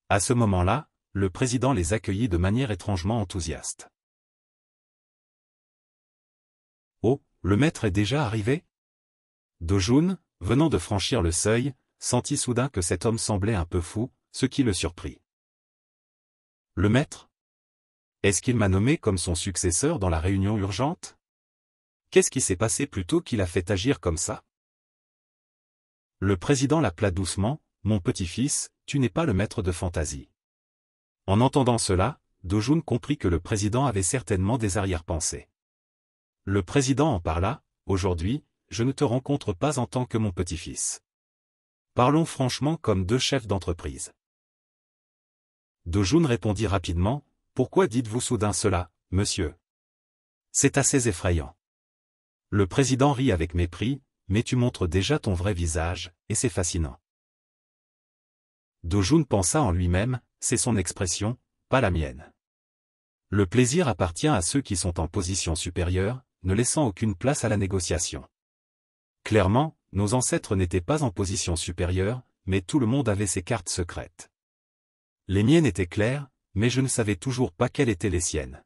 À ce moment-là, le président les accueillit de manière étrangement enthousiaste. Oh, le maître est déjà arrivé Dojun, venant de franchir le seuil, sentit soudain que cet homme semblait un peu fou, ce qui le surprit. Le maître Est-ce qu'il m'a nommé comme son successeur dans la réunion urgente Qu'est-ce qui s'est passé plutôt qu'il a fait agir comme ça Le président l'appela doucement, Mon petit-fils, tu n'es pas le maître de fantaisie. En entendant cela, Dojun comprit que le président avait certainement des arrière-pensées. Le président en parla, Aujourd'hui, je ne te rencontre pas en tant que mon petit-fils. Parlons franchement comme deux chefs d'entreprise. Dojoun répondit rapidement, Pourquoi dites-vous soudain cela, monsieur C'est assez effrayant. Le président rit avec mépris, mais tu montres déjà ton vrai visage, et c'est fascinant. Dojoun pensa en lui-même, c'est son expression, pas la mienne. Le plaisir appartient à ceux qui sont en position supérieure, ne laissant aucune place à la négociation. Clairement, nos ancêtres n'étaient pas en position supérieure, mais tout le monde avait ses cartes secrètes. Les miennes étaient claires, mais je ne savais toujours pas quelles étaient les siennes.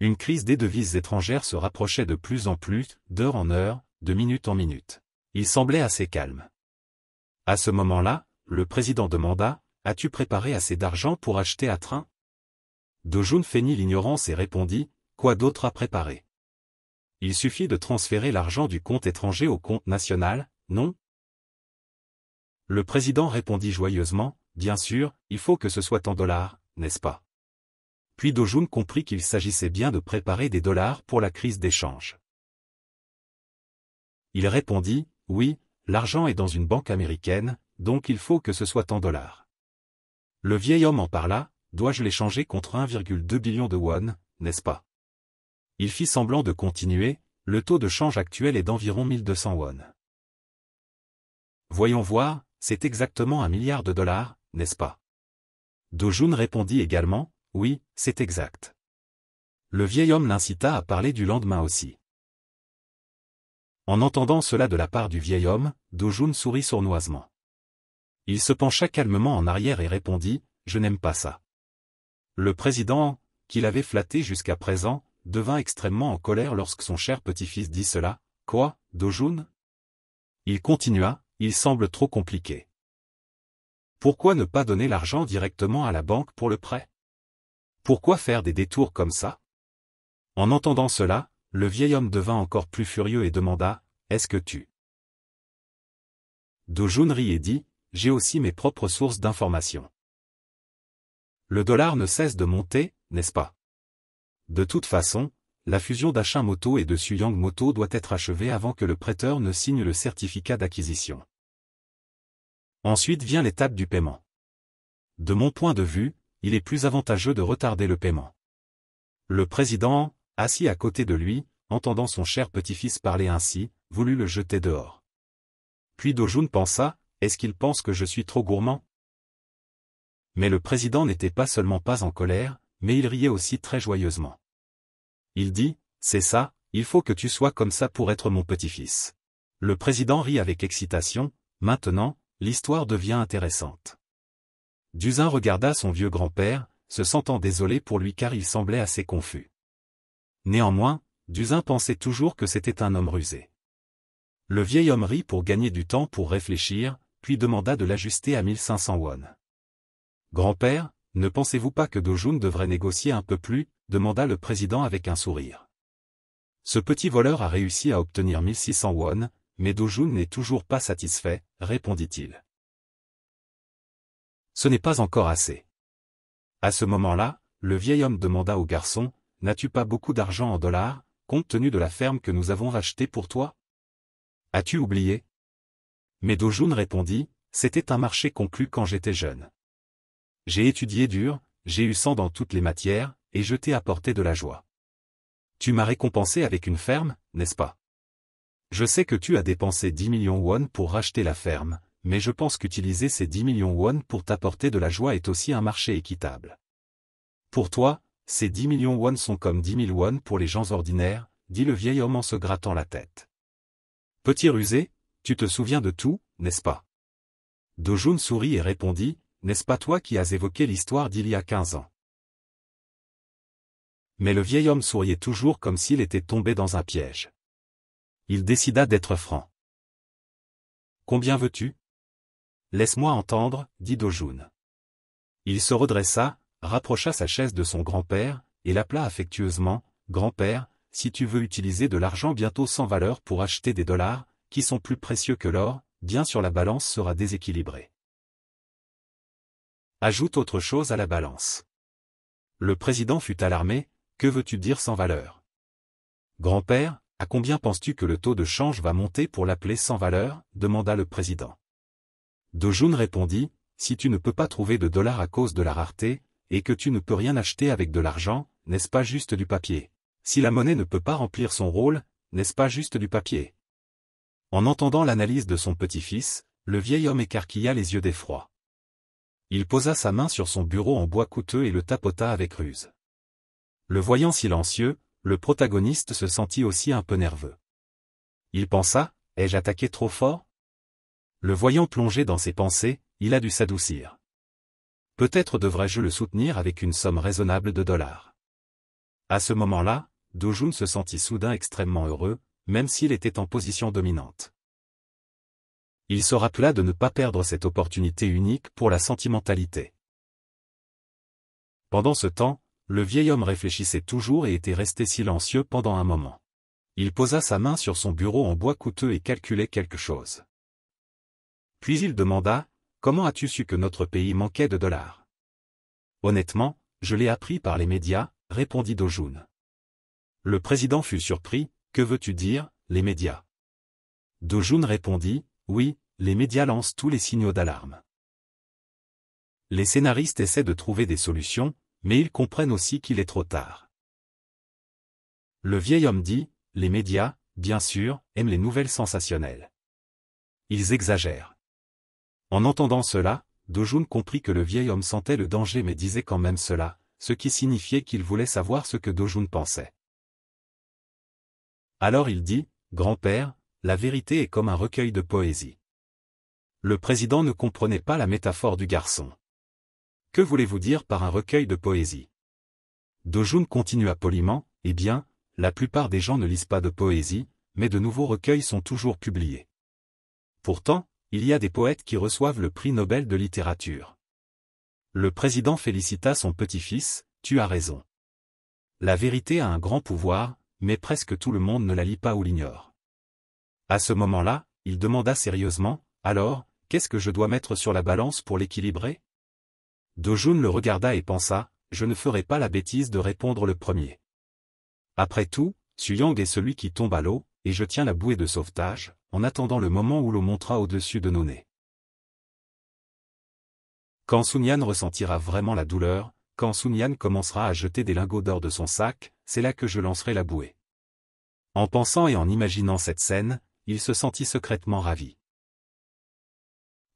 Une crise des devises étrangères se rapprochait de plus en plus, d'heure en heure, de minute en minute. Il semblait assez calme. À ce moment-là, le président demanda, « As-tu préparé assez d'argent pour acheter à train ?» Dojoun feignit l'ignorance et répondit, « Quoi d'autre à préparer ?» Il suffit de transférer l'argent du compte étranger au compte national, non Le président répondit joyeusement, Bien sûr, il faut que ce soit en dollars, n'est-ce pas Puis Dojun comprit qu'il s'agissait bien de préparer des dollars pour la crise d'échange. Il répondit, oui, l'argent est dans une banque américaine, donc il faut que ce soit en dollars. Le vieil homme en parla, dois-je l'échanger contre 1,2 billion de won, n'est-ce pas Il fit semblant de continuer, le taux de change actuel est d'environ 1200 won. Voyons voir, c'est exactement un milliard de dollars, n'est-ce pas Dojun répondit également, oui, c'est exact. Le vieil homme l'incita à parler du lendemain aussi. En entendant cela de la part du vieil homme, Dojun sourit sournoisement. Il se pencha calmement en arrière et répondit, je n'aime pas ça. Le président, qui l'avait flatté jusqu'à présent, devint extrêmement en colère lorsque son cher petit-fils dit cela. Quoi, Dojun Il continua, il semble trop compliqué. Pourquoi ne pas donner l'argent directement à la banque pour le prêt Pourquoi faire des détours comme ça En entendant cela, le vieil homme devint encore plus furieux et demanda, « Est-ce que tu... » Dojoun rit et dit, « J'ai aussi mes propres sources d'informations. Le dollar ne cesse de monter, n'est-ce pas De toute façon, la fusion d'Achin Moto et de Suyang Moto doit être achevée avant que le prêteur ne signe le certificat d'acquisition. Ensuite vient l'étape du paiement. De mon point de vue, il est plus avantageux de retarder le paiement. Le président, assis à côté de lui, entendant son cher petit-fils parler ainsi, voulut le jeter dehors. Puis Dojun pensa, est-ce qu'il pense que je suis trop gourmand Mais le président n'était pas seulement pas en colère, mais il riait aussi très joyeusement. Il dit, c'est ça, il faut que tu sois comme ça pour être mon petit-fils. Le président rit avec excitation, maintenant, l'histoire devient intéressante. Duzin regarda son vieux grand-père, se sentant désolé pour lui car il semblait assez confus. Néanmoins, Duzin pensait toujours que c'était un homme rusé. Le vieil homme rit pour gagner du temps pour réfléchir, puis demanda de l'ajuster à 1500 won. Grand-père, ne pensez-vous pas que Dojun devrait négocier un peu plus demanda le président avec un sourire. Ce petit voleur a réussi à obtenir 1600 won, mais Dojoun n'est toujours pas satisfait, répondit-il. Ce n'est pas encore assez. À ce moment-là, le vieil homme demanda au garçon, N'as-tu pas beaucoup d'argent en dollars, compte tenu de la ferme que nous avons rachetée pour toi As-tu oublié Mais Dojoun répondit, C'était un marché conclu quand j'étais jeune. J'ai étudié dur, j'ai eu sang dans toutes les matières, et je t'ai apporté de la joie. Tu m'as récompensé avec une ferme, n'est-ce pas je sais que tu as dépensé 10 millions won pour racheter la ferme, mais je pense qu'utiliser ces 10 millions won pour t'apporter de la joie est aussi un marché équitable. Pour toi, ces 10 millions won sont comme 10 000 won pour les gens ordinaires, dit le vieil homme en se grattant la tête. Petit rusé, tu te souviens de tout, n'est-ce pas Dojun sourit et répondit, n'est-ce pas toi qui as évoqué l'histoire d'il y a 15 ans Mais le vieil homme souriait toujours comme s'il était tombé dans un piège il décida d'être franc. Combien veux-tu Laisse-moi entendre, dit Dojoun. Il se redressa, rapprocha sa chaise de son grand-père, et l'appela affectueusement, Grand-père, si tu veux utiliser de l'argent bientôt sans valeur pour acheter des dollars, qui sont plus précieux que l'or, bien sûr la balance sera déséquilibrée. Ajoute autre chose à la balance. Le président fut alarmé, que veux-tu dire sans valeur Grand-père, à combien penses-tu que le taux de change va monter pour l'appeler sans valeur demanda le président. Dojun répondit, Si tu ne peux pas trouver de dollars à cause de la rareté, et que tu ne peux rien acheter avec de l'argent, n'est-ce pas juste du papier Si la monnaie ne peut pas remplir son rôle, n'est-ce pas juste du papier En entendant l'analyse de son petit-fils, le vieil homme écarquilla les yeux d'effroi. Il posa sa main sur son bureau en bois coûteux et le tapota avec ruse. Le voyant silencieux, le protagoniste se sentit aussi un peu nerveux. Il pensa, ai-je attaqué trop fort Le voyant plongé dans ses pensées, il a dû s'adoucir. Peut-être devrais-je le soutenir avec une somme raisonnable de dollars. À ce moment-là, Dojun se sentit soudain extrêmement heureux, même s'il était en position dominante. Il se rappela de ne pas perdre cette opportunité unique pour la sentimentalité. Pendant ce temps, le vieil homme réfléchissait toujours et était resté silencieux pendant un moment. Il posa sa main sur son bureau en bois coûteux et calculait quelque chose. Puis il demanda, « Comment as-tu su que notre pays manquait de dollars ?»« Honnêtement, je l'ai appris par les médias, » répondit Dojoun. Le président fut surpris, « Que veux-tu dire, les médias ?» Dojoun répondit, « Oui, les médias lancent tous les signaux d'alarme. Les scénaristes essaient de trouver des solutions, mais ils comprennent aussi qu'il est trop tard. Le vieil homme dit, les médias, bien sûr, aiment les nouvelles sensationnelles. Ils exagèrent. En entendant cela, Dojun comprit que le vieil homme sentait le danger mais disait quand même cela, ce qui signifiait qu'il voulait savoir ce que Dojun pensait. Alors il dit, Grand-père, la vérité est comme un recueil de poésie. Le président ne comprenait pas la métaphore du garçon. Que voulez-vous dire par un recueil de poésie Dojoun continua poliment, Eh bien, la plupart des gens ne lisent pas de poésie, mais de nouveaux recueils sont toujours publiés. Pourtant, il y a des poètes qui reçoivent le prix Nobel de littérature. Le président félicita son petit-fils, Tu as raison. La vérité a un grand pouvoir, mais presque tout le monde ne la lit pas ou l'ignore. À ce moment-là, il demanda sérieusement, Alors, qu'est-ce que je dois mettre sur la balance pour l'équilibrer Dojun le regarda et pensa, je ne ferai pas la bêtise de répondre le premier. Après tout, Suyang est celui qui tombe à l'eau, et je tiens la bouée de sauvetage, en attendant le moment où l'eau montera au-dessus de nos nez. Quand Sunyan ressentira vraiment la douleur, quand Sunyan commencera à jeter des lingots d'or de son sac, c'est là que je lancerai la bouée. En pensant et en imaginant cette scène, il se sentit secrètement ravi.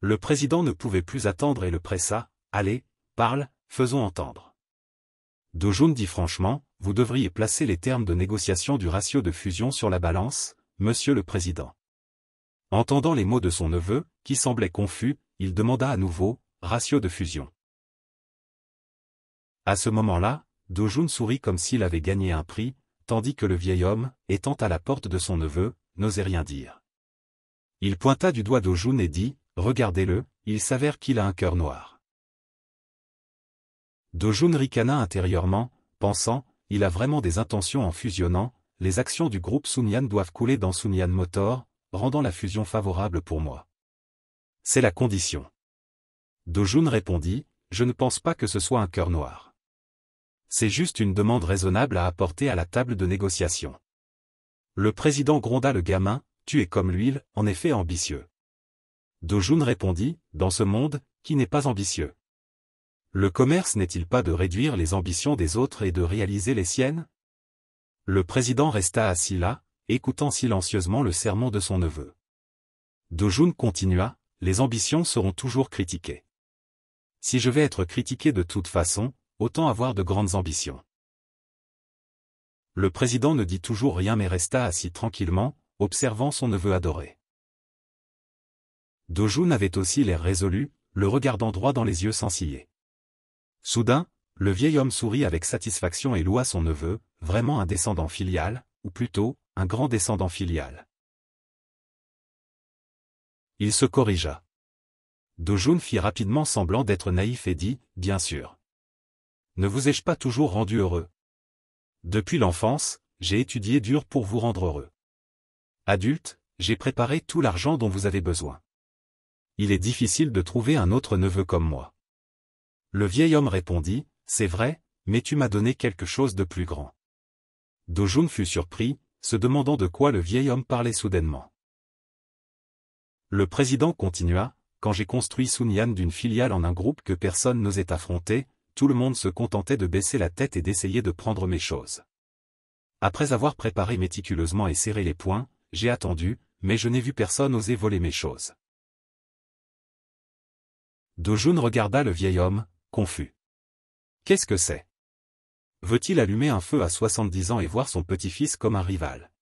Le président ne pouvait plus attendre et le pressa, « Allez, Parle, faisons entendre. Dojoun dit franchement, vous devriez placer les termes de négociation du ratio de fusion sur la balance, monsieur le président. Entendant les mots de son neveu, qui semblait confus, il demanda à nouveau, ratio de fusion. À ce moment-là, Dojun sourit comme s'il avait gagné un prix, tandis que le vieil homme, étant à la porte de son neveu, n'osait rien dire. Il pointa du doigt Dojun et dit, regardez-le, il s'avère qu'il a un cœur noir. Dojun ricana intérieurement, pensant, il a vraiment des intentions en fusionnant, les actions du groupe Sunyan doivent couler dans Sunyan Motor, rendant la fusion favorable pour moi. C'est la condition. Dojun répondit, je ne pense pas que ce soit un cœur noir. C'est juste une demande raisonnable à apporter à la table de négociation. Le président gronda le gamin, tu es comme l'huile, en effet ambitieux. Dojun répondit, dans ce monde, qui n'est pas ambitieux. Le commerce n'est-il pas de réduire les ambitions des autres et de réaliser les siennes Le président resta assis là, écoutant silencieusement le sermon de son neveu. Dojun continua, les ambitions seront toujours critiquées. Si je vais être critiqué de toute façon, autant avoir de grandes ambitions. Le président ne dit toujours rien mais resta assis tranquillement, observant son neveu adoré. Dojun avait aussi l'air résolu, le regardant droit dans les yeux sans ciller. Soudain, le vieil homme sourit avec satisfaction et loua son neveu, vraiment un descendant filial, ou plutôt, un grand descendant filial. Il se corrigea. Dojun fit rapidement semblant d'être naïf et dit, bien sûr. Ne vous ai-je pas toujours rendu heureux Depuis l'enfance, j'ai étudié dur pour vous rendre heureux. Adulte, j'ai préparé tout l'argent dont vous avez besoin. Il est difficile de trouver un autre neveu comme moi. Le vieil homme répondit, C'est vrai, mais tu m'as donné quelque chose de plus grand. Dojun fut surpris, se demandant de quoi le vieil homme parlait soudainement. Le président continua, Quand j'ai construit Sunyan d'une filiale en un groupe que personne n'osait affronter, tout le monde se contentait de baisser la tête et d'essayer de prendre mes choses. Après avoir préparé méticuleusement et serré les poings, j'ai attendu, mais je n'ai vu personne oser voler mes choses. Dojun regarda le vieil homme, confus. Qu'est-ce que c'est Veut-il allumer un feu à 70 ans et voir son petit-fils comme un rival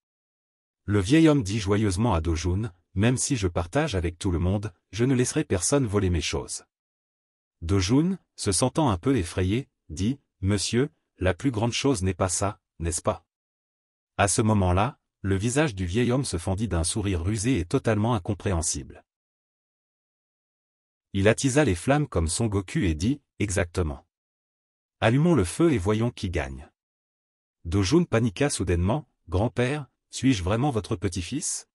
Le vieil homme dit joyeusement à Dojoun, « même si je partage avec tout le monde, je ne laisserai personne voler mes choses. Dojoun, se sentant un peu effrayé, dit, Monsieur, la plus grande chose n'est pas ça, n'est-ce pas À ce moment-là, le visage du vieil homme se fendit d'un sourire rusé et totalement incompréhensible il attisa les flammes comme Son Goku et dit, exactement. Allumons le feu et voyons qui gagne. Dojoun paniqua soudainement, grand-père, suis-je vraiment votre petit-fils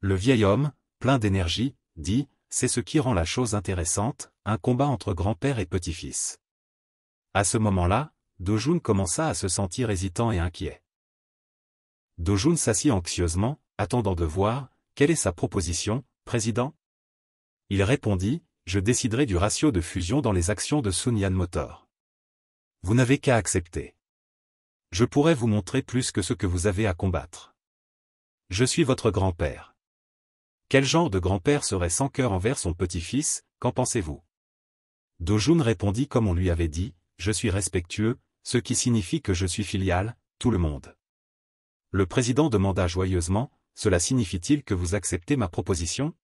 Le vieil homme, plein d'énergie, dit, c'est ce qui rend la chose intéressante, un combat entre grand-père et petit-fils. À ce moment-là, Dojoun commença à se sentir hésitant et inquiet. Dojoun s'assit anxieusement, attendant de voir, quelle est sa proposition, président il répondit, je déciderai du ratio de fusion dans les actions de Sunyan Motor. Vous n'avez qu'à accepter. Je pourrais vous montrer plus que ce que vous avez à combattre. Je suis votre grand-père. Quel genre de grand-père serait sans cœur envers son petit-fils, qu'en pensez-vous Dojoun répondit comme on lui avait dit, je suis respectueux, ce qui signifie que je suis filial, tout le monde. Le président demanda joyeusement, cela signifie-t-il que vous acceptez ma proposition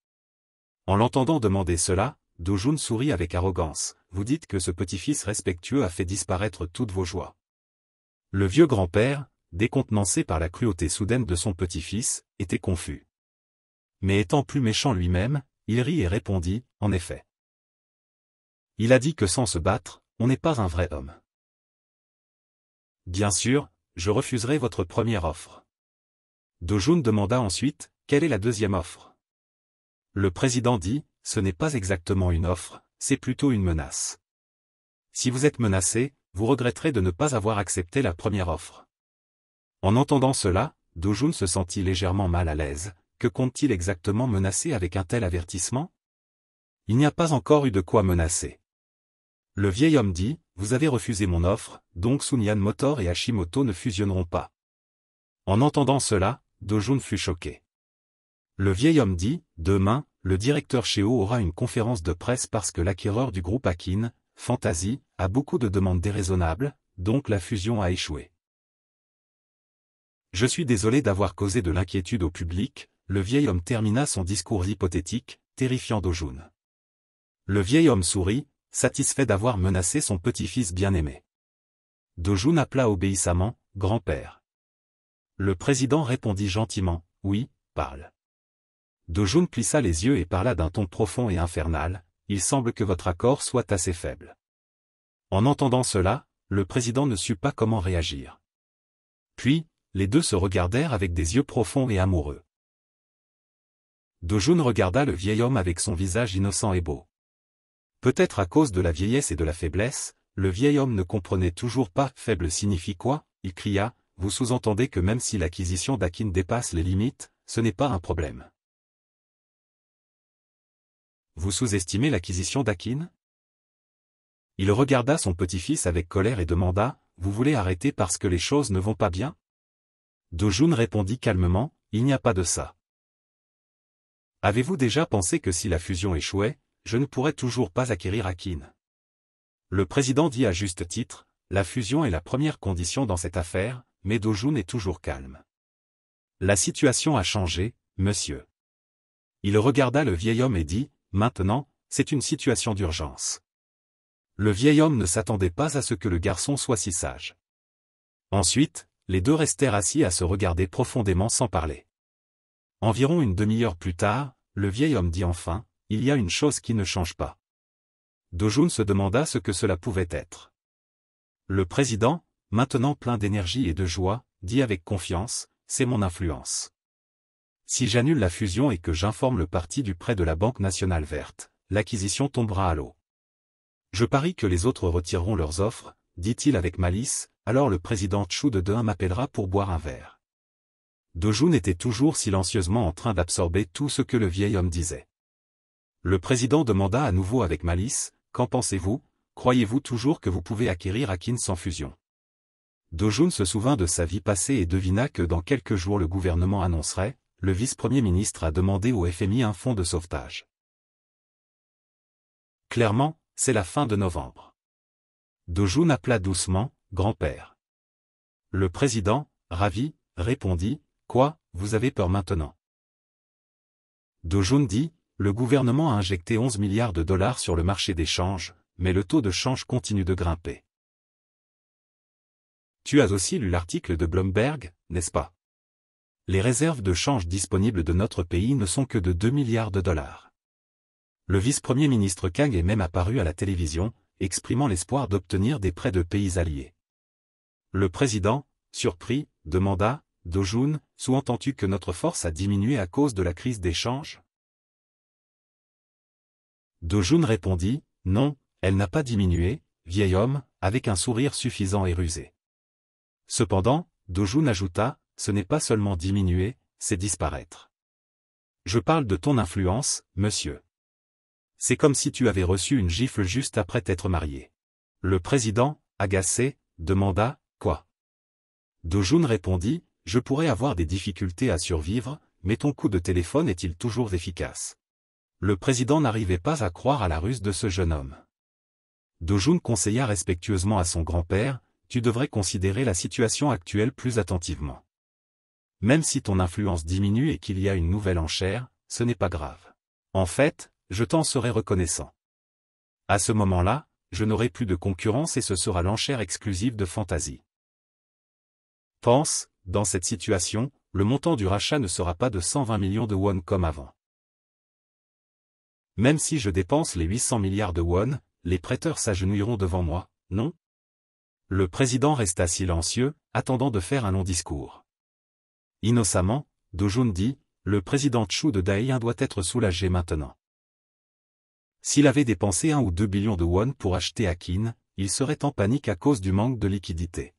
en l'entendant demander cela, Dojun sourit avec arrogance. Vous dites que ce petit-fils respectueux a fait disparaître toutes vos joies. Le vieux grand-père, décontenancé par la cruauté soudaine de son petit-fils, était confus. Mais étant plus méchant lui-même, il rit et répondit, en effet. Il a dit que sans se battre, on n'est pas un vrai homme. Bien sûr, je refuserai votre première offre. Dojun demanda ensuite, quelle est la deuxième offre le président dit, ce n'est pas exactement une offre, c'est plutôt une menace. Si vous êtes menacé, vous regretterez de ne pas avoir accepté la première offre. En entendant cela, Dojun se sentit légèrement mal à l'aise. Que compte-t-il exactement menacer avec un tel avertissement Il n'y a pas encore eu de quoi menacer. Le vieil homme dit, vous avez refusé mon offre, donc Sunyan Motor et Hashimoto ne fusionneront pas. En entendant cela, Dojun fut choqué. Le vieil homme dit, demain, le directeur chez aura une conférence de presse parce que l'acquéreur du groupe Akin, Fantasy, a beaucoup de demandes déraisonnables, donc la fusion a échoué. Je suis désolé d'avoir causé de l'inquiétude au public, le vieil homme termina son discours hypothétique, terrifiant d'Ojoun. Le vieil homme sourit, satisfait d'avoir menacé son petit-fils bien-aimé. Dojun appela obéissamment, grand-père. Le président répondit gentiment, oui, parle. Dojoun plissa les yeux et parla d'un ton profond et infernal, il semble que votre accord soit assez faible. En entendant cela, le président ne sut pas comment réagir. Puis, les deux se regardèrent avec des yeux profonds et amoureux. Dojoun regarda le vieil homme avec son visage innocent et beau. Peut-être à cause de la vieillesse et de la faiblesse, le vieil homme ne comprenait toujours pas « faible signifie quoi ?» il cria « Vous sous-entendez que même si l'acquisition d'Akin dépasse les limites, ce n'est pas un problème. » Vous sous-estimez l'acquisition d'Akin Il regarda son petit-fils avec colère et demanda, Vous voulez arrêter parce que les choses ne vont pas bien Dojun répondit calmement, Il n'y a pas de ça. Avez-vous déjà pensé que si la fusion échouait, je ne pourrais toujours pas acquérir Akin Le président dit à juste titre, la fusion est la première condition dans cette affaire, mais Dojun est toujours calme. La situation a changé, monsieur. Il regarda le vieil homme et dit, Maintenant, c'est une situation d'urgence. Le vieil homme ne s'attendait pas à ce que le garçon soit si sage. Ensuite, les deux restèrent assis à se regarder profondément sans parler. Environ une demi-heure plus tard, le vieil homme dit enfin, « Il y a une chose qui ne change pas. » Dojoun se demanda ce que cela pouvait être. Le président, maintenant plein d'énergie et de joie, dit avec confiance, « C'est mon influence. » Si j'annule la fusion et que j'informe le parti du prêt de la Banque Nationale Verte, l'acquisition tombera à l'eau. Je parie que les autres retireront leurs offres, dit-il avec malice, alors le président Chou de Deun m'appellera pour boire un verre. Dojun était toujours silencieusement en train d'absorber tout ce que le vieil homme disait. Le président demanda à nouveau avec malice, Qu'en pensez-vous Croyez-vous toujours que vous pouvez acquérir Akin sans fusion Dojun se souvint de sa vie passée et devina que dans quelques jours le gouvernement annoncerait, le vice-premier ministre a demandé au FMI un fonds de sauvetage. Clairement, c'est la fin de novembre. Dojun appela doucement, grand-père. Le président, ravi, répondit, Quoi, vous avez peur maintenant Dojun dit, le gouvernement a injecté 11 milliards de dollars sur le marché des changes, mais le taux de change continue de grimper. Tu as aussi lu l'article de Bloomberg, n'est-ce pas les réserves de change disponibles de notre pays ne sont que de 2 milliards de dollars. Le vice-premier ministre Kang est même apparu à la télévision, exprimant l'espoir d'obtenir des prêts de pays alliés. Le président, surpris, demanda, Dojun, sous-entends-tu que notre force a diminué à cause de la crise des changes Dojun répondit, non, elle n'a pas diminué, vieil homme, avec un sourire suffisant et rusé. Cependant, Dojun ajouta, ce n'est pas seulement diminuer, c'est disparaître. Je parle de ton influence, monsieur. C'est comme si tu avais reçu une gifle juste après t'être marié. Le président, agacé, demanda, quoi Dojun répondit, je pourrais avoir des difficultés à survivre, mais ton coup de téléphone est-il toujours efficace Le président n'arrivait pas à croire à la ruse de ce jeune homme. Dojun conseilla respectueusement à son grand-père, tu devrais considérer la situation actuelle plus attentivement. Même si ton influence diminue et qu'il y a une nouvelle enchère, ce n'est pas grave. En fait, je t'en serai reconnaissant. À ce moment-là, je n'aurai plus de concurrence et ce sera l'enchère exclusive de Fantasy. Pense, dans cette situation, le montant du rachat ne sera pas de 120 millions de won comme avant. Même si je dépense les 800 milliards de won, les prêteurs s'agenouilleront devant moi, non Le président resta silencieux, attendant de faire un long discours. Innocemment, Dojoun dit, le président Chu de Daïen doit être soulagé maintenant. S'il avait dépensé un ou deux billions de won pour acheter Akin, il serait en panique à cause du manque de liquidité.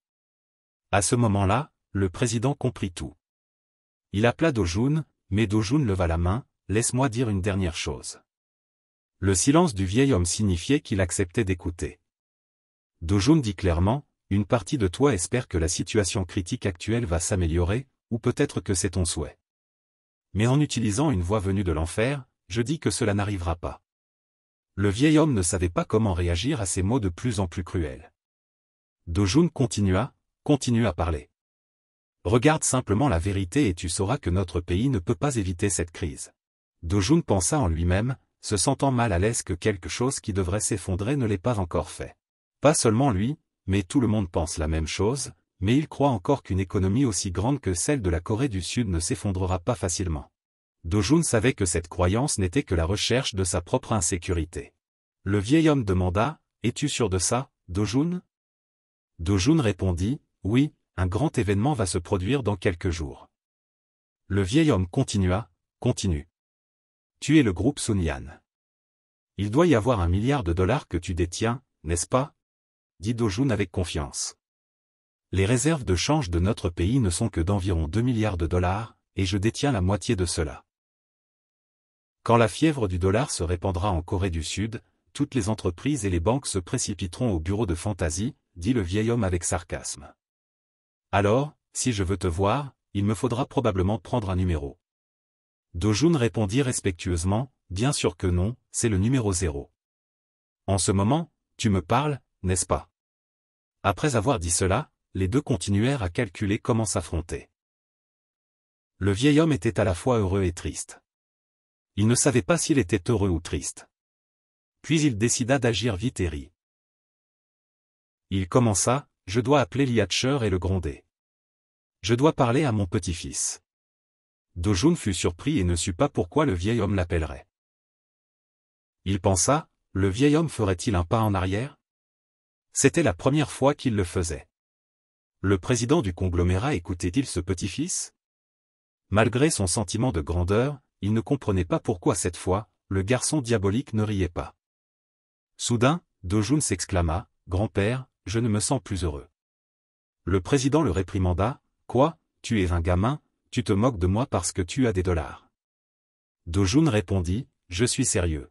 À ce moment-là, le président comprit tout. Il appela Dojun, mais Dojun leva la main, laisse-moi dire une dernière chose. Le silence du vieil homme signifiait qu'il acceptait d'écouter. Dojun dit clairement, une partie de toi espère que la situation critique actuelle va s'améliorer, ou peut-être que c'est ton souhait. Mais en utilisant une voix venue de l'enfer, je dis que cela n'arrivera pas. Le vieil homme ne savait pas comment réagir à ces mots de plus en plus cruels. Dojun continua, continue à parler. Regarde simplement la vérité et tu sauras que notre pays ne peut pas éviter cette crise. Dojun pensa en lui-même, se sentant mal à l'aise que quelque chose qui devrait s'effondrer ne l'ait pas encore fait. Pas seulement lui, mais tout le monde pense la même chose, mais il croit encore qu'une économie aussi grande que celle de la Corée du Sud ne s'effondrera pas facilement. Dojun savait que cette croyance n'était que la recherche de sa propre insécurité. Le vieil homme demanda, « Es-tu sûr de ça, Dojun ?» Dojun répondit, « Oui, un grand événement va se produire dans quelques jours. » Le vieil homme continua, « Continue. Tu es le groupe Sunyan. Il doit y avoir un milliard de dollars que tu détiens, n'est-ce pas ?» dit Dojun avec confiance. Les réserves de change de notre pays ne sont que d'environ 2 milliards de dollars, et je détiens la moitié de cela. Quand la fièvre du dollar se répandra en Corée du Sud, toutes les entreprises et les banques se précipiteront au bureau de fantaisie, dit le vieil homme avec sarcasme. Alors, si je veux te voir, il me faudra probablement prendre un numéro. Dojun répondit respectueusement, bien sûr que non, c'est le numéro zéro. En ce moment, tu me parles, n'est-ce pas Après avoir dit cela, les deux continuèrent à calculer comment s'affronter. Le vieil homme était à la fois heureux et triste. Il ne savait pas s'il était heureux ou triste. Puis il décida d'agir vite et rit. Il commença, je dois appeler Liatcher et le gronder. Je dois parler à mon petit-fils. Dojun fut surpris et ne sut pas pourquoi le vieil homme l'appellerait. Il pensa, le vieil homme ferait-il un pas en arrière C'était la première fois qu'il le faisait. Le président du conglomérat écoutait-il ce petit-fils Malgré son sentiment de grandeur, il ne comprenait pas pourquoi cette fois, le garçon diabolique ne riait pas. Soudain, Dojoun s'exclama, « Grand-père, je ne me sens plus heureux. » Le président le réprimanda, « Quoi, tu es un gamin, tu te moques de moi parce que tu as des dollars. » Dojoun répondit, « Je suis sérieux.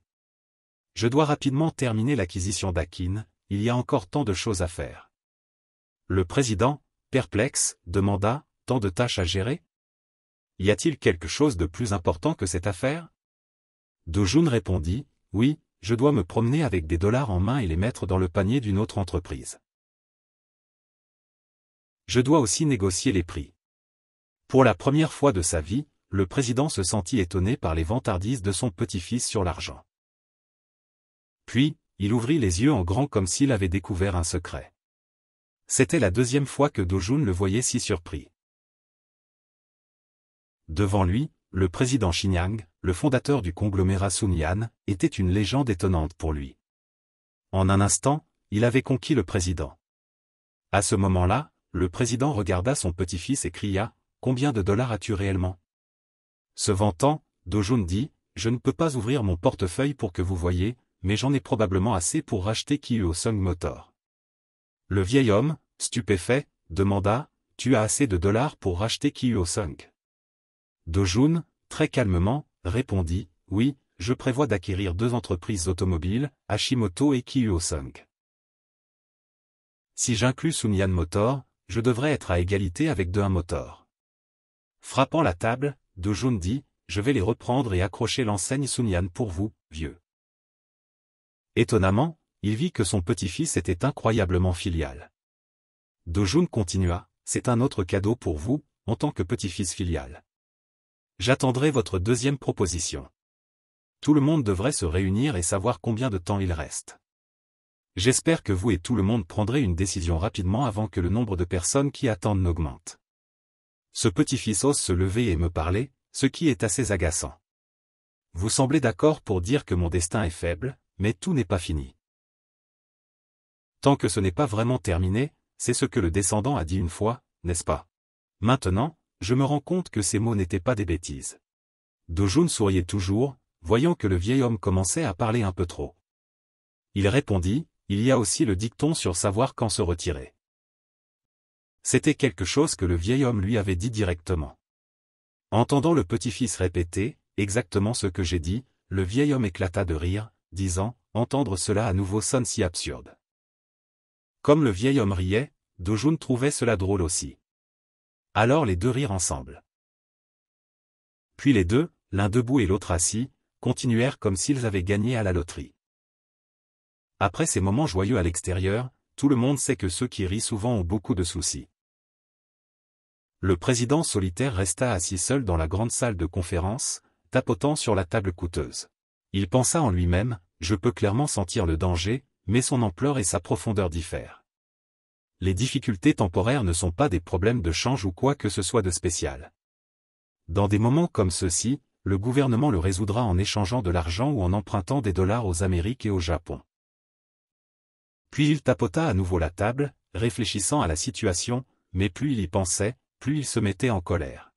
Je dois rapidement terminer l'acquisition d'Akin, il y a encore tant de choses à faire. Le président, perplexe, demanda, tant de tâches à gérer Y a-t-il quelque chose de plus important que cette affaire Dojun répondit, oui, je dois me promener avec des dollars en main et les mettre dans le panier d'une autre entreprise. Je dois aussi négocier les prix. Pour la première fois de sa vie, le président se sentit étonné par les vantardises de son petit-fils sur l'argent. Puis, il ouvrit les yeux en grand comme s'il avait découvert un secret. C'était la deuxième fois que Dojun le voyait si surpris. Devant lui, le président Xinyang, le fondateur du conglomérat Sun-Yan, était une légende étonnante pour lui. En un instant, il avait conquis le président. À ce moment-là, le président regarda son petit-fils et cria « Combien de dollars as-tu réellement ?» Se vantant, Dojun dit « Je ne peux pas ouvrir mon portefeuille pour que vous voyez, mais j'en ai probablement assez pour racheter au Sung Motor. » Le vieil homme, stupéfait, demanda, Tu as assez de dollars pour racheter Kyo Do Dojun, très calmement, répondit, Oui, je prévois d'acquérir deux entreprises automobiles, Hashimoto et Kyo Si j'inclus Sunyan Motor, je devrais être à égalité avec un Motor. Frappant la table, Dojun dit, Je vais les reprendre et accrocher l'enseigne Sunyan pour vous, vieux. Étonnamment, il vit que son petit-fils était incroyablement filial. Dojun continua, c'est un autre cadeau pour vous, en tant que petit-fils filial. J'attendrai votre deuxième proposition. Tout le monde devrait se réunir et savoir combien de temps il reste. J'espère que vous et tout le monde prendrez une décision rapidement avant que le nombre de personnes qui attendent n'augmente. Ce petit-fils ose se lever et me parler, ce qui est assez agaçant. Vous semblez d'accord pour dire que mon destin est faible, mais tout n'est pas fini. Tant que ce n'est pas vraiment terminé, c'est ce que le descendant a dit une fois, n'est-ce pas Maintenant, je me rends compte que ces mots n'étaient pas des bêtises. Dojun souriait toujours, voyant que le vieil homme commençait à parler un peu trop. Il répondit, il y a aussi le dicton sur savoir quand se retirer. C'était quelque chose que le vieil homme lui avait dit directement. Entendant le petit-fils répéter, exactement ce que j'ai dit, le vieil homme éclata de rire, disant, entendre cela à nouveau sonne si absurde. Comme le vieil homme riait, Dojun trouvait cela drôle aussi. Alors les deux rirent ensemble. Puis les deux, l'un debout et l'autre assis, continuèrent comme s'ils avaient gagné à la loterie. Après ces moments joyeux à l'extérieur, tout le monde sait que ceux qui rient souvent ont beaucoup de soucis. Le président solitaire resta assis seul dans la grande salle de conférence, tapotant sur la table coûteuse. Il pensa en lui-même, je peux clairement sentir le danger, mais son ampleur et sa profondeur diffèrent. Les difficultés temporaires ne sont pas des problèmes de change ou quoi que ce soit de spécial. Dans des moments comme ceux-ci, le gouvernement le résoudra en échangeant de l'argent ou en empruntant des dollars aux Amériques et au Japon. Puis il tapota à nouveau la table, réfléchissant à la situation, mais plus il y pensait, plus il se mettait en colère.